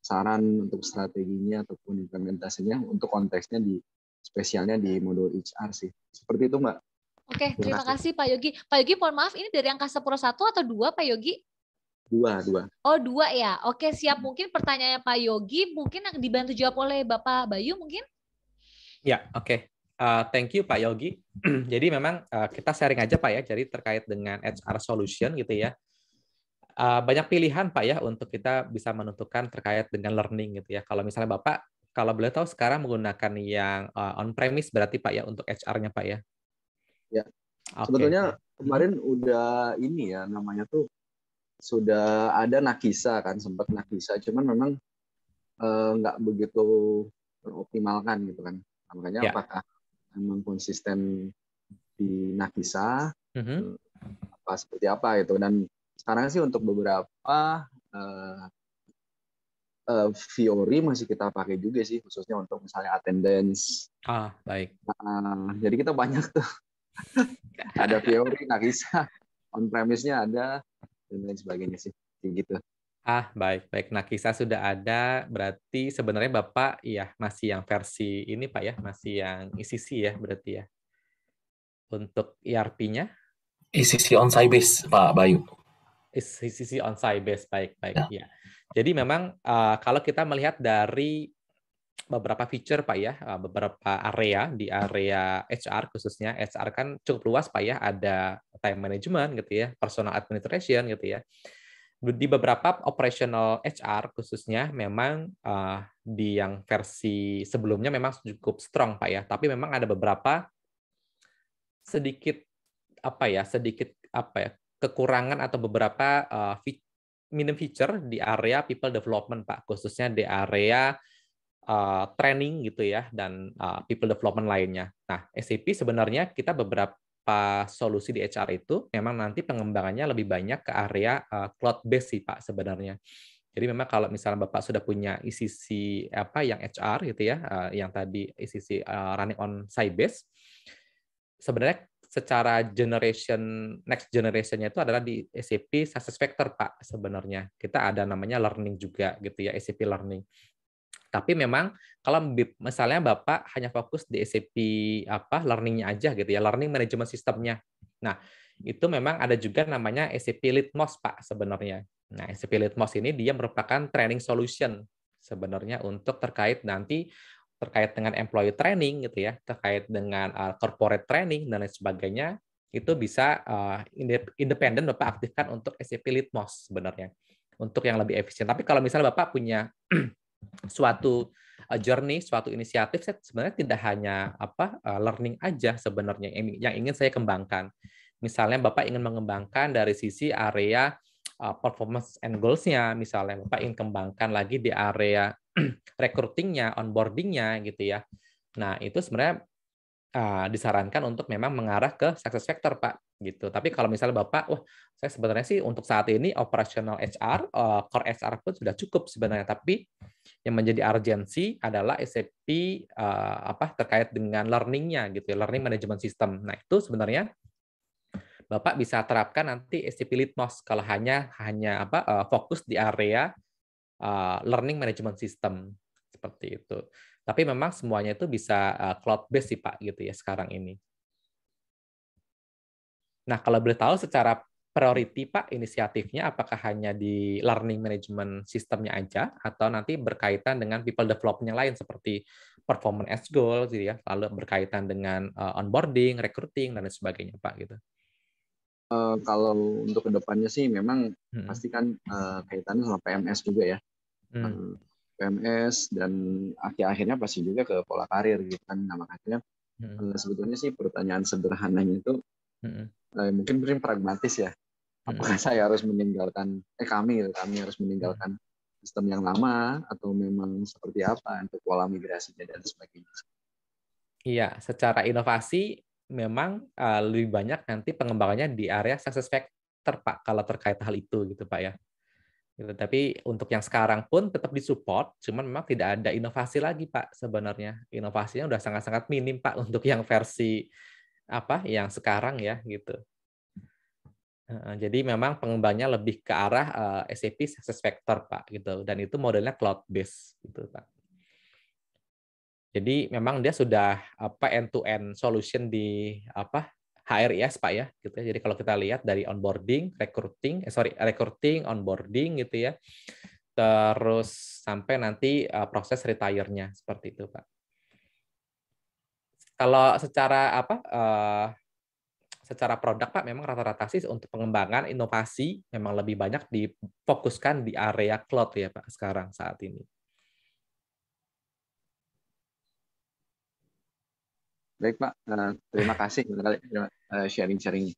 [SPEAKER 5] saran untuk strateginya ataupun implementasinya untuk konteksnya di spesialnya di modul HR sih. Seperti itu Mbak.
[SPEAKER 1] Oke, terima, terima kasih. Pak Yogi. Pak Yogi, mohon maaf, ini dari angka pura satu atau dua Pak Yogi?
[SPEAKER 5] Dua, dua.
[SPEAKER 1] Oh, dua ya. Oke, siap. Mungkin pertanyaannya Pak Yogi mungkin dibantu jawab oleh Bapak Bayu mungkin?
[SPEAKER 3] Ya, oke. Okay. Uh, eh, thank you Pak Yogi. Jadi memang uh, kita sharing aja Pak ya, jadi terkait dengan HR solution gitu ya. Uh, banyak pilihan Pak ya untuk kita bisa menentukan terkait dengan learning gitu ya. Kalau misalnya Bapak, kalau boleh tahu sekarang menggunakan yang uh, on premise berarti Pak ya untuk HR-nya Pak ya? Ya. Okay. Sebetulnya
[SPEAKER 5] kemarin udah ini ya namanya tuh sudah ada Nakisa kan sempat Nakisa, cuman memang nggak uh, begitu teroptimalkan gitu kan Makanya ya. apakah memang konsisten di Nagisa mm -hmm. apa seperti apa gitu dan sekarang sih untuk beberapa uh, uh, Fiori masih kita pakai juga sih khususnya untuk misalnya attendance ah baik uh, jadi kita banyak tuh ada Fiori Nagisa on premise-nya ada dan lain sebagainya sih tinggi gitu
[SPEAKER 3] Ah, baik, baik. Nah, kisah sudah ada, berarti sebenarnya Bapak ya masih yang versi ini Pak ya, masih yang ICC ya berarti ya. Untuk ERP-nya?
[SPEAKER 4] ICC on site base Pak Bayu.
[SPEAKER 3] ICC on site base baik, baik. Ya. ya. Jadi memang uh, kalau kita melihat dari beberapa feature Pak ya, eh, beberapa area di area HR khususnya, HR kan cukup luas Pak ya, ada time management gitu ya, personal administration gitu ya di beberapa operational HR khususnya memang uh, di yang versi sebelumnya memang cukup strong pak ya tapi memang ada beberapa sedikit apa ya sedikit apa ya kekurangan atau beberapa uh, ah, minimum feature di area people development pak khususnya di area uh, training gitu ya dan uh, people development lainnya nah SAP sebenarnya kita beberapa beberapa solusi di HR itu memang nanti pengembangannya lebih banyak ke area uh, cloud based sih Pak sebenarnya. Jadi memang kalau misalnya Bapak sudah punya ICC e apa yang HR gitu ya, uh, yang tadi ICC e uh, eh, running on site base, sebenarnya secara generation next generationnya itu adalah di SAP SuccessFactor Pak sebenarnya kita ada namanya learning juga gitu ya SAP learning tapi memang kalau misalnya Bapak hanya fokus di SAP apa learningnya aja gitu ya, learning management sistemnya. Nah, itu memang ada juga namanya SAP Litmos Pak sebenarnya. Nah, SAP Litmos ini dia merupakan training solution sebenarnya untuk terkait nanti terkait dengan employee training gitu ya, terkait dengan eh, corporate training dan lain sebagainya itu bisa eh, independen Bapak aktifkan untuk SAP Litmos sebenarnya untuk yang lebih efisien. Tapi kalau misalnya Bapak punya suatu eh, journey, suatu inisiatif saya sebenarnya tidak hanya apa eh, learning aja sebenarnya yang ingin saya kembangkan. Misalnya Bapak ingin mengembangkan dari sisi area eh, performance and goals-nya, misalnya Bapak ingin kembangkan lagi di area recruiting-nya, onboarding-nya gitu ya. Nah, itu sebenarnya Eh, disarankan untuk memang mengarah ke success factor, Pak. Gitu. Tapi kalau misalnya Bapak, wah, saya sebenarnya sih untuk saat ini operational HR, uh, eh, core HR pun sudah cukup sebenarnya. Tapi yang menjadi urgensi adalah SAP uh, eh, apa terkait dengan learningnya gitu, ya, learning management system. Nah, itu sebenarnya Bapak bisa terapkan nanti SAP Litmos kalau hanya hanya apa uh, fokus di area uh, learning management system seperti itu. Tapi memang semuanya itu bisa eh, cloud based sih Pak gitu ya sekarang ini. Nah, kalau boleh tahu secara priority Pak inisiatifnya apakah hanya di learning management sistemnya aja atau nanti berkaitan dengan people development yang lain seperti performance goal gitu ya, lalu berkaitan dengan eh, onboarding, recruiting dan sebagainya Pak gitu.
[SPEAKER 5] Uh, kalau untuk kedepannya sih memang hmm. pasti uh, kaitannya sama PMS juga ya. Hmm. PMS dan akhir-akhirnya pasti juga ke pola karir gitu kan. Nah makanya hmm. sebetulnya sih pertanyaan sederhana itu hmm. eh, mungkin mungkin pragmatis ya. Apakah hmm. saya harus meninggalkan eh kami kami harus meninggalkan hmm. sistem yang lama atau memang seperti apa untuk pola migrasinya dan sebagainya.
[SPEAKER 3] Iya, secara inovasi memang uh, lebih banyak nanti pengembangannya di area success factor Pak kalau terkait hal itu gitu Pak ya. Gitu. Tapi untuk yang sekarang pun tetap disupport, cuman memang tidak ada inovasi lagi Pak sebenarnya. Inovasinya sudah sangat-sangat minim Pak untuk yang versi apa yang sekarang ya gitu. Jadi memang pengembangannya lebih ke arah uh, eh, SAP Success Factor Pak gitu dan itu modelnya cloud based gitu Pak. Jadi memang dia sudah apa end to end solution di apa HRIS ya, Pak ya gitu ya. Jadi kalau kita lihat dari onboarding, recruiting, eh, sorry recruiting, onboarding gitu ya, terus sampai nanti uh, proses retire-nya seperti itu Pak. Kalau secara apa uh, secara produk Pak memang rata-rata sih untuk pengembangan inovasi memang lebih banyak difokuskan di area cloud ya Pak sekarang saat ini. Baik Pak, eh, terima kasih uh, eh, sharing-sharingnya.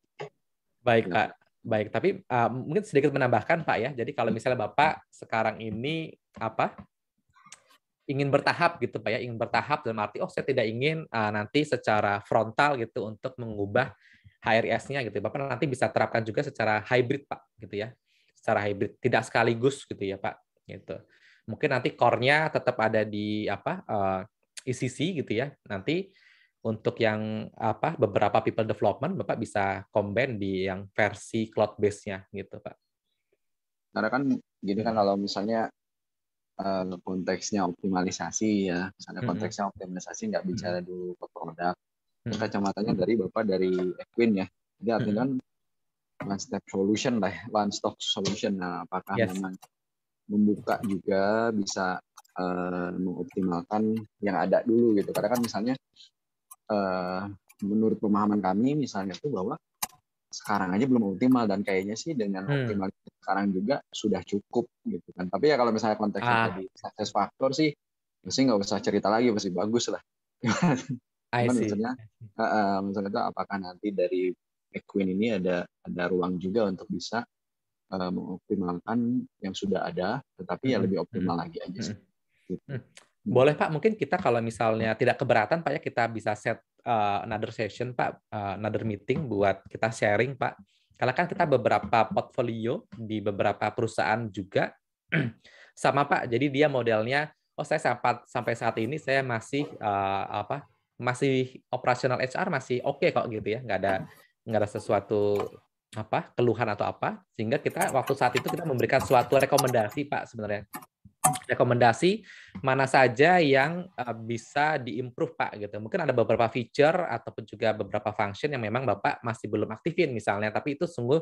[SPEAKER 3] Baik iya. Pak, baik. Tapi uh, mungkin sedikit menambahkan Pak ya. Jadi kalau misalnya Bapak sekarang ini apa ingin bertahap gitu Pak ya, ingin bertahap dalam arti oh saya tidak ingin uh, nanti secara frontal gitu untuk mengubah hrs nya gitu. Bapak nanti bisa terapkan juga secara hybrid Pak gitu ya. Secara hybrid, tidak sekaligus gitu ya Pak gitu. Mungkin nanti core-nya tetap ada di apa uh, ECC gitu ya. Nanti untuk yang apa beberapa people development Bapak bisa combine di yang versi cloud base-nya gitu, Pak.
[SPEAKER 5] Karena kan gini kan kalau misalnya eh, konteksnya optimalisasi ya, misalnya konteksnya optimalisasi nggak bicara dulu ke produk. Mm Kacamatanya dari Bapak dari Equin ya. Jadi artinya kan one step solution lah, ya, one stop solution. Nah, apakah yes. memang membuka juga bisa uh, mengoptimalkan yang ada dulu gitu. Karena kan misalnya uh, menurut pemahaman kami misalnya tuh bahwa sekarang aja belum optimal dan kayaknya sih dengan hmm. optimal sekarang juga sudah cukup gitu kan. Tapi ya kalau misalnya konteksnya ah. tadi success factor sih mesti nggak usah cerita lagi pasti bagus lah. Cuman misalnya, uh, uh, misalnya itu apakah nanti dari Equin ini ada ada ruang juga untuk bisa uh, mengoptimalkan yang sudah ada, tetapi ya hmm. ya lebih hmm. optimal hmm. lagi aja sih. Hmm.
[SPEAKER 6] Gitu.
[SPEAKER 3] Hmm. Boleh Pak, mungkin kita kalau misalnya tidak keberatan Pak ya kita bisa set uh, another session Pak, uh, another meeting buat kita sharing Pak. Karena kan kita beberapa portfolio di beberapa perusahaan juga sama Pak. Jadi dia modelnya oh saya sampai sampai saat ini saya masih uh, apa? masih operasional HR masih oke okay kok gitu ya. nggak ada nggak ada sesuatu apa keluhan atau apa sehingga kita waktu saat itu kita memberikan suatu rekomendasi Pak sebenarnya rekomendasi mana saja yang uh, bisa diimprove Pak gitu. Mungkin ada beberapa feature ataupun juga beberapa function yang memang Bapak masih belum aktifin misalnya, tapi itu sungguh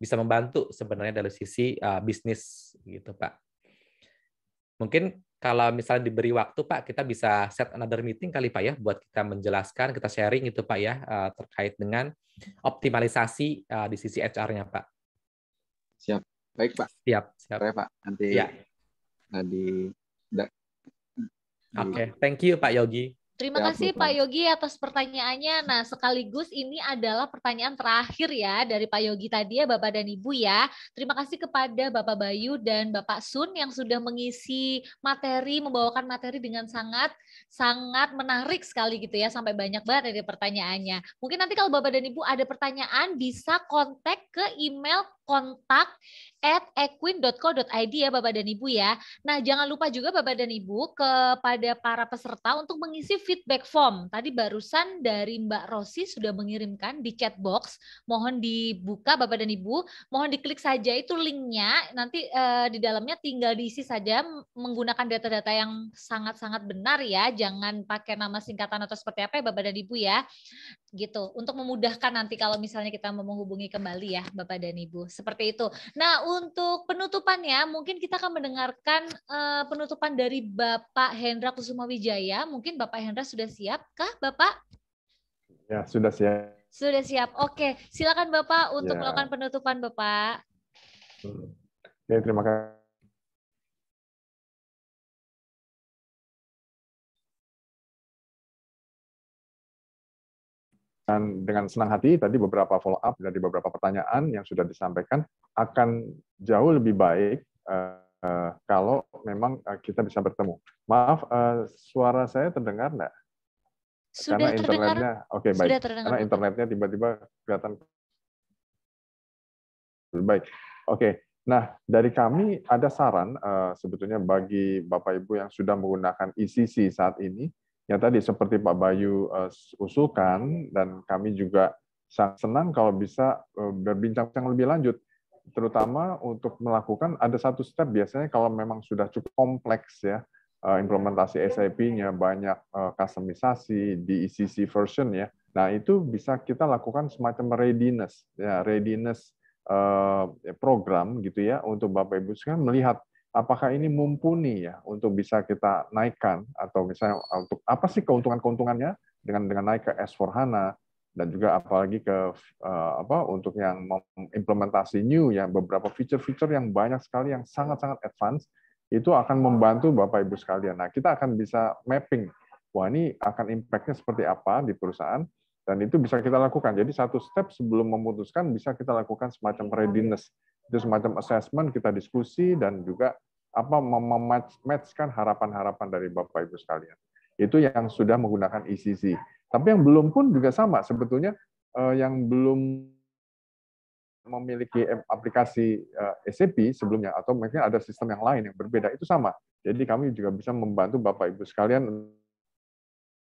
[SPEAKER 3] bisa membantu sebenarnya dari sisi uh, bisnis gitu Pak. Mungkin kalau misalnya diberi waktu Pak, kita bisa set another meeting kali Pak ya buat kita menjelaskan, kita sharing gitu Pak ya eh, terkait dengan optimalisasi di sisi HR-nya Pak. Siap. Baik Pak. Siap, siap. Reva. Pak. Nanti ya nah di Oke, okay. thank you Pak Yogi.
[SPEAKER 1] Terima ya, kasih Pak Yogi atas pertanyaannya. Nah, sekaligus ini adalah pertanyaan terakhir ya dari Pak Yogi tadi ya Bapak dan Ibu ya. Terima kasih kepada Bapak Bayu dan Bapak Sun yang sudah mengisi materi, membawakan materi dengan sangat sangat menarik sekali gitu ya sampai banyak banget dari pertanyaannya. Mungkin nanti kalau Bapak dan Ibu ada pertanyaan bisa kontak ke email kontak at equin.co.id ya Bapak dan Ibu ya. Nah jangan lupa juga Bapak dan Ibu kepada para peserta untuk mengisi feedback form. Tadi barusan dari Mbak Rosi sudah mengirimkan di chat box. Mohon dibuka Bapak dan Ibu. Mohon diklik saja itu linknya. Nanti eh, di dalamnya tinggal diisi saja menggunakan data-data yang sangat-sangat benar ya. Jangan pakai nama singkatan atau seperti apa ya Bapak dan Ibu ya gitu untuk memudahkan nanti kalau misalnya kita mau menghubungi kembali ya Bapak dan Ibu seperti itu. Nah untuk penutupannya mungkin kita akan mendengarkan uh, penutupan dari Bapak Hendra Kusuma Wijaya. Mungkin Bapak Hendra sudah siap kah Bapak?
[SPEAKER 2] Ya sudah siap.
[SPEAKER 1] Sudah siap. Oke silakan Bapak untuk ya. melakukan penutupan Bapak.
[SPEAKER 2] Ya terima kasih. dan dengan senang hati tadi beberapa follow up dari beberapa pertanyaan yang sudah disampaikan akan jauh lebih baik uh, kalau memang uh, kita bisa bertemu. Maaf, uh, suara saya terdengar enggak? Sudah Karena terdengar. internetnya, oke okay, baik. terdengar. Karena internetnya tiba-tiba kelihatan lebih baik. Oke, okay. nah dari kami ada saran uh, sebetulnya bagi bapak ibu yang sudah menggunakan ICC e saat ini ya tadi seperti Pak Bayu eh, usulkan dan kami juga sangat senang kalau bisa eh, berbincang-bincang lebih lanjut terutama untuk melakukan ada satu step biasanya kalau memang sudah cukup kompleks ya eh, implementasi SAP-nya banyak customisasi di ECC version ya. Nah, itu bisa kita lakukan semacam readiness ya, readiness program gitu ya untuk Bapak Ibu sekalian melihat apakah ini mumpuni ya untuk bisa kita naikkan atau misalnya untuk apa sih keuntungan-keuntungannya dengan dengan naik ke S4HANA dan juga apalagi ke eh, apa untuk yang implementasi new ya beberapa feature-feature yang banyak sekali yang sangat-sangat advance itu akan membantu Bapak Ibu sekalian. Nah, kita akan bisa mapping wah ini akan impact-nya seperti apa di perusahaan dan itu bisa kita lakukan. Jadi satu step sebelum memutuskan bisa kita lakukan semacam readiness itu semacam assessment kita diskusi dan juga apa mematchkan harapan-harapan dari Bapak Ibu sekalian. Itu yang sudah menggunakan ICC e Tapi yang belum pun juga sama sebetulnya eh, yang belum memiliki aplikasi eh, SAP sebelumnya atau mungkin ada sistem yang lain yang berbeda itu sama. Jadi kami juga bisa membantu Bapak Ibu sekalian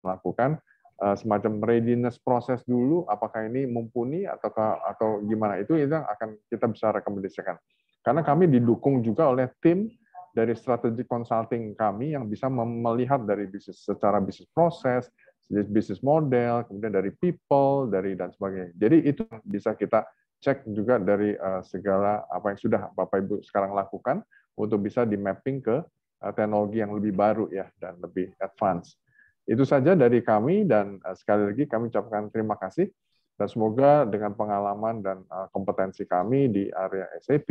[SPEAKER 2] melakukan Eh, semacam readiness proses dulu apakah ini mumpuni atau atau gimana itu itu akan kita bisa rekomendasikan karena kami didukung juga oleh tim dari strategi consulting kami yang bisa melihat dari bisnis secara bisnis proses bisnis model kemudian dari people dari dan sebagainya jadi itu bisa kita cek juga dari eh, segala apa yang sudah bapak ibu sekarang lakukan untuk bisa di mapping ke eh, teknologi yang lebih baru ya dan lebih advance itu saja dari kami dan eh, sekali lagi kami ucapkan terima kasih dan semoga dengan pengalaman dan eh, kompetensi kami di area SAP,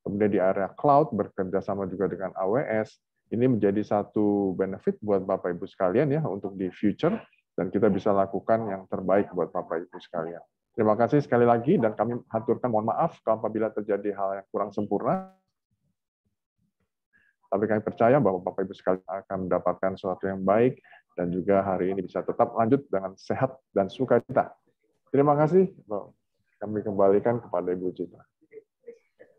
[SPEAKER 2] kemudian di area cloud bekerja sama juga dengan AWS, ini menjadi satu benefit buat Bapak Ibu sekalian ya untuk di future dan kita bisa lakukan yang terbaik buat Bapak Ibu sekalian. Terima kasih sekali lagi dan kami haturkan mohon maaf kalau apabila terjadi hal yang kurang sempurna. Tapi kami percaya bahwa Bapak Ibu sekalian akan mendapatkan sesuatu yang baik dan juga hari ini bisa tetap lanjut dengan sehat dan sukacita. Terima kasih. Kami kembalikan kepada Ibu Cita.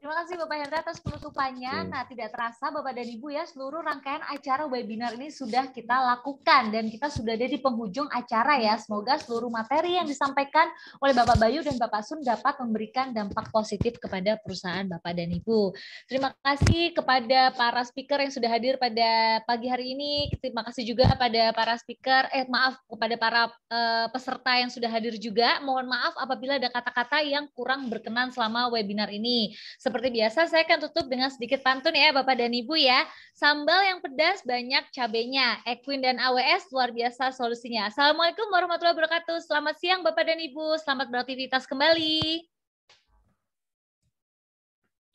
[SPEAKER 1] Terima kasih Bapak Hendra atas penutupannya. Hmm. Nah, tidak terasa Bapak dan Ibu ya, seluruh rangkaian acara webinar ini sudah kita lakukan dan kita sudah ada di penghujung acara ya. Semoga seluruh materi yang disampaikan oleh Bapak Bayu dan Bapak Sun dapat memberikan dampak positif kepada perusahaan Bapak dan Ibu. Terima kasih kepada para speaker yang sudah hadir pada pagi hari ini. Terima kasih juga pada para speaker, eh maaf kepada para eh, peserta yang sudah hadir juga. Mohon maaf apabila ada kata-kata yang kurang berkenan selama webinar ini. Seperti seperti biasa saya akan tutup dengan sedikit pantun ya Bapak dan Ibu ya. Sambal yang pedas banyak cabenya. Equin dan AWS luar biasa solusinya. Assalamualaikum warahmatullahi wabarakatuh. Selamat siang Bapak dan Ibu. Selamat beraktivitas kembali.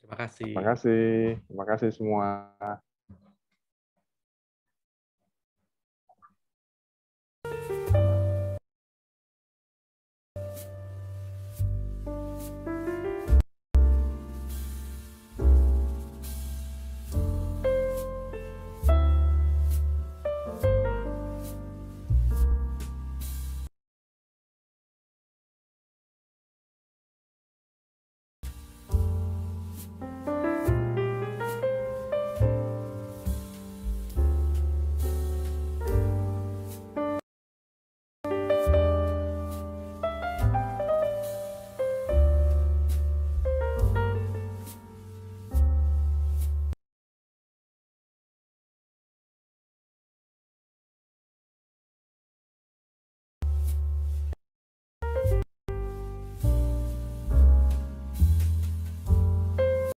[SPEAKER 2] Terima kasih. Terima kasih. Terima kasih
[SPEAKER 1] semua.